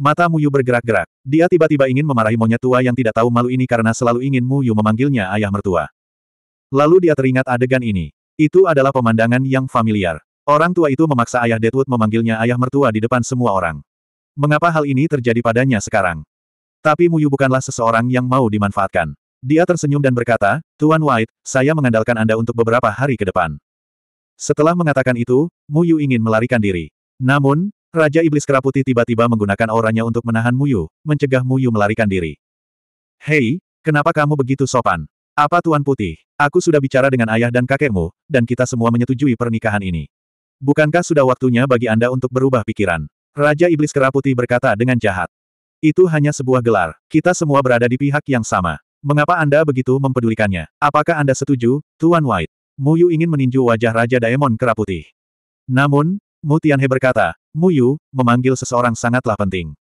Mata Muyu bergerak-gerak. Dia tiba-tiba ingin memarahi monyet tua yang tidak tahu malu ini karena selalu ingin Muyu memanggilnya ayah mertua. Lalu dia teringat adegan ini. Itu adalah pemandangan yang familiar. Orang tua itu memaksa ayah Deadwood memanggilnya ayah mertua di depan semua orang. Mengapa hal ini terjadi padanya sekarang? Tapi Muyu bukanlah seseorang yang mau dimanfaatkan. Dia tersenyum dan berkata, Tuan White, saya mengandalkan Anda untuk beberapa hari ke depan. Setelah mengatakan itu, Muyu ingin melarikan diri. Namun, Raja Iblis Keraputi tiba-tiba menggunakan auranya untuk menahan Muyu, mencegah Muyu melarikan diri. Hei, kenapa kamu begitu sopan? Apa Tuan Putih? Aku sudah bicara dengan ayah dan kakekmu, dan kita semua menyetujui pernikahan ini. Bukankah sudah waktunya bagi Anda untuk berubah pikiran? Raja Iblis Keraputi berkata dengan jahat. Itu hanya sebuah gelar, kita semua berada di pihak yang sama. Mengapa Anda begitu mempedulikannya? Apakah Anda setuju, Tuan White? Muyu ingin meninju wajah Raja Daemon Keraputi. Namun, Mutianhe berkata, Muyu, memanggil seseorang sangatlah penting.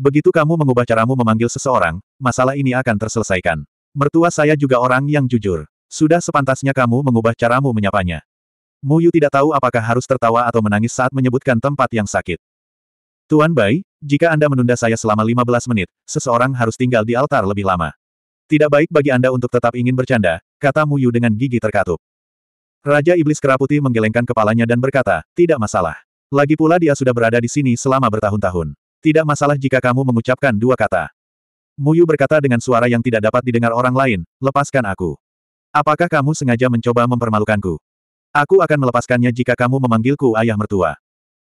Begitu kamu mengubah caramu memanggil seseorang, masalah ini akan terselesaikan. Mertua saya juga orang yang jujur. Sudah sepantasnya kamu mengubah caramu menyapanya. Muyu tidak tahu apakah harus tertawa atau menangis saat menyebutkan tempat yang sakit. Tuan Bai, jika Anda menunda saya selama 15 menit, seseorang harus tinggal di altar lebih lama. Tidak baik bagi Anda untuk tetap ingin bercanda, kata Muyu dengan gigi terkatup. Raja Iblis Keraputi menggelengkan kepalanya dan berkata, tidak masalah. Lagi pula dia sudah berada di sini selama bertahun-tahun. Tidak masalah jika kamu mengucapkan dua kata. Muyu berkata dengan suara yang tidak dapat didengar orang lain, lepaskan aku. Apakah kamu sengaja mencoba mempermalukanku? Aku akan melepaskannya jika kamu memanggilku ayah mertua.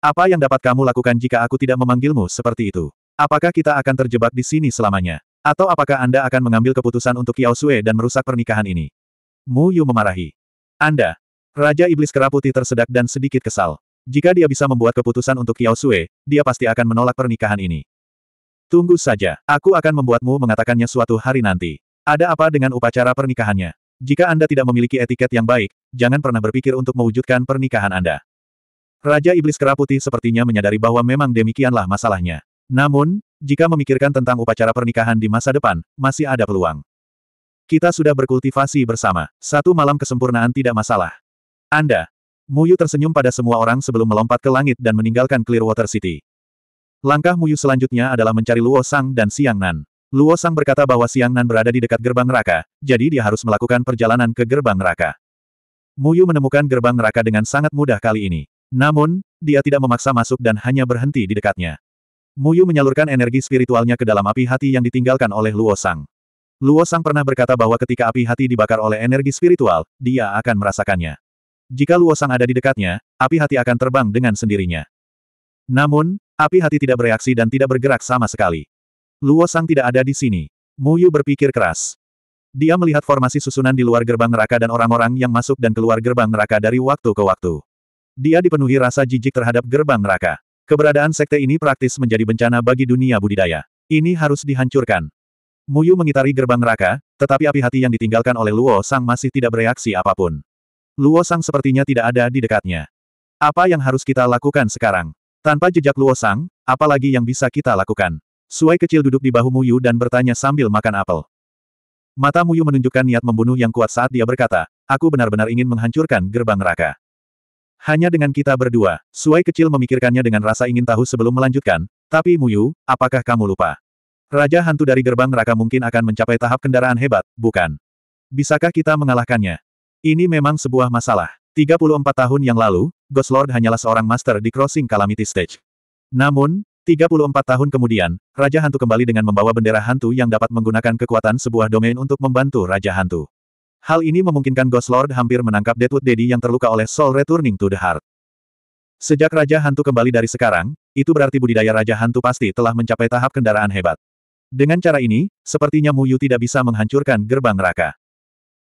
Apa yang dapat kamu lakukan jika aku tidak memanggilmu seperti itu? Apakah kita akan terjebak di sini selamanya? Atau apakah Anda akan mengambil keputusan untuk Yao Sue dan merusak pernikahan ini? Mu Yu memarahi. Anda. Raja Iblis Keraputi tersedak dan sedikit kesal. Jika dia bisa membuat keputusan untuk Yao Sue, dia pasti akan menolak pernikahan ini. Tunggu saja, aku akan membuatmu mengatakannya suatu hari nanti. Ada apa dengan upacara pernikahannya? Jika Anda tidak memiliki etiket yang baik, jangan pernah berpikir untuk mewujudkan pernikahan Anda. Raja Iblis Keraputi sepertinya menyadari bahwa memang demikianlah masalahnya. Namun, jika memikirkan tentang upacara pernikahan di masa depan, masih ada peluang. Kita sudah berkultivasi bersama. Satu malam kesempurnaan tidak masalah. Anda, Muyu tersenyum pada semua orang sebelum melompat ke langit dan meninggalkan Clearwater City. Langkah Muyu selanjutnya adalah mencari Luo Sang dan Siang Nan. Luo Sang berkata bahwa Siang Nan berada di dekat gerbang neraka, jadi dia harus melakukan perjalanan ke gerbang neraka. Muyu menemukan gerbang neraka dengan sangat mudah kali ini. Namun, dia tidak memaksa masuk dan hanya berhenti di dekatnya. Muyu menyalurkan energi spiritualnya ke dalam api hati yang ditinggalkan oleh Luo Sang. Luo Sang pernah berkata bahwa ketika api hati dibakar oleh energi spiritual, dia akan merasakannya. Jika luosang ada di dekatnya, api hati akan terbang dengan sendirinya. Namun, api hati tidak bereaksi dan tidak bergerak sama sekali. Luosang tidak ada di sini. Muyu berpikir keras. Dia melihat formasi susunan di luar gerbang neraka dan orang-orang yang masuk dan keluar gerbang neraka dari waktu ke waktu. Dia dipenuhi rasa jijik terhadap gerbang neraka. Keberadaan sekte ini praktis menjadi bencana bagi dunia budidaya. Ini harus dihancurkan. Muyu mengitari gerbang neraka, tetapi api hati yang ditinggalkan oleh Luo Sang masih tidak bereaksi apapun. Luo Sang sepertinya tidak ada di dekatnya. Apa yang harus kita lakukan sekarang? Tanpa jejak Luo Sang, apalagi yang bisa kita lakukan? Suai kecil duduk di bahu Muyu dan bertanya sambil makan apel. Mata Muyu menunjukkan niat membunuh yang kuat saat dia berkata, aku benar-benar ingin menghancurkan gerbang neraka. Hanya dengan kita berdua, Suai kecil memikirkannya dengan rasa ingin tahu sebelum melanjutkan, tapi Muyu, apakah kamu lupa? Raja hantu dari gerbang neraka mungkin akan mencapai tahap kendaraan hebat, bukan? Bisakah kita mengalahkannya? Ini memang sebuah masalah. 34 tahun yang lalu, Ghost Lord hanyalah seorang master di Crossing Calamity Stage. Namun, 34 tahun kemudian, Raja Hantu kembali dengan membawa bendera hantu yang dapat menggunakan kekuatan sebuah domain untuk membantu Raja Hantu. Hal ini memungkinkan Ghost Lord hampir menangkap Deadwood Daddy yang terluka oleh Soul Returning to the Heart. Sejak Raja Hantu kembali dari sekarang, itu berarti budidaya Raja Hantu pasti telah mencapai tahap kendaraan hebat. Dengan cara ini, sepertinya Mu Yu tidak bisa menghancurkan gerbang neraka.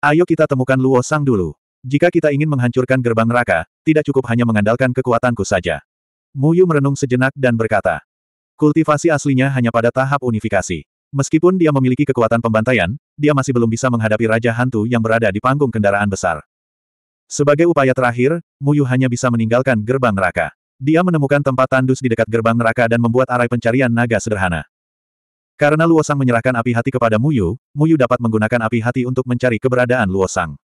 Ayo kita temukan Luo Sang dulu. Jika kita ingin menghancurkan gerbang neraka, tidak cukup hanya mengandalkan kekuatanku saja. Muyu merenung sejenak dan berkata, Kultivasi aslinya hanya pada tahap unifikasi. Meskipun dia memiliki kekuatan pembantaian, dia masih belum bisa menghadapi Raja Hantu yang berada di panggung kendaraan besar. Sebagai upaya terakhir, Muyu hanya bisa meninggalkan gerbang neraka. Dia menemukan tempat tandus di dekat gerbang neraka dan membuat arai pencarian naga sederhana. Karena Luosang menyerahkan api hati kepada Muyu, Muyu dapat menggunakan api hati untuk mencari keberadaan Luosang.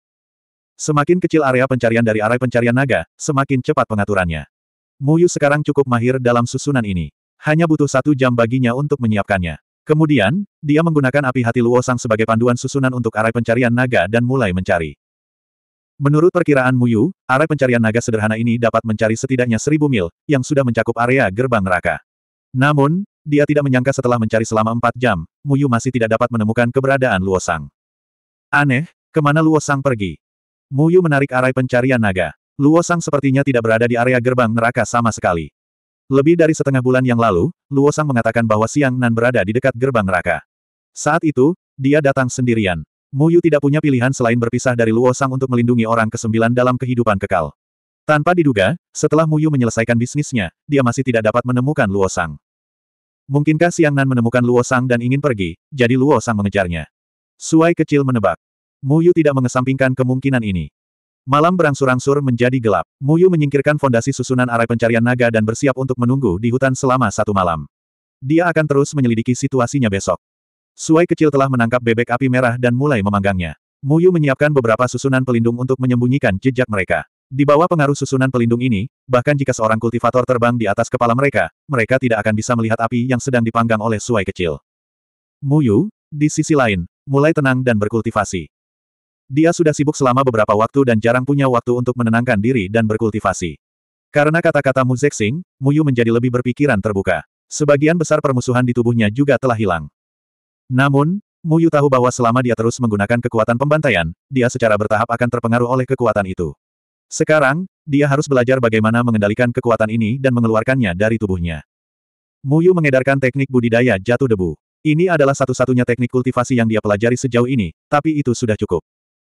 Semakin kecil area pencarian dari arai pencarian naga, semakin cepat pengaturannya. Muyu sekarang cukup mahir dalam susunan ini. Hanya butuh satu jam baginya untuk menyiapkannya. Kemudian, dia menggunakan api hati Luosang sebagai panduan susunan untuk arai pencarian naga dan mulai mencari. Menurut perkiraan Muyu, arai pencarian naga sederhana ini dapat mencari setidaknya seribu mil, yang sudah mencakup area gerbang neraka. Namun, dia tidak menyangka setelah mencari selama empat jam, Muyu masih tidak dapat menemukan keberadaan Luosang. Aneh, kemana Luosang pergi? Muyu menarik arai pencarian naga. Luosang sepertinya tidak berada di area gerbang neraka sama sekali. Lebih dari setengah bulan yang lalu, Luosang mengatakan bahwa Siang Nan berada di dekat gerbang neraka. Saat itu, dia datang sendirian. Muyu tidak punya pilihan selain berpisah dari Luosang untuk melindungi orang kesembilan dalam kehidupan kekal. Tanpa diduga, setelah Muyu menyelesaikan bisnisnya, dia masih tidak dapat menemukan Luosang. Mungkinkah Siang Nan menemukan Luo Sang dan ingin pergi, jadi Luo Sang mengejarnya. Suai kecil menebak. Muyu tidak mengesampingkan kemungkinan ini. Malam berangsur-angsur menjadi gelap. Muyu menyingkirkan fondasi susunan arai pencarian naga dan bersiap untuk menunggu di hutan selama satu malam. Dia akan terus menyelidiki situasinya besok. Suai kecil telah menangkap bebek api merah dan mulai memanggangnya. Muyu menyiapkan beberapa susunan pelindung untuk menyembunyikan jejak mereka. Di bawah pengaruh susunan pelindung ini, bahkan jika seorang kultivator terbang di atas kepala mereka, mereka tidak akan bisa melihat api yang sedang dipanggang oleh suai kecil. Muyu, di sisi lain, mulai tenang dan berkultivasi. Dia sudah sibuk selama beberapa waktu dan jarang punya waktu untuk menenangkan diri dan berkultivasi. Karena kata-kata Mu Zexing, Muyu menjadi lebih berpikiran terbuka. Sebagian besar permusuhan di tubuhnya juga telah hilang. Namun, Muyu tahu bahwa selama dia terus menggunakan kekuatan pembantaian, dia secara bertahap akan terpengaruh oleh kekuatan itu. Sekarang, dia harus belajar bagaimana mengendalikan kekuatan ini dan mengeluarkannya dari tubuhnya. Muyu mengedarkan teknik budidaya jatuh debu. Ini adalah satu-satunya teknik kultivasi yang dia pelajari sejauh ini, tapi itu sudah cukup.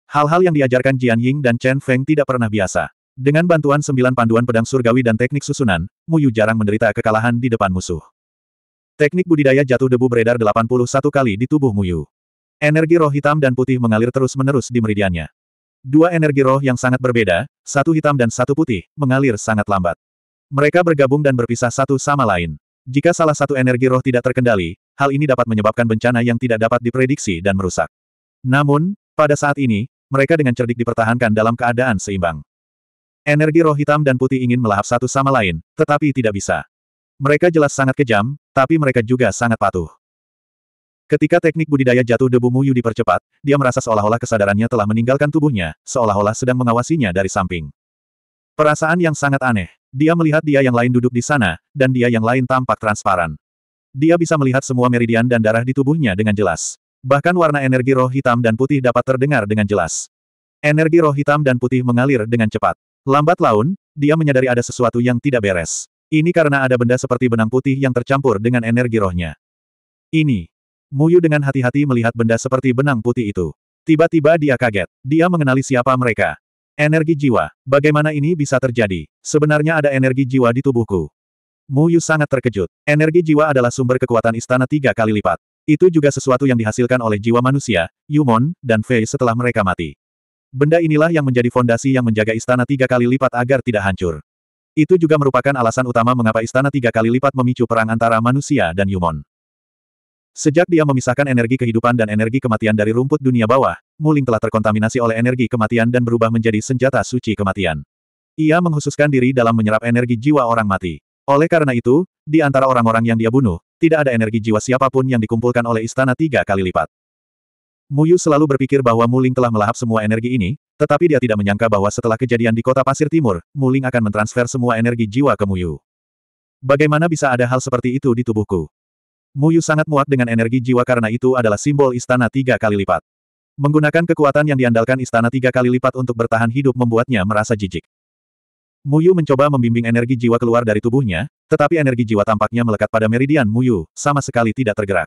Hal-hal yang diajarkan Jian Ying dan Chen Feng tidak pernah biasa. Dengan bantuan sembilan panduan pedang surgawi dan teknik susunan, Muyu jarang menderita kekalahan di depan musuh. Teknik budidaya jatuh debu beredar 81 kali di tubuh Muyu. Energi roh hitam dan putih mengalir terus-menerus di meridiannya. Dua energi roh yang sangat berbeda, satu hitam dan satu putih, mengalir sangat lambat. Mereka bergabung dan berpisah satu sama lain. Jika salah satu energi roh tidak terkendali, hal ini dapat menyebabkan bencana yang tidak dapat diprediksi dan merusak. Namun, pada saat ini, mereka dengan cerdik dipertahankan dalam keadaan seimbang. Energi roh hitam dan putih ingin melahap satu sama lain, tetapi tidak bisa. Mereka jelas sangat kejam, tapi mereka juga sangat patuh. Ketika teknik budidaya jatuh debu Muyu dipercepat, dia merasa seolah-olah kesadarannya telah meninggalkan tubuhnya, seolah-olah sedang mengawasinya dari samping. Perasaan yang sangat aneh. Dia melihat dia yang lain duduk di sana, dan dia yang lain tampak transparan. Dia bisa melihat semua meridian dan darah di tubuhnya dengan jelas. Bahkan warna energi roh hitam dan putih dapat terdengar dengan jelas. Energi roh hitam dan putih mengalir dengan cepat. Lambat laun, dia menyadari ada sesuatu yang tidak beres. Ini karena ada benda seperti benang putih yang tercampur dengan energi rohnya. Ini, Muyu dengan hati-hati melihat benda seperti benang putih itu. Tiba-tiba dia kaget. Dia mengenali siapa mereka. Energi jiwa. Bagaimana ini bisa terjadi? Sebenarnya ada energi jiwa di tubuhku. Muyu sangat terkejut. Energi jiwa adalah sumber kekuatan istana tiga kali lipat. Itu juga sesuatu yang dihasilkan oleh jiwa manusia, Yumon, dan Fei setelah mereka mati. Benda inilah yang menjadi fondasi yang menjaga istana tiga kali lipat agar tidak hancur. Itu juga merupakan alasan utama mengapa istana tiga kali lipat memicu perang antara manusia dan Yumon. Sejak dia memisahkan energi kehidupan dan energi kematian dari rumput dunia bawah, Muling telah terkontaminasi oleh energi kematian dan berubah menjadi senjata suci kematian. Ia menghususkan diri dalam menyerap energi jiwa orang mati. Oleh karena itu, di antara orang-orang yang dia bunuh, tidak ada energi jiwa siapapun yang dikumpulkan oleh istana tiga kali lipat. Muyu selalu berpikir bahwa Muling telah melahap semua energi ini, tetapi dia tidak menyangka bahwa setelah kejadian di kota Pasir Timur, Muling akan mentransfer semua energi jiwa ke Muyu. Bagaimana bisa ada hal seperti itu di tubuhku? Muyu sangat muak dengan energi jiwa karena itu adalah simbol istana tiga kali lipat. Menggunakan kekuatan yang diandalkan istana tiga kali lipat untuk bertahan hidup membuatnya merasa jijik. Muyu mencoba membimbing energi jiwa keluar dari tubuhnya, tetapi energi jiwa tampaknya melekat pada meridian Muyu, sama sekali tidak tergerak.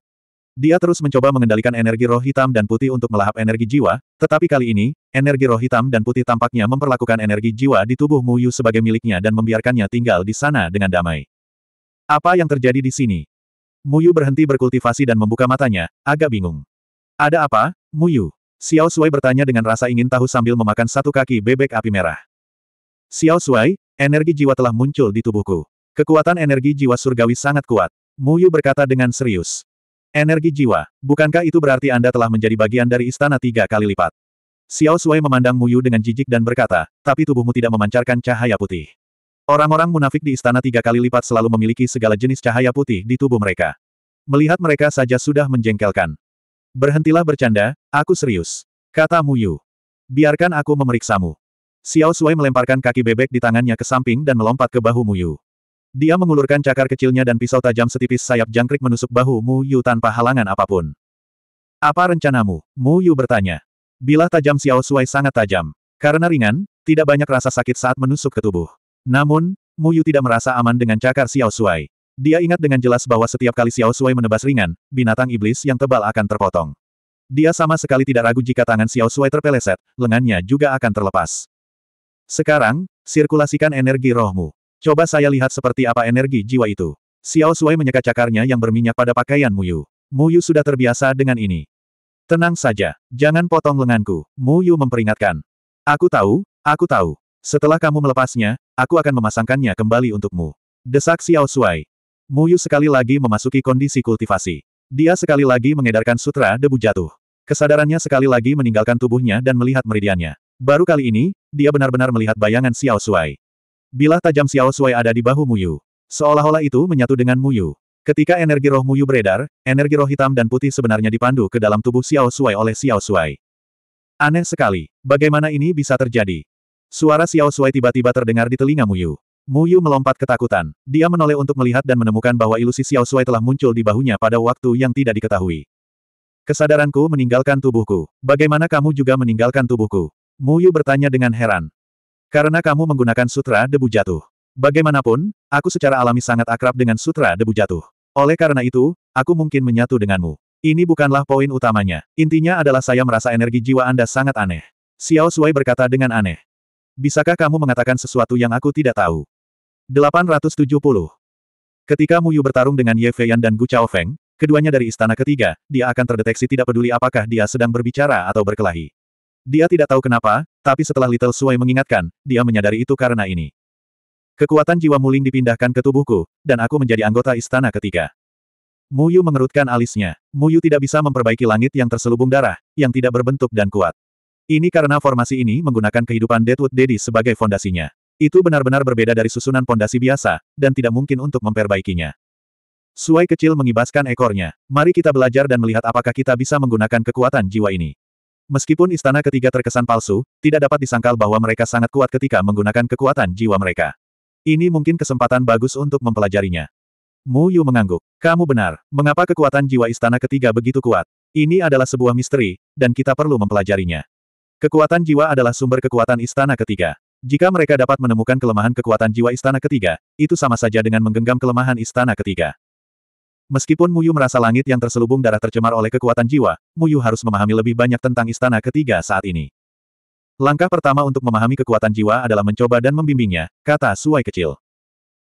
Dia terus mencoba mengendalikan energi roh hitam dan putih untuk melahap energi jiwa, tetapi kali ini, energi roh hitam dan putih tampaknya memperlakukan energi jiwa di tubuh Muyu sebagai miliknya dan membiarkannya tinggal di sana dengan damai. Apa yang terjadi di sini? Muyu berhenti berkultivasi dan membuka matanya, agak bingung. Ada apa, Muyu? Xiao Sui bertanya dengan rasa ingin tahu sambil memakan satu kaki bebek api merah. Xiao Sui, energi jiwa telah muncul di tubuhku. Kekuatan energi jiwa surgawi sangat kuat. Muyu berkata dengan serius. Energi jiwa, bukankah itu berarti Anda telah menjadi bagian dari istana tiga kali lipat? Xiao Sui memandang Muyu dengan jijik dan berkata, tapi tubuhmu tidak memancarkan cahaya putih. Orang-orang munafik di istana tiga kali lipat selalu memiliki segala jenis cahaya putih di tubuh mereka. Melihat mereka saja sudah menjengkelkan. Berhentilah bercanda, aku serius. Kata Mu Yu. Biarkan aku memeriksamu. Xiao Sui melemparkan kaki bebek di tangannya ke samping dan melompat ke bahu Mu Yu. Dia mengulurkan cakar kecilnya dan pisau tajam setipis sayap jangkrik menusuk bahu Mu Yu tanpa halangan apapun. Apa rencanamu? Mu Yu bertanya. Bila tajam Xiao Sui sangat tajam. Karena ringan, tidak banyak rasa sakit saat menusuk ke tubuh. Namun, Mu Yu tidak merasa aman dengan cakar Xiao Suai. Dia ingat dengan jelas bahwa setiap kali Xiao Suai menebas ringan, binatang iblis yang tebal akan terpotong. Dia sama sekali tidak ragu jika tangan Xiao Suai terpeleset, lengannya juga akan terlepas. Sekarang, sirkulasikan energi rohmu. Coba saya lihat seperti apa energi jiwa itu. Xiao Suai menyeka cakarnya yang berminyak pada pakaian Mu Yu. Mu Yu sudah terbiasa dengan ini. Tenang saja, jangan potong lenganku, Mu Yu memperingatkan. Aku tahu, aku tahu. Setelah kamu melepasnya, Aku akan memasangkannya kembali untukmu. Desak Xiao Mu Yu sekali lagi memasuki kondisi kultivasi. Dia sekali lagi mengedarkan sutra debu jatuh. Kesadarannya sekali lagi meninggalkan tubuhnya dan melihat meridiannya. Baru kali ini, dia benar-benar melihat bayangan Xiao Shuai. Bilah tajam Xiao Shuai ada di bahu Mu Yu. Seolah-olah itu menyatu dengan Mu Yu. Ketika energi roh Mu Yu beredar, energi roh hitam dan putih sebenarnya dipandu ke dalam tubuh Xiao Shuai oleh Xiao Shuai. Aneh sekali, bagaimana ini bisa terjadi? Suara Xiao Sui tiba-tiba terdengar di telinga Muyu. Muyu melompat ketakutan. Dia menoleh untuk melihat dan menemukan bahwa ilusi Xiao Sui telah muncul di bahunya pada waktu yang tidak diketahui. Kesadaranku meninggalkan tubuhku. Bagaimana kamu juga meninggalkan tubuhku? Muyu bertanya dengan heran. Karena kamu menggunakan sutra debu jatuh. Bagaimanapun, aku secara alami sangat akrab dengan sutra debu jatuh. Oleh karena itu, aku mungkin menyatu denganmu. Ini bukanlah poin utamanya. Intinya adalah saya merasa energi jiwa Anda sangat aneh. Xiao Sui berkata dengan aneh. Bisakah kamu mengatakan sesuatu yang aku tidak tahu? 870. Ketika Mu Yu bertarung dengan Ye Feiyan dan Gu Chao Feng, keduanya dari istana ketiga, dia akan terdeteksi tidak peduli apakah dia sedang berbicara atau berkelahi. Dia tidak tahu kenapa, tapi setelah Little Sui mengingatkan, dia menyadari itu karena ini. Kekuatan jiwa muling dipindahkan ke tubuhku, dan aku menjadi anggota istana ketiga. Mu Yu mengerutkan alisnya. Mu Yu tidak bisa memperbaiki langit yang terselubung darah, yang tidak berbentuk dan kuat. Ini karena formasi ini menggunakan kehidupan Deadwood Daddy sebagai fondasinya. Itu benar-benar berbeda dari susunan pondasi biasa, dan tidak mungkin untuk memperbaikinya. Suai kecil mengibaskan ekornya. Mari kita belajar dan melihat apakah kita bisa menggunakan kekuatan jiwa ini. Meskipun istana ketiga terkesan palsu, tidak dapat disangkal bahwa mereka sangat kuat ketika menggunakan kekuatan jiwa mereka. Ini mungkin kesempatan bagus untuk mempelajarinya. Mu Yu mengangguk. Kamu benar. Mengapa kekuatan jiwa istana ketiga begitu kuat? Ini adalah sebuah misteri, dan kita perlu mempelajarinya. Kekuatan jiwa adalah sumber kekuatan istana ketiga. Jika mereka dapat menemukan kelemahan kekuatan jiwa istana ketiga, itu sama saja dengan menggenggam kelemahan istana ketiga. Meskipun Muyu merasa langit yang terselubung darah tercemar oleh kekuatan jiwa, Muyu harus memahami lebih banyak tentang istana ketiga saat ini. Langkah pertama untuk memahami kekuatan jiwa adalah mencoba dan membimbingnya, kata Suai kecil.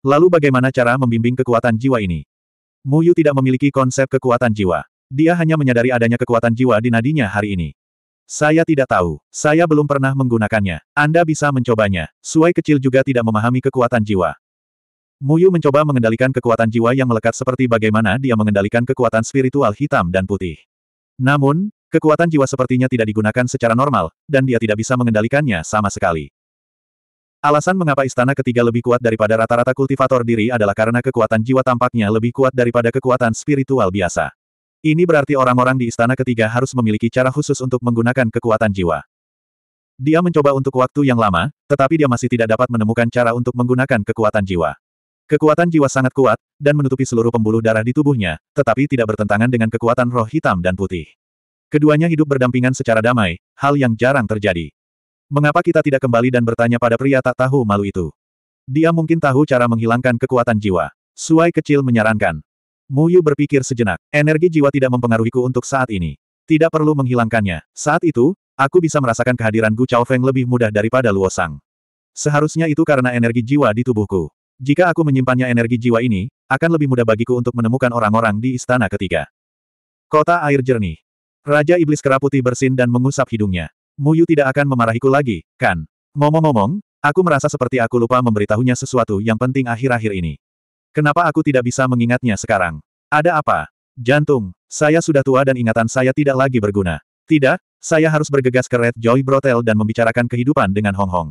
Lalu bagaimana cara membimbing kekuatan jiwa ini? Muyu tidak memiliki konsep kekuatan jiwa. Dia hanya menyadari adanya kekuatan jiwa di nadinya hari ini. Saya tidak tahu. Saya belum pernah menggunakannya. Anda bisa mencobanya. Suai kecil juga tidak memahami kekuatan jiwa. Muyu mencoba mengendalikan kekuatan jiwa yang melekat seperti bagaimana dia mengendalikan kekuatan spiritual hitam dan putih. Namun, kekuatan jiwa sepertinya tidak digunakan secara normal, dan dia tidak bisa mengendalikannya sama sekali. Alasan mengapa istana ketiga lebih kuat daripada rata-rata kultivator diri adalah karena kekuatan jiwa tampaknya lebih kuat daripada kekuatan spiritual biasa. Ini berarti orang-orang di istana ketiga harus memiliki cara khusus untuk menggunakan kekuatan jiwa. Dia mencoba untuk waktu yang lama, tetapi dia masih tidak dapat menemukan cara untuk menggunakan kekuatan jiwa. Kekuatan jiwa sangat kuat, dan menutupi seluruh pembuluh darah di tubuhnya, tetapi tidak bertentangan dengan kekuatan roh hitam dan putih. Keduanya hidup berdampingan secara damai, hal yang jarang terjadi. Mengapa kita tidak kembali dan bertanya pada pria tak tahu malu itu? Dia mungkin tahu cara menghilangkan kekuatan jiwa. Suai kecil menyarankan. Mu Yu berpikir sejenak. Energi jiwa tidak mempengaruhiku untuk saat ini. Tidak perlu menghilangkannya. Saat itu, aku bisa merasakan kehadiran Gu Chao Feng lebih mudah daripada Luo Sang. Seharusnya itu karena energi jiwa di tubuhku. Jika aku menyimpannya energi jiwa ini, akan lebih mudah bagiku untuk menemukan orang-orang di istana ketiga. Kota air jernih. Raja Iblis Keraputi bersin dan mengusap hidungnya. Mu Yu tidak akan memarahiku lagi, kan? Ngomong-ngomong, aku merasa seperti aku lupa memberitahunya sesuatu yang penting akhir-akhir ini. Kenapa aku tidak bisa mengingatnya sekarang? Ada apa? Jantung, saya sudah tua dan ingatan saya tidak lagi berguna. Tidak, saya harus bergegas ke Red Joy Brothel dan membicarakan kehidupan dengan Hong Hong.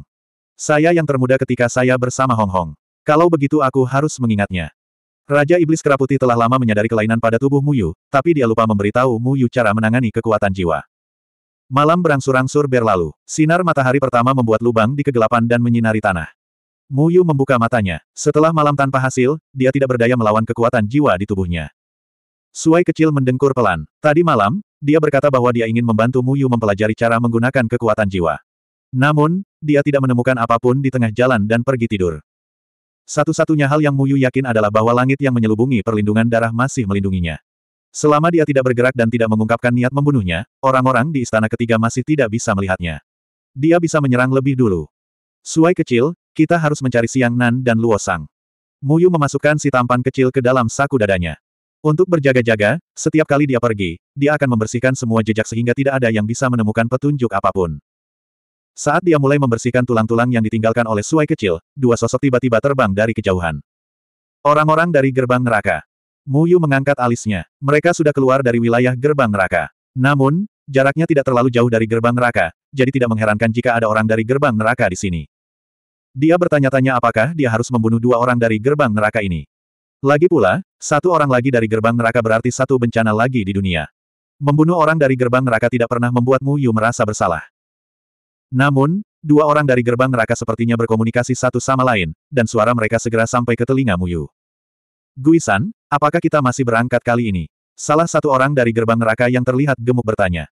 Saya yang termuda ketika saya bersama Hong Hong. Kalau begitu aku harus mengingatnya. Raja Iblis Keraputi telah lama menyadari kelainan pada tubuh Muyu, tapi dia lupa memberitahu Muyu cara menangani kekuatan jiwa. Malam berangsur-angsur berlalu, sinar matahari pertama membuat lubang di kegelapan dan menyinari tanah. Mu Yu membuka matanya. Setelah malam tanpa hasil, dia tidak berdaya melawan kekuatan jiwa di tubuhnya. Suai kecil mendengkur pelan. Tadi malam, dia berkata bahwa dia ingin membantu Mu Yu mempelajari cara menggunakan kekuatan jiwa. Namun, dia tidak menemukan apapun di tengah jalan dan pergi tidur. Satu-satunya hal yang Mu Yu yakin adalah bahwa langit yang menyelubungi perlindungan darah masih melindunginya. Selama dia tidak bergerak dan tidak mengungkapkan niat membunuhnya, orang-orang di istana ketiga masih tidak bisa melihatnya. Dia bisa menyerang lebih dulu. Suai kecil, kita harus mencari Siang Nan dan Luosang. Sang. Muyu memasukkan si tampan kecil ke dalam saku dadanya. Untuk berjaga-jaga, setiap kali dia pergi, dia akan membersihkan semua jejak sehingga tidak ada yang bisa menemukan petunjuk apapun. Saat dia mulai membersihkan tulang-tulang yang ditinggalkan oleh suai kecil, dua sosok tiba-tiba terbang dari kejauhan. Orang-orang dari gerbang neraka. Muyu mengangkat alisnya. Mereka sudah keluar dari wilayah gerbang neraka. Namun, jaraknya tidak terlalu jauh dari gerbang neraka, jadi tidak mengherankan jika ada orang dari gerbang neraka di sini. Dia bertanya-tanya apakah dia harus membunuh dua orang dari gerbang neraka ini. Lagi pula, satu orang lagi dari gerbang neraka berarti satu bencana lagi di dunia. Membunuh orang dari gerbang neraka tidak pernah membuat Mu Yu merasa bersalah. Namun, dua orang dari gerbang neraka sepertinya berkomunikasi satu sama lain, dan suara mereka segera sampai ke telinga Mu Yu. Guisan, apakah kita masih berangkat kali ini? Salah satu orang dari gerbang neraka yang terlihat gemuk bertanya.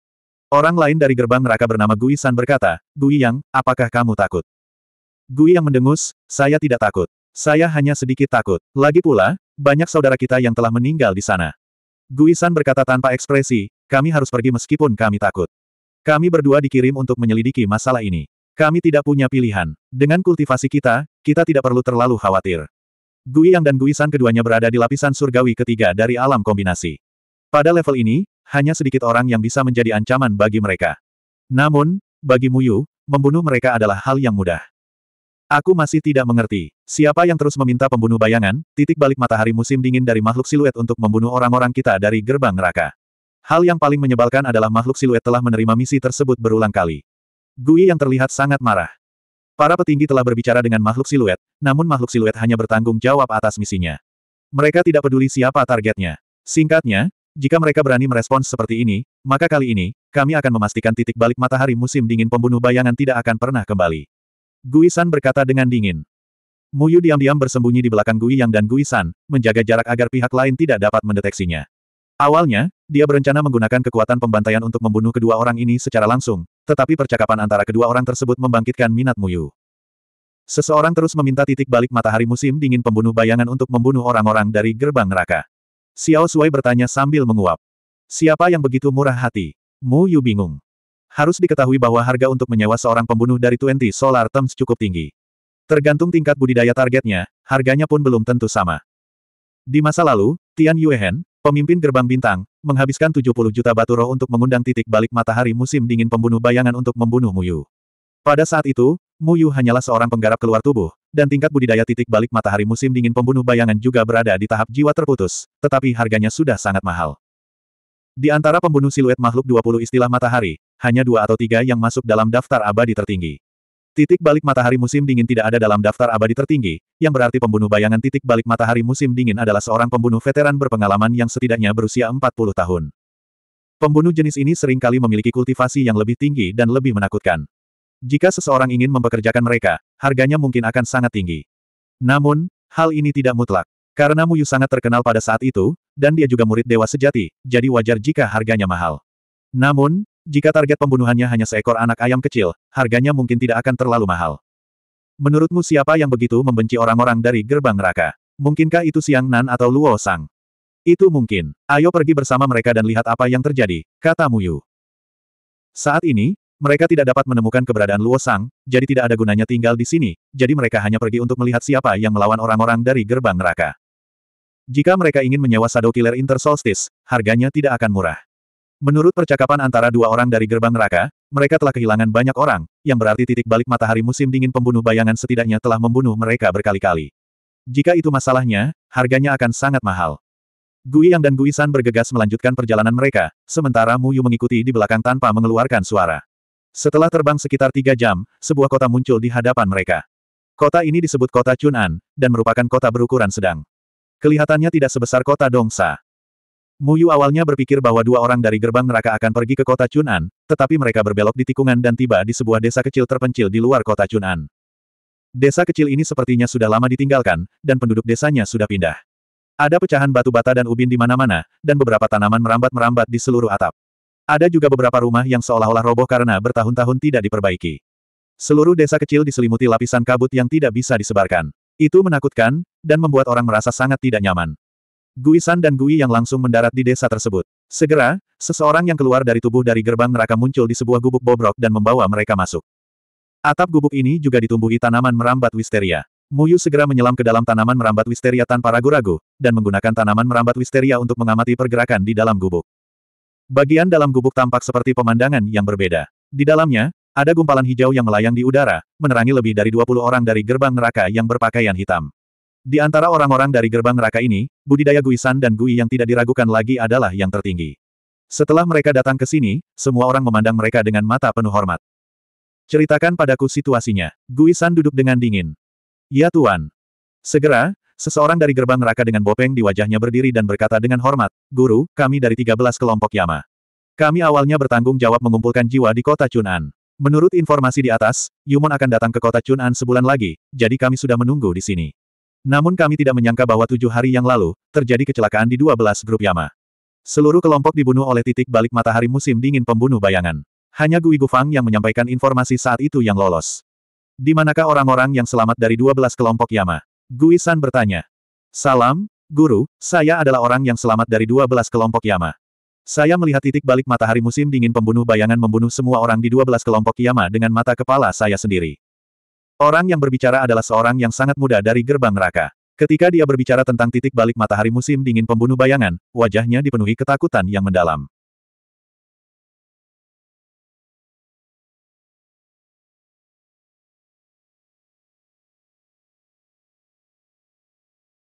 Orang lain dari gerbang neraka bernama Guisan berkata, Gui Yang, apakah kamu takut? Gui yang mendengus, saya tidak takut. Saya hanya sedikit takut. Lagi pula, banyak saudara kita yang telah meninggal di sana. Gui San berkata tanpa ekspresi, kami harus pergi meskipun kami takut. Kami berdua dikirim untuk menyelidiki masalah ini. Kami tidak punya pilihan. Dengan kultivasi kita, kita tidak perlu terlalu khawatir. Gui Yang dan Gui San keduanya berada di lapisan surgawi ketiga dari alam kombinasi. Pada level ini, hanya sedikit orang yang bisa menjadi ancaman bagi mereka. Namun, bagi Muyu, membunuh mereka adalah hal yang mudah. Aku masih tidak mengerti. Siapa yang terus meminta pembunuh bayangan, titik balik matahari musim dingin dari makhluk siluet untuk membunuh orang-orang kita dari gerbang neraka. Hal yang paling menyebalkan adalah makhluk siluet telah menerima misi tersebut berulang kali. Gui yang terlihat sangat marah. Para petinggi telah berbicara dengan makhluk siluet, namun makhluk siluet hanya bertanggung jawab atas misinya. Mereka tidak peduli siapa targetnya. Singkatnya, jika mereka berani merespons seperti ini, maka kali ini, kami akan memastikan titik balik matahari musim dingin pembunuh bayangan tidak akan pernah kembali. Gui berkata dengan dingin. Muyu diam-diam bersembunyi di belakang Gui Yang dan Gui menjaga jarak agar pihak lain tidak dapat mendeteksinya. Awalnya, dia berencana menggunakan kekuatan pembantaian untuk membunuh kedua orang ini secara langsung, tetapi percakapan antara kedua orang tersebut membangkitkan minat Muyu. Seseorang terus meminta titik balik matahari musim dingin pembunuh bayangan untuk membunuh orang-orang dari gerbang neraka. Xiao Sui bertanya sambil menguap. Siapa yang begitu murah hati? Mu Yu bingung. Harus diketahui bahwa harga untuk menyewa seorang pembunuh dari 20 solar terms cukup tinggi. Tergantung tingkat budidaya targetnya, harganya pun belum tentu sama. Di masa lalu, Tian Yuehen, pemimpin gerbang bintang, menghabiskan 70 juta batu roh untuk mengundang titik balik matahari musim dingin pembunuh bayangan untuk membunuh Muyu. Pada saat itu, Muyu hanyalah seorang penggarap keluar tubuh, dan tingkat budidaya titik balik matahari musim dingin pembunuh bayangan juga berada di tahap jiwa terputus, tetapi harganya sudah sangat mahal. Di antara pembunuh siluet makhluk 20 istilah matahari, hanya dua atau tiga yang masuk dalam daftar abadi tertinggi. Titik balik matahari musim dingin tidak ada dalam daftar abadi tertinggi, yang berarti pembunuh bayangan titik balik matahari musim dingin adalah seorang pembunuh veteran berpengalaman yang setidaknya berusia 40 tahun. Pembunuh jenis ini seringkali memiliki kultivasi yang lebih tinggi dan lebih menakutkan. Jika seseorang ingin mempekerjakan mereka, harganya mungkin akan sangat tinggi. Namun, hal ini tidak mutlak. Karena Muyu sangat terkenal pada saat itu, dan dia juga murid dewa sejati, jadi wajar jika harganya mahal. Namun, jika target pembunuhannya hanya seekor anak ayam kecil, harganya mungkin tidak akan terlalu mahal. Menurutmu siapa yang begitu membenci orang-orang dari gerbang neraka? Mungkinkah itu Siang Nan atau Luo Sang? Itu mungkin. Ayo pergi bersama mereka dan lihat apa yang terjadi, kata Muyu. Saat ini, mereka tidak dapat menemukan keberadaan Luo Sang, jadi tidak ada gunanya tinggal di sini, jadi mereka hanya pergi untuk melihat siapa yang melawan orang-orang dari gerbang neraka. Jika mereka ingin menyewa Shadow Killer Inter Solstice, harganya tidak akan murah. Menurut percakapan antara dua orang dari gerbang neraka, mereka telah kehilangan banyak orang, yang berarti titik balik matahari musim dingin pembunuh bayangan setidaknya telah membunuh mereka berkali-kali. Jika itu masalahnya, harganya akan sangat mahal. Gui Yang dan Gui San bergegas melanjutkan perjalanan mereka, sementara Mu Yu mengikuti di belakang tanpa mengeluarkan suara. Setelah terbang sekitar tiga jam, sebuah kota muncul di hadapan mereka. Kota ini disebut kota Chun'an, dan merupakan kota berukuran sedang. Kelihatannya tidak sebesar kota Dongsa. Muyu awalnya berpikir bahwa dua orang dari gerbang neraka akan pergi ke kota Chunan, tetapi mereka berbelok di tikungan dan tiba di sebuah desa kecil terpencil di luar kota Chunan. Desa kecil ini sepertinya sudah lama ditinggalkan, dan penduduk desanya sudah pindah. Ada pecahan batu bata dan ubin di mana-mana, dan beberapa tanaman merambat-merambat di seluruh atap. Ada juga beberapa rumah yang seolah-olah roboh karena bertahun-tahun tidak diperbaiki. Seluruh desa kecil diselimuti lapisan kabut yang tidak bisa disebarkan. Itu menakutkan, dan membuat orang merasa sangat tidak nyaman. Gui dan Gui yang langsung mendarat di desa tersebut. Segera, seseorang yang keluar dari tubuh dari gerbang neraka muncul di sebuah gubuk bobrok dan membawa mereka masuk. Atap gubuk ini juga ditumbuhi tanaman merambat wisteria. Muyu segera menyelam ke dalam tanaman merambat wisteria tanpa ragu-ragu, dan menggunakan tanaman merambat wisteria untuk mengamati pergerakan di dalam gubuk. Bagian dalam gubuk tampak seperti pemandangan yang berbeda. Di dalamnya, ada gumpalan hijau yang melayang di udara, menerangi lebih dari 20 orang dari gerbang neraka yang berpakaian hitam. Di antara orang-orang dari gerbang neraka ini, budidaya Guisan dan Gui yang tidak diragukan lagi adalah yang tertinggi. Setelah mereka datang ke sini, semua orang memandang mereka dengan mata penuh hormat. Ceritakan padaku situasinya. Guisan duduk dengan dingin. Ya Tuan. Segera, Seseorang dari gerbang neraka dengan bopeng di wajahnya berdiri dan berkata dengan hormat, Guru, kami dari 13 kelompok Yama. Kami awalnya bertanggung jawab mengumpulkan jiwa di kota Chun'an. Menurut informasi di atas, Yumon akan datang ke kota Chun'an sebulan lagi, jadi kami sudah menunggu di sini. Namun kami tidak menyangka bahwa tujuh hari yang lalu, terjadi kecelakaan di dua belas grup Yama. Seluruh kelompok dibunuh oleh titik balik matahari musim dingin pembunuh bayangan. Hanya Gui Gufang yang menyampaikan informasi saat itu yang lolos. Di manakah orang-orang yang selamat dari dua belas kelompok Yama? Gui San bertanya. Salam, Guru, saya adalah orang yang selamat dari dua belas kelompok Yama. Saya melihat titik balik matahari musim dingin pembunuh bayangan membunuh semua orang di 12 kelompok Yama dengan mata kepala saya sendiri. Orang yang berbicara adalah seorang yang sangat muda dari gerbang neraka. Ketika dia berbicara tentang titik balik matahari musim dingin pembunuh bayangan, wajahnya dipenuhi ketakutan yang mendalam.